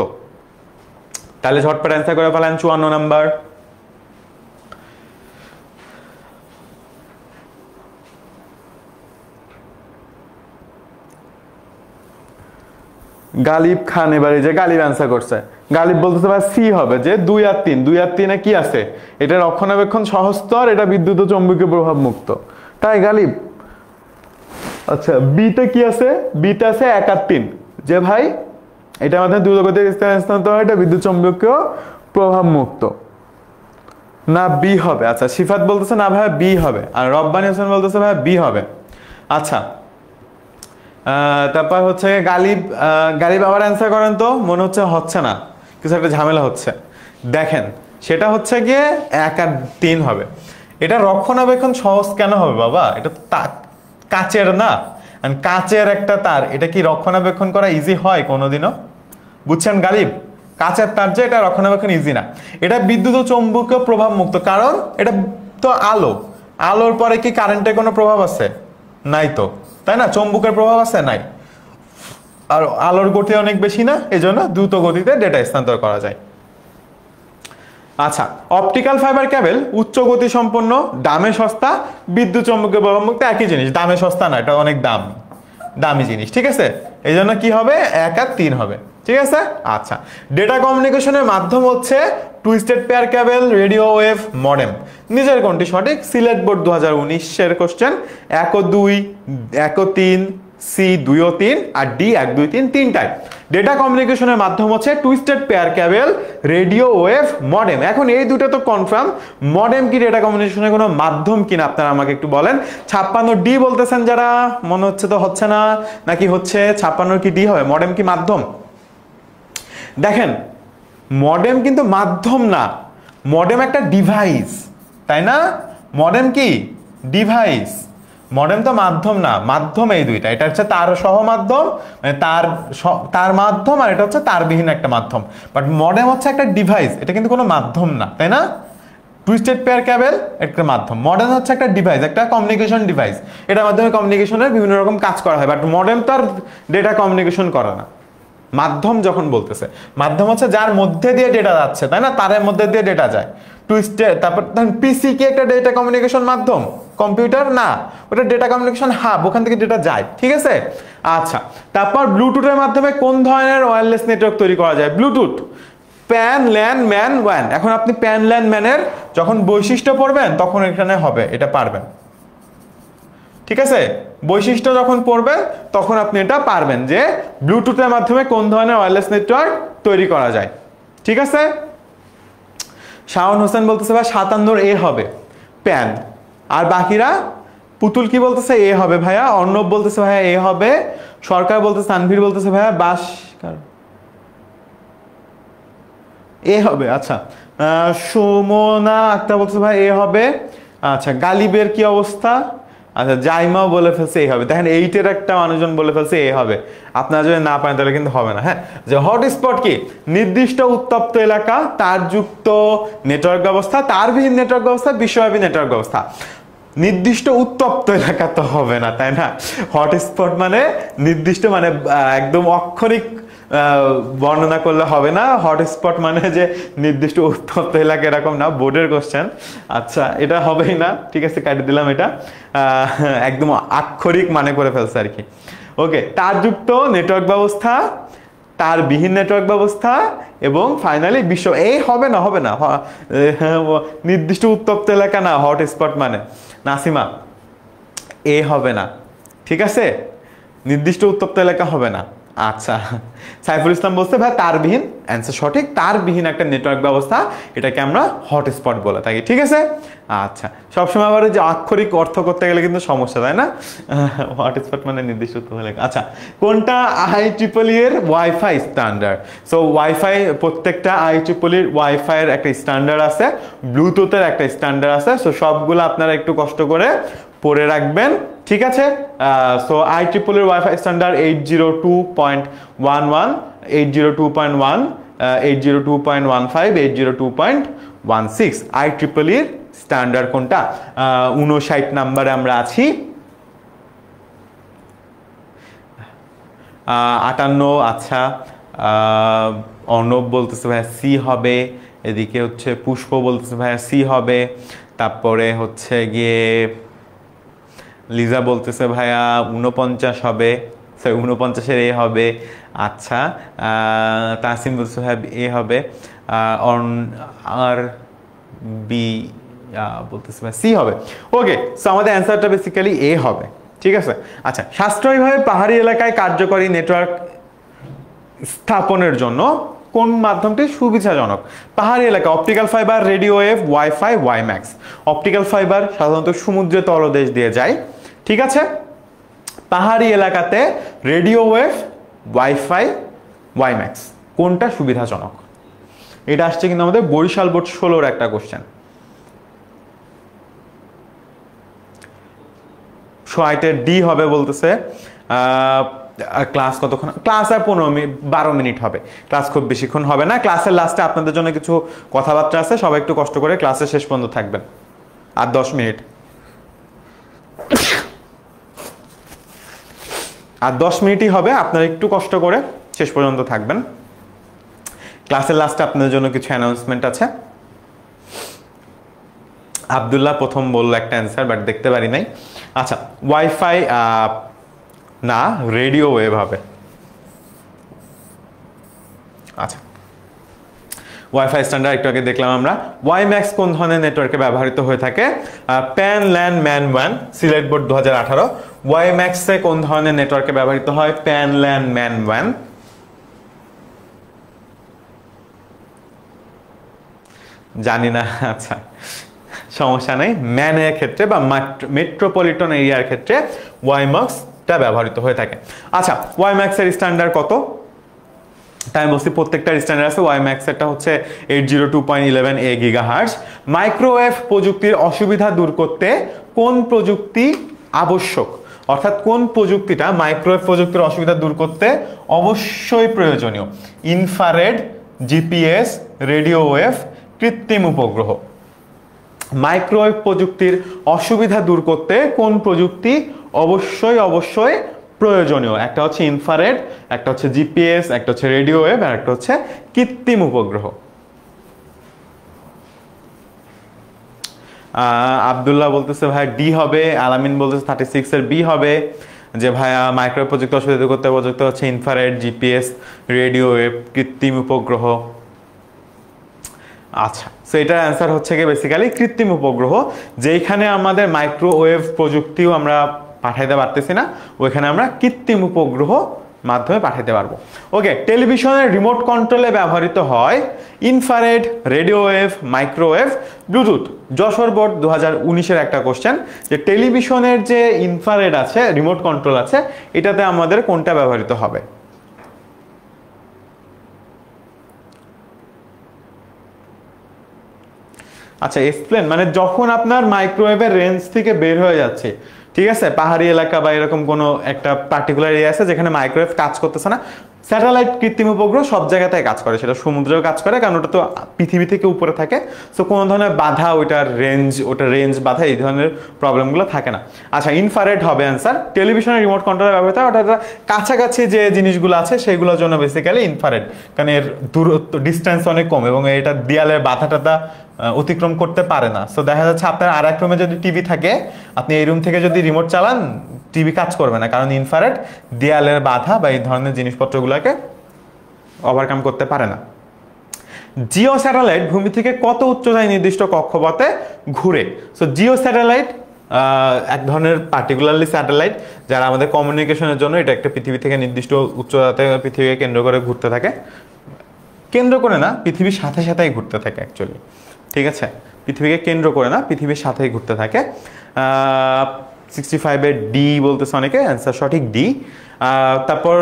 তাহলে ঝটপট অ্যান্সার করে ফেলেন চুয়ান্ন নাম্বার গালিব খান এবারে যে গালিব অ্যান্সার করছে গালিব বলতেছে ভাই সি হবে যে দুই আর তিন দুই আর তিনে কি আছে এটা রক্ষণাবেক্ষণ সহস্তর এটা বিদ্যুৎ ও চৌম্বকীয় প্রভাব মুক্ত তাই গালিব আচ্ছা বিতে কি আছে বিতে আছে এক আর তিন যে ভাই এটা আমাদের দূরগতির স্থানে স্থানান্তর এটা বিদ্যুৎ চৌম্বকীয় প্রভাব মুক্ত না বি হবে আচ্ছা সিফাত বলতেছে না ভাইয়া বি হবে আর রব্বানি হোসেন বলতেছে ভাইয়া বি হবে আচ্ছা তারপর হচ্ছে গালিব গালিব আবার অ্যান্সার করেন তো মনে হচ্ছে হচ্ছে না কিছু একটা ঝামেলা হচ্ছে দেখেন সেটা হচ্ছে গিয়ে এক আর তিন হবে এটা রক্ষণাবেক্ষণ সহজ কেন হবে বাবা এটা তা কাচের না কাচের একটা তার এটা কি রক্ষণাবেক্ষণ করা ইজি হয় কোনোদিনও বুঝছেন গালিব কাঁচের তার যে এটা রক্ষণাবেক্ষণ ইজি না এটা বিদ্যুৎ ও চৌম্বকীয় প্রভাব মুক্ত কারণ এটা তো আলো আলোর পরে কি কারেন্টের কোনো প্রভাব আছে নাই তো তাই না চৌম্বকের প্রভাব আছে নাই আর আলোর গতি অনেক বেশি না এই জন্য দ্রুত গতিতে ডেটা স্থানান্তর করা যায় আচ্ছা অপটিক্যাল ফাইবার ক্যাবেল উচ্চ গতি সম্পন্ন দামে সস্তা বিদ্যুৎ চৌম্বকীয় প্রভাব মুক্ত একই জিনিস দামে সস্তা না এটা অনেক দাম দামি জিনিস ঠিক আছে এই জন্য কি হবে এক আর তিন হবে ঠিক আছে আচ্ছা ডেটা কমিউনিকেশনের মাধ্যম হচ্ছে twisted pair cable radio wave modem নিজের কোনটি সঠিক সিলেট বোর্ড দু হাজার উনিশের কোশ্চেন এক দুই এক তিন সি দুই ও তিন আর ডি এক দুই তিন তিনটাই ডেটা কমিউনিকেশনের মাধ্যম হচ্ছে twisted pair cable radio wave modem এখন এই দুটো তো কনফার্ম মডেম কি ডেটা কমিউনিকেশনের কোনো মাধ্যম কিনা আপনারা আমাকে একটু বলেন ছাপ্পান্ন ডি বলতেছেন যারা মনে হচ্ছে তো হচ্ছে না নাকি হচ্ছে ছাপ্পান্ন কি ডি হবে মডেম কি মাধ্যম দেখেন মডেম কিন্তু মাধ্যম না মডেম একটা ডিভাইস তাই না মডেম কি ডিভাইস মডেম তো মাধ্যম না মাধ্যম এই দুইটা এটা হচ্ছে তার সহ মাধ্যম মানে তার তার মাধ্যম আর এটা হচ্ছে তারবিহীন একটা মাধ্যম বাট মডেম হচ্ছে একটা ডিভাইস এটা কিন্তু কোনো মাধ্যম না তাই না টুইস্টেড পেয়ার ক্যাবেল একটা মাধ্যম মডেম হচ্ছে একটা ডিভাইস একটা কমিউনিকেশন ডিভাইস এটার মাধ্যমে কমিউনিকেশনের বিভিন্ন রকম কাজ করা হয় বাট মডেম তো আর ডেটা কমিউনিকেশন করে না মাধ্যম যখন বলতেছে মাধ্যম হচ্ছে যার মধ্যে দিয়ে ডেটা যাচ্ছে তাই না তারের মধ্যে দিয়ে ডেটা যায় টুইস্টে তারপর ধরেন পিসি কি একটা ডেটা কমিউনিকেশন মাধ্যম কম্পিউটার না ওটা ডেটা কমিউনিকেশন হাব ওখান থেকে ডেটা যায় ঠিক আছে আচ্ছা তারপর ব্লুটুথের মাধ্যমে কোন ধরনের ওয়্যারলেস নেটওয়ার্ক তৈরি করা যায় ব্লুটুথ প্যান ল্যান ম্যান ওয়ান এখন আপনি প্যান ল্যান ম্যানের যখন বৈশিষ্ট্য পড়বেন তখন এখানে হবে এটা পারবেন ঠিক আছে বৈশিষ্ট্য যখন পড়বেন তখন আপনি এটা পারবেন যে ব্লুটুথের মাধ্যমে কোন ধরনের ওয়ারলেস নেটওয়ার্ক তৈরি করা যায় ঠিক আছে শাওন হোসেন বলতেছে ভাই সাতান্নর এ হবে প্যান আর বাকিরা পুতুল কি বলতেছে এ হবে ভাইয়া অর্ণব বলতেছে ভাইয়া এ হবে সরকার বলতেছে সানভীর বলতেছে ভাইয়া বাস এ হবে আচ্ছা সুমনা আক্তা বলতেছে ভাই এ হবে আচ্ছা গালিবের কি অবস্থা আচ্ছা জাইমাও বলে ফেলছে এই হবে দেখেন এইটের একটা মানুষজন বলে ফেলছে এই হবে আপনারা যদি না পান তাহলে কিন্তু হবে না হ্যাঁ যে হটস্পট কি নির্দিষ্ট উত্তপ্ত এলাকা তার যুক্ত নেটওয়ার্ক ব্যবস্থা তার বিহীন নেটওয়ার্ক ব্যবস্থা বিশ্বব্যাপী নেটওয়ার্ক ব্যবস্থা নির্দিষ্ট উত্তপ্ত এলাকা তো হবে না তাই না হটস্পট মানে নির্দিষ্ট মানে একদম অক্ষরিক বর্ণনা করলে হবে না হটস্পট মানে যে নির্দিষ্ট উত্তপ্ত এলাকা এরকম না বোর্ডের কোশ্চেন আচ্ছা এটা হবেই না ঠিক আছে কাটিয়ে দিলাম এটা একদম আক্ষরিক মানে করে ফেলছে আর কি ওকে তারযুক্ত নেটওয়ার্ক ব্যবস্থা তার বিহীন নেটওয়ার্ক ব্যবস্থা এবং ফাইনালি বিশ্ব এই হবে না হবে না নির্দিষ্ট উত্তপ্ত এলাকা না হটস্পট মানে নাসিমা এ হবে না ঠিক আছে নির্দিষ্ট উত্তপ্ত এলাকা হবে না আচ্ছা সাইফুল ইসলাম বলছে ভাই তারবিহীন অ্যান্সার সঠিক তারবিহীন একটা নেটওয়ার্ক ব্যবস্থা এটাকে আমরা হটস্পট বলে থাকি ঠিক আছে আচ্ছা সবসময় আবার যে আক্ষরিক অর্থ করতে গেলে কিন্তু সমস্যা তাই না হটস্পট *laughs* মানে নির্দিষ্ট আচ্ছা কোনটা আই ট্রিপলি এর ওয়াইফাই স্ট্যান্ডার্ড সো ওয়াইফাই প্রত্যেকটা আই ইয়ের ওয়াইফাইয়ের একটা স্ট্যান্ডার্ড আছে ব্লুটুথের একটা স্ট্যান্ডার্ড আছে সো সবগুলো আপনারা একটু কষ্ট করে পরে রাখবেন ঠিক আছে সো আই ট্রিপলের WiFi standard eight zero two point one one eight zero two point one eight zero two point one five eight zero two point one six I ট্রিপলির স্ট্যান্ডার্ড কোনটা উনষাট নাম্বারে আমরা আছি আটান্ন আচ্ছা অর্ণব বলতেছে ভাইয়া সি হবে এদিকে হচ্ছে পুষ্প বলতেছে ভাইয়া সি হবে তারপরে হচ্ছে গিয়ে লিজা বলতেছে ভাইয়া উনপঞ্চাশ হবে সরি উনপঞ্চাশের এ হবে আচ্ছা তাসিম বলছে সাহেব এ হবে অন আর বি বলতেছে ভাই সি হবে ওকে সো আমাদের অ্যান্সারটা বেসিক্যালি এ হবে ঠিক আছে আচ্ছা সাশ্রয়ীভাবে পাহাড়ি এলাকায় কার্যকরী নেটওয়ার্ক স্থাপনের জন্য কোন মাধ্যমটি সুবিধাজনক পাহাড়ি এলাকা optical fibre radio wave WiFi WiMAX optical fibre সাধারণত সমুদ্রে তলদেশ দিয়ে যায় ঠিক আছে পাহাড়ি এলাকাতে রেডিও ওয়েভ ওয়াইফাই ওয়াইম্যাক্স কোনটা সুবিধাজনক এটা আসছে কিন্তু আমাদের বরিশাল বোর্ড ষোলোর একটা কোশ্চেন ছয়টের ডি হবে বলতেছে ক্লাস কতক্ষণ ক্লাস আর পনেরো মিনিট বারো মিনিট হবে ক্লাস খুব বেশিক্ষণ হবে না ক্লাসের লাস্টে আপনাদের জন্য কিছু কথাবার্তা আছে সবাই একটু কষ্ট করে ক্লাসের শেষ পর্যন্ত থাকবেন আর দশ মিনিট আর দশ মিনিটই হবে আপনারা একটু কষ্ট করে শেষ পর্যন্ত থাকবেন ক্লাসের লাস্টে আপনাদের জন্য কিছু অ্যানাউন্সমেন্ট আছে আবদুল্লাহ প্রথম বললো একটা অ্যান্সার বাট দেখতে পারি নাই আচ্ছা ওয়াইফাই না রেডিও ওয়েভ হবে আচ্ছা ওয়াইফাই স্ট্যান্ডার্ড একটু আগে দেখলাম আমরা ওয়াই ম্যাক্স কোন ধরনের নেটওয়ার্কে ব্যবহৃত হয়ে থাকে প্যান ল্যান্ড ম্যান ওয়ান সিলেট বোর্ড দু হাজার আঠারো ওয়াই ম্যাক্সে কোন ধরনের নেটওয়ার্কে ব্যবহৃত হয় প্যান ল্যান্ড ম্যান ওয়ান জানি না আচ্ছা সমস্যা নেই ম্যানের ক্ষেত্রে বা মেট্রোপলিটন এরিয়ার ক্ষেত্রে ওয়াইমাক্সটা ব্যবহৃত হয়ে থাকে আচ্ছা ওয়াইম্যাক্সের স্ট্যান্ডার্ড কত তাই আমি বলছি প্রত্যেকটা স্ট্যান্ডার্ড আছে ওয়াই ম্যাক্স একটা হচ্ছে eight zero two point eleven a gigahertz microwave প্রযুক্তির অসুবিধা দূর করতে কোন প্রযুক্তি আবশ্যক অর্থাৎ কোন প্রযুক্তিটা মাইক্রোওয়েভ প্রযুক্তির অসুবিধা দূর করতে অবশ্যই প্রয়োজনীয় ইনফারেড জিপিএস রেডিও ওয়েভ কৃত্রিম উপগ্রহ মাইক্রোওয়েভ প্রযুক্তির অসুবিধা দূর করতে কোন প্রযুক্তি অবশ্যই অবশ্যই প্রয়োজনীয় একটা হচ্ছে ইনফারেড একটা হচ্ছে জিপিএস একটা হচ্ছে রেডিও ওয়েভ আর একটা হচ্ছে কৃত্রিম উপগ্রহ আবদুল্লাহ বলতেছে ভাই ডি হবে আলামিন বলতেছে থার্টি সিক্সের বি হবে যে ভাইয়া মাইক্রোওয়েভ প্রযুক্তি অসুবিধা করতে প্রযুক্ত হচ্ছে ইনফারেড জিপিএস রেডিও ওয়েভ কৃত্রিম উপগ্রহ আচ্ছা সো এটার অ্যান্সার হচ্ছে গিয়ে বেসিক্যালি কৃত্রিম উপগ্রহ যেইখানে আমাদের মাইক্রোওয়েভ প্রযুক্তিও আমরা পাঠাইতে পারতেছি না ওইখানে আমরা কৃত্রিম উপগ্রহ মাধ্যমে পাঠাইতে পারবো ওকে টেলিভিশনের রিমোট কন্ট্রোলে ব্যবহৃত হয় infrared radio wave microwave Bluetooth Jessore board দু হাজার একটা কোশ্চেন যে টেলিভিশনের যে ইনফারেড আছে রিমোট কন্ট্রোল আছে এটাতে আমাদের কোনটা ব্যবহৃত হবে আচ্ছা এক্সপ্লেন মানে যখন আপনার মাইক্রোওয়েভের রেঞ্জ থেকে বের হয়ে যাচ্ছে ঠিক আছে পাহাড়ি এলাকা বা এরকম কোনো একটা পার্টিকুলার এরিয়া আছে যেখানে মাইক্রোওয়েভ কাজ করতেছে না স্যাটেলাইট কৃত্রিম উপগ্রহ সব জায়গাতে কাজ করে সেটা সমুদ্রেও কাজ করে কারণ ওটা তো পৃথিবী থেকে উপরে থাকে সো কোনো ধরনের বাধা ওইটার রেঞ্জ ওটা রেঞ্জ বাধা এই ধরনের প্রবলেমগুলো থাকে না আচ্ছা ইনফারেড হবে অ্যান্সার টেলিভিশনের রিমোট কন্ট্রোলের ব্যবহৃত ওটা কাছাকাছি যে জিনিসগুলো আছে সেগুলোর জন্য বেসিক্যালি ইনফারেড কারণ এর দূরত্ব ডিস্টেন্স অনেক কম এবং এটা দেয়ালের বাধা অতিক্রম করতে পারে না সো দেখা যাচ্ছে আপনার আর এক রুমে যদি টিভি থাকে আপনি এই রুম থেকে যদি রিমোট চালান টিভি কাজ করবে না কারণ ইনফারেট দেয়ালের বাধা বা এই ধরনের জিনিসপত্রগুলোকে ওভারকাম করতে পারে না জিও স্যাটেলাইট ভূমি থেকে কত উচ্চতায় নির্দিষ্ট কক্ষপথে ঘুরে সো জিও স্যাটেলাইট এক ধরনের পার্টিকুলারলি স্যাটেলাইট যারা আমাদের কমিউনিকেশনের জন্য এটা একটা পৃথিবী থেকে নির্দিষ্ট উচ্চতাতে পৃথিবীকে কেন্দ্র করে ঘুরতে থাকে কেন্দ্র করে না পৃথিবীর সাথে সাথেই ঘুরতে থাকে অ্যাকচুয়ালি ঠিক আছে পৃথিবীকে কেন্দ্র করে না পৃথিবীর সাথেই ঘুরতে থাকে সিক্সটি ফাইভের ডি বলতেছে অনেকে অ্যান্সার সঠিক ডি তারপর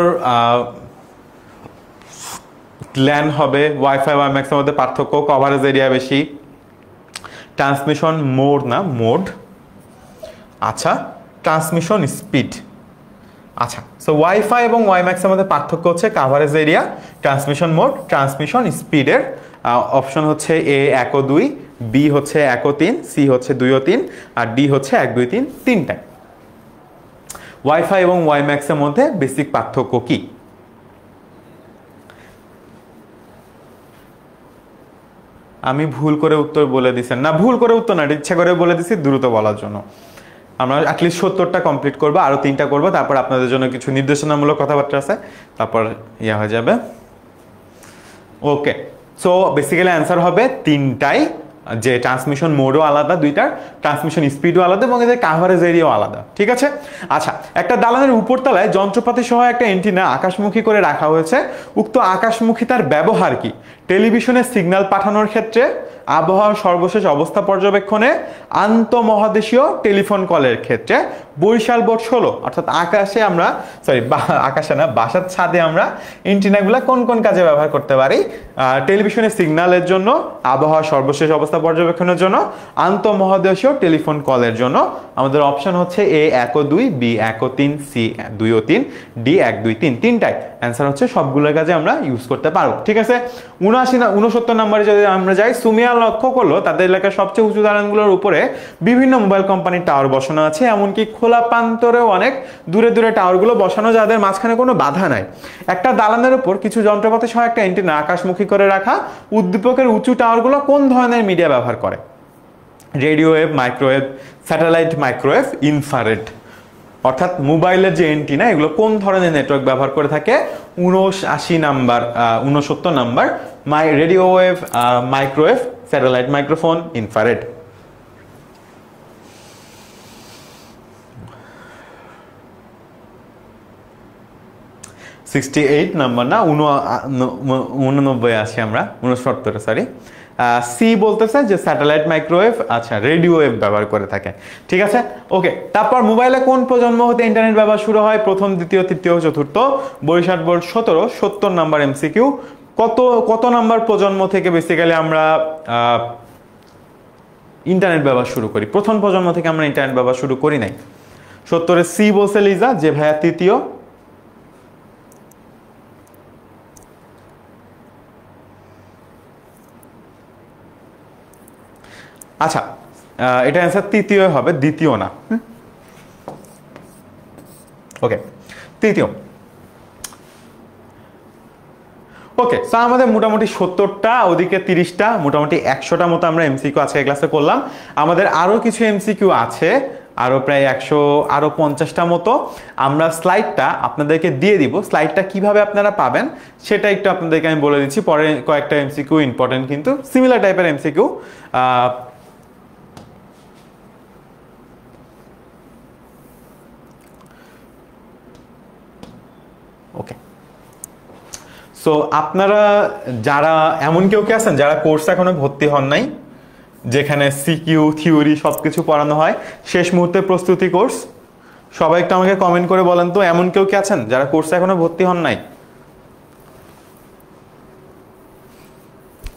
ল্যান হবে ওয়াইফাই ওয়াইম্যাক্সের ম্যাক্সের মধ্যে পার্থক্য কভারেজ এরিয়া বেশি ট্রান্সমিশন মোড না মোড আচ্ছা ট্রান্সমিশন স্পিড আচ্ছা সো ওয়াইফাই এবং ওয়াইম্যাক্সের মধ্যে পার্থক্য হচ্ছে coverage area transmission mode transmission স্পিডের অপশন হচ্ছে এ এক দুই বি হচ্ছে এক তিন সি হচ্ছে দুই ও তিন আর ডি হচ্ছে এক দুই তিন তিনটা ওয়াইফাই এবং ওয়াই ম্যাক্সের মধ্যে বেসিক পার্থক্য কি আমি ভুল করে উত্তর বলে দিছেন না ভুল করে উত্তর না ইচ্ছা করে বলে দিছি দ্রুত বলার জন্য আমরা অ্যাটলিস্ট সত্তরটা কমপ্লিট করবো আরও তিনটা করবো তারপর আপনাদের জন্য কিছু নির্দেশনামূলক কথাবার্তা আছে তারপর ইয়ে হয়ে যাবে ওকে সো বেসিক্যালি অ্যান্সার হবে তিনটাই যে ট্রান্সমিশন মোডও আলাদা দুইটার ট্রান্সমিশন স্পিডও আলাদা এবং এদের কাভারেজ এরিয়াও আলাদা ঠিক আছে আচ্ছা একটা দালানের উপরতলায় যন্ত্রপাতি সহ একটা এন্টিনা আকাশমুখী করে রাখা হয়েছে উক্ত আকাশমুখী তার ব্যবহার কি টেলিভিশনে সিগনাল পাঠানোর ক্ষেত্রে আবহাওয়ার সর্বশেষ অবস্থা পর্যবেক্ষণে আন্তঃমহাদেশীয় টেলিফোন কলের ক্ষেত্রে বরিশাল বোর্ড ষোলো অর্থাৎ আকাশে আমরা সরি আকাশে না বাসার ছাদে আমরা ইন্টিনাগুলো কোন কোন কাজে ব্যবহার করতে পারি টেলিভিশনে সিগনালের জন্য আবহাওয়ার সর্বশেষ অবস্থা পর্যবেক্ষণের জন্য আন্তঃমহাদেশীয় টেলিফোন কলের জন্য আমাদের অপশন হচ্ছে এ এক ও দুই বি এক ও তিন সি দুই ও তিন ডি এক দুই তিন তিনটাই অ্যান্সার হচ্ছে সবগুলোর কাজে আমরা ইউজ করতে পারবো ঠিক আছে উনা উনআশি না উনসত্তর নম্বরে যদি আমরা যাই সুমিয়া লক্ষ্য করলো তাদের এলাকার সবচেয়ে উঁচু দালানগুলোর উপরে বিভিন্ন মোবাইল কোম্পানির টাওয়ার বসানো আছে এমনকি খোলা প্রান্তরেও অনেক দূরে দূরে টাওয়ারগুলো বসানো যাদের মাঝখানে কোনো বাধা নাই একটা দালানের উপর কিছু যন্ত্রপাতি সহ একটা অ্যান্টেনা আকাশমুখী করে রাখা উদ্দীপকের উঁচু টাওয়ারগুলো কোন ধরনের মিডিয়া ব্যবহার করে radio wave microwave satellite microwave infrared অর্থাৎ মোবাইলের যে এন্টিনা এগুলো কোন ধরনের নেটওয়ার্ক ব্যবহার করে থাকে উনআশি নাম্বার উনসত্তর নাম্বার মাই radio wave microwave satellite microphone infrared sixty eight number না উননব্বই আছি আমরা উনসত্তর সরি সি বলতেছে যে স্যাটেলাইট মাইক্রোওয়েভ আচ্ছা রেডিও ওয়েভ ব্যবহার করে থাকে ঠিক আছে ওকে তারপর মোবাইলে কোন প্রজন্ম হতে ইন্টারনেট ব্যবহার শুরু হয় প্রথম দ্বিতীয় তৃতীয় চতুর্থ বৈশাখ বোর্ড সতেরো সত্তর নাম্বার এমসিকিউ কত কত নাম্বার প্রজন্ম থেকে বেসিক্যালি আমরা ইন্টারনেট ব্যবহার শুরু করি প্রথম প্রজন্ম থেকে আমরা ইন্টারনেট ব্যবহার শুরু করি নাই সত্তরের সি বলছে লিজা যে ভাইয়া তৃতীয় আচ্ছা এটা অ্যান্সার তৃতীয় হবে দ্বিতীয় না ওকে তৃতীয় ওকে সো আমাদের মোটামুটি সত্তরটা ওদিকে তিরিশটা মোটামুটি একশোটা মতো আমরা এমসিকিউ আজকে ক্লাসে করলাম আমাদের আরও কিছু এমসিকিউ আছে আরও প্রায় একশো আরও পঞ্চাশটা মতো আমরা স্লাইডটা আপনাদেরকে দিয়ে দিব স্লাইডটা কিভাবে আপনারা পাবেন সেটা একটু আপনাদেরকে আমি বলে দিচ্ছি পরে কয়েকটা এমসিকিউ ইম্পর্টেন্ট কিন্তু সিমিলার টাইপের এমসিকিউ সো আপনারা যারা এমন কেউ কে আছেন যারা কোর্স এখনো ভর্তি হন নাই যেখানে সিকিউ থিওরি সব কিছু পড়ানো হয় শেষ মুহূর্তে প্রস্তুতি কোর্স সবাই একটু আমাকে কমেন্ট করে বলেন তো এমন কেউ কে আছেন যারা কোর্সে এখনো ভর্তি হন নাই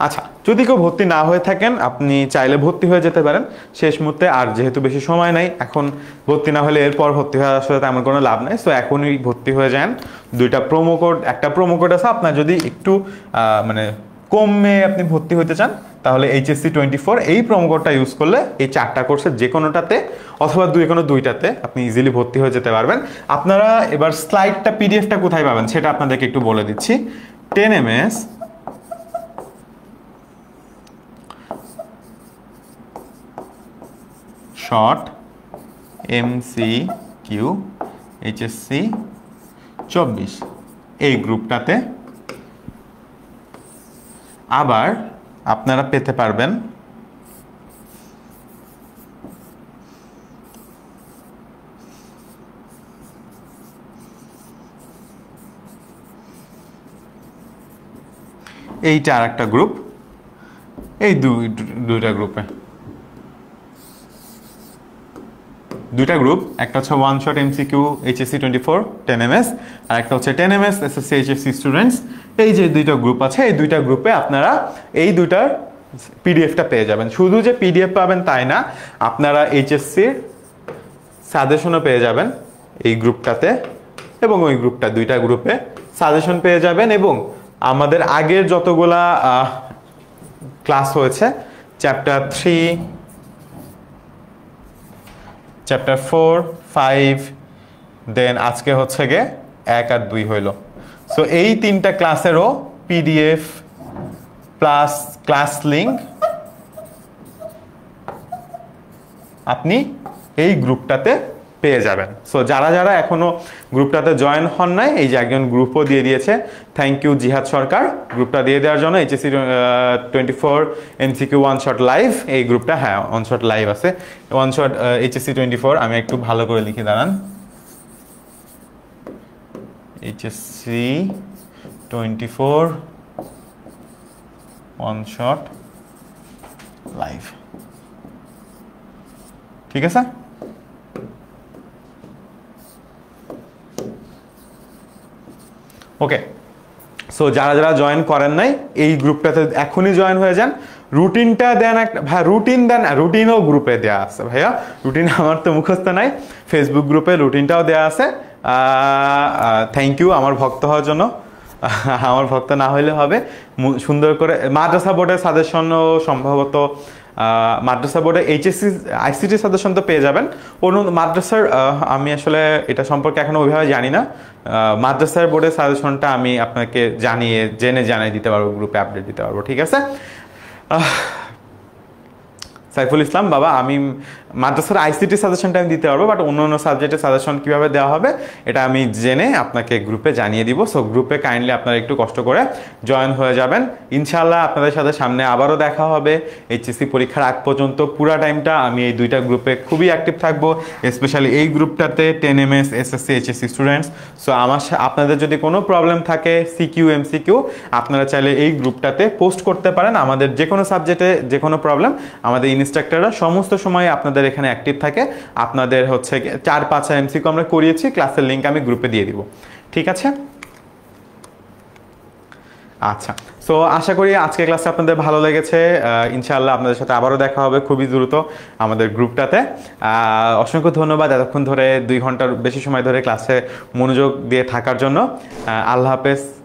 আচ্ছা যদি কেউ ভর্তি না হয়ে থাকেন আপনি চাইলে ভর্তি হয়ে যেতে পারেন শেষ মুহূর্তে আর যেহেতু বেশি সময় নাই এখন ভর্তি না হলে এরপর ভর্তি হয়ে আসলে তেমন কোনো লাভ নাই সো এখনই ভর্তি হয়ে যান দুইটা প্রোমো কোড একটা প্রোমো কোড আছে আপনার যদি একটু মানে কমে আপনি ভর্তি হতে চান তাহলে এইচএসসি টোয়েন্টি ফোর এই কোডটা ইউজ করলে এই চারটা কোর্সের যে কোনোটাতে অথবা দুই কোনো দুইটাতে আপনি ইজিলি ভর্তি হয়ে যেতে পারবেন আপনারা এবার স্লাইডটা পিডিএফটা কোথায় পাবেন সেটা আপনাদেরকে একটু বলে দিচ্ছি ten M S short MCQ HSC চব্বিশ এই গ্রুপটাতে আবার আপনারা পেতে পারবেন এইটা আর একটা গ্রুপ এই দুইটা গ্রুপে দুইটা গ্রুপ একটা হচ্ছে one shot MCQ HSC twenty four ten আর একটা হচ্ছে ten MS S C students এই যে দুইটা গ্রুপ আছে এই দুইটা গ্রুপে আপনারা এই দুইটার পিডিএফটা পেয়ে যাবেন শুধু যে পিডিএফ পাবেন তাই না আপনারা এইচএসসির সাজেশনও পেয়ে যাবেন এই গ্রুপটাতে এবং ওই গ্রুপটা দুইটা গ্রুপে সাজেশন পেয়ে যাবেন এবং আমাদের আগের যতগুলা ক্লাস হয়েছে chapter three chapter four five then আজকে হচ্ছে গে এক আর দুই হইল সো এই তিনটা ক্লাসেরও পিডিএফ প্লাস ক্লাস লিঙ্ক আপনি এই গ্রুপটাতে পেয়ে যাবেন সো যারা যারা এখনও গ্রুপটাতে জয়েন হন নাই এই যে একজন গ্রুপও দিয়ে দিয়েছে থ্যাংক ইউ জিহাদ সরকার গ্রুপটা দিয়ে দেওয়ার জন্য HSC twenty four MCQ one shot live এই গ্রুপটা হ্যাঁ ওয়ান শট লাইভ আছে one shot HSC twenty four আমি একটু ভালো করে লিখে দাঁড়ান HSC twenty four one shot live ঠিক আছে ওকে সো যারা যারা জয়েন করেন নাই এই গ্রুপটাতে এখনই জয়েন হয়ে যান রুটিনটা দেন একটা ভাই রুটিন দেন রুটিনও গ্রুপে দেওয়া আছে ভাইয়া রুটিন আমার তো মুখস্থ নাই ফেসবুক গ্রুপে রুটিনটাও দেওয়া আছে থ্যাংক ইউ আমার ভক্ত হওয়ার জন্য আমার ভক্ত না হলে হবে সুন্দর করে মাদ্রাসা বোর্ডের সাজেশনও সম্ভবত মাদ্রাসা বোর্ডে এইচএসসি আইসিটি সাজেশন তো পেয়ে যাবেন অন্য মাদ্রাসার আমি আসলে এটা সম্পর্কে এখনও ওইভাবে জানি না মাদ্রাসার বোর্ডের সাজেশনটা আমি আপনাকে জানিয়ে জেনে জানিয়ে দিতে পারবো গ্রুপে আপডেট দিতে পারবো ঠিক আছে সাইফুল ইসলাম বাবা আমি মাদ্রাসার আইসিটি সাজেশনটা আমি দিতে পারবো বাট অন্য অন্য সাবজেক্টের সাজেশন কীভাবে দেওয়া হবে এটা আমি জেনে আপনাকে গ্রুপে জানিয়ে দিব সো গ্রুপে কাইন্ডলি আপনারা একটু কষ্ট করে জয়েন হয়ে যাবেন ইনশাল্লাহ আপনাদের সাথে সামনে আবারও দেখা হবে এইচএসসি পরীক্ষার আগ পর্যন্ত পুরা টাইমটা আমি এই দুইটা গ্রুপে খুবই অ্যাক্টিভ থাকবো স্পেশালি এই গ্রুপটাতে ten M S SSC HSC students so আমার আপনাদের যদি কোনো প্রবলেম থাকে সিকিউ এম সিকিউ আপনারা চাইলে এই গ্রুপটাতে পোস্ট করতে পারেন আমাদের যে কোনো সাবজেক্টে যে কোনো প্রবলেম আমাদের ইন ইনস্ট্রাক্টররা সমস্ত সময় আপনাদের এখানে অ্যাক্টিভ থাকে আপনাদের হচ্ছে চার পাঁচ এমসিকিউ আমরা করিয়েছি ক্লাসের লিঙ্ক আমি গ্রুপে দিয়ে দিব ঠিক আছে আচ্ছা সো আশা করি আজকের ক্লাসটা আপনাদের ভালো লেগেছে ইনশাআল্লাহ আপনাদের সাথে আবারও দেখা হবে খুবই দ্রুত আমাদের গ্রুপটাতে অসংখ্য ধন্যবাদ এতক্ষণ ধরে দুই ঘন্টার বেশি সময় ধরে ক্লাসে মনোযোগ দিয়ে থাকার জন্য আল্লাহ হাফেজ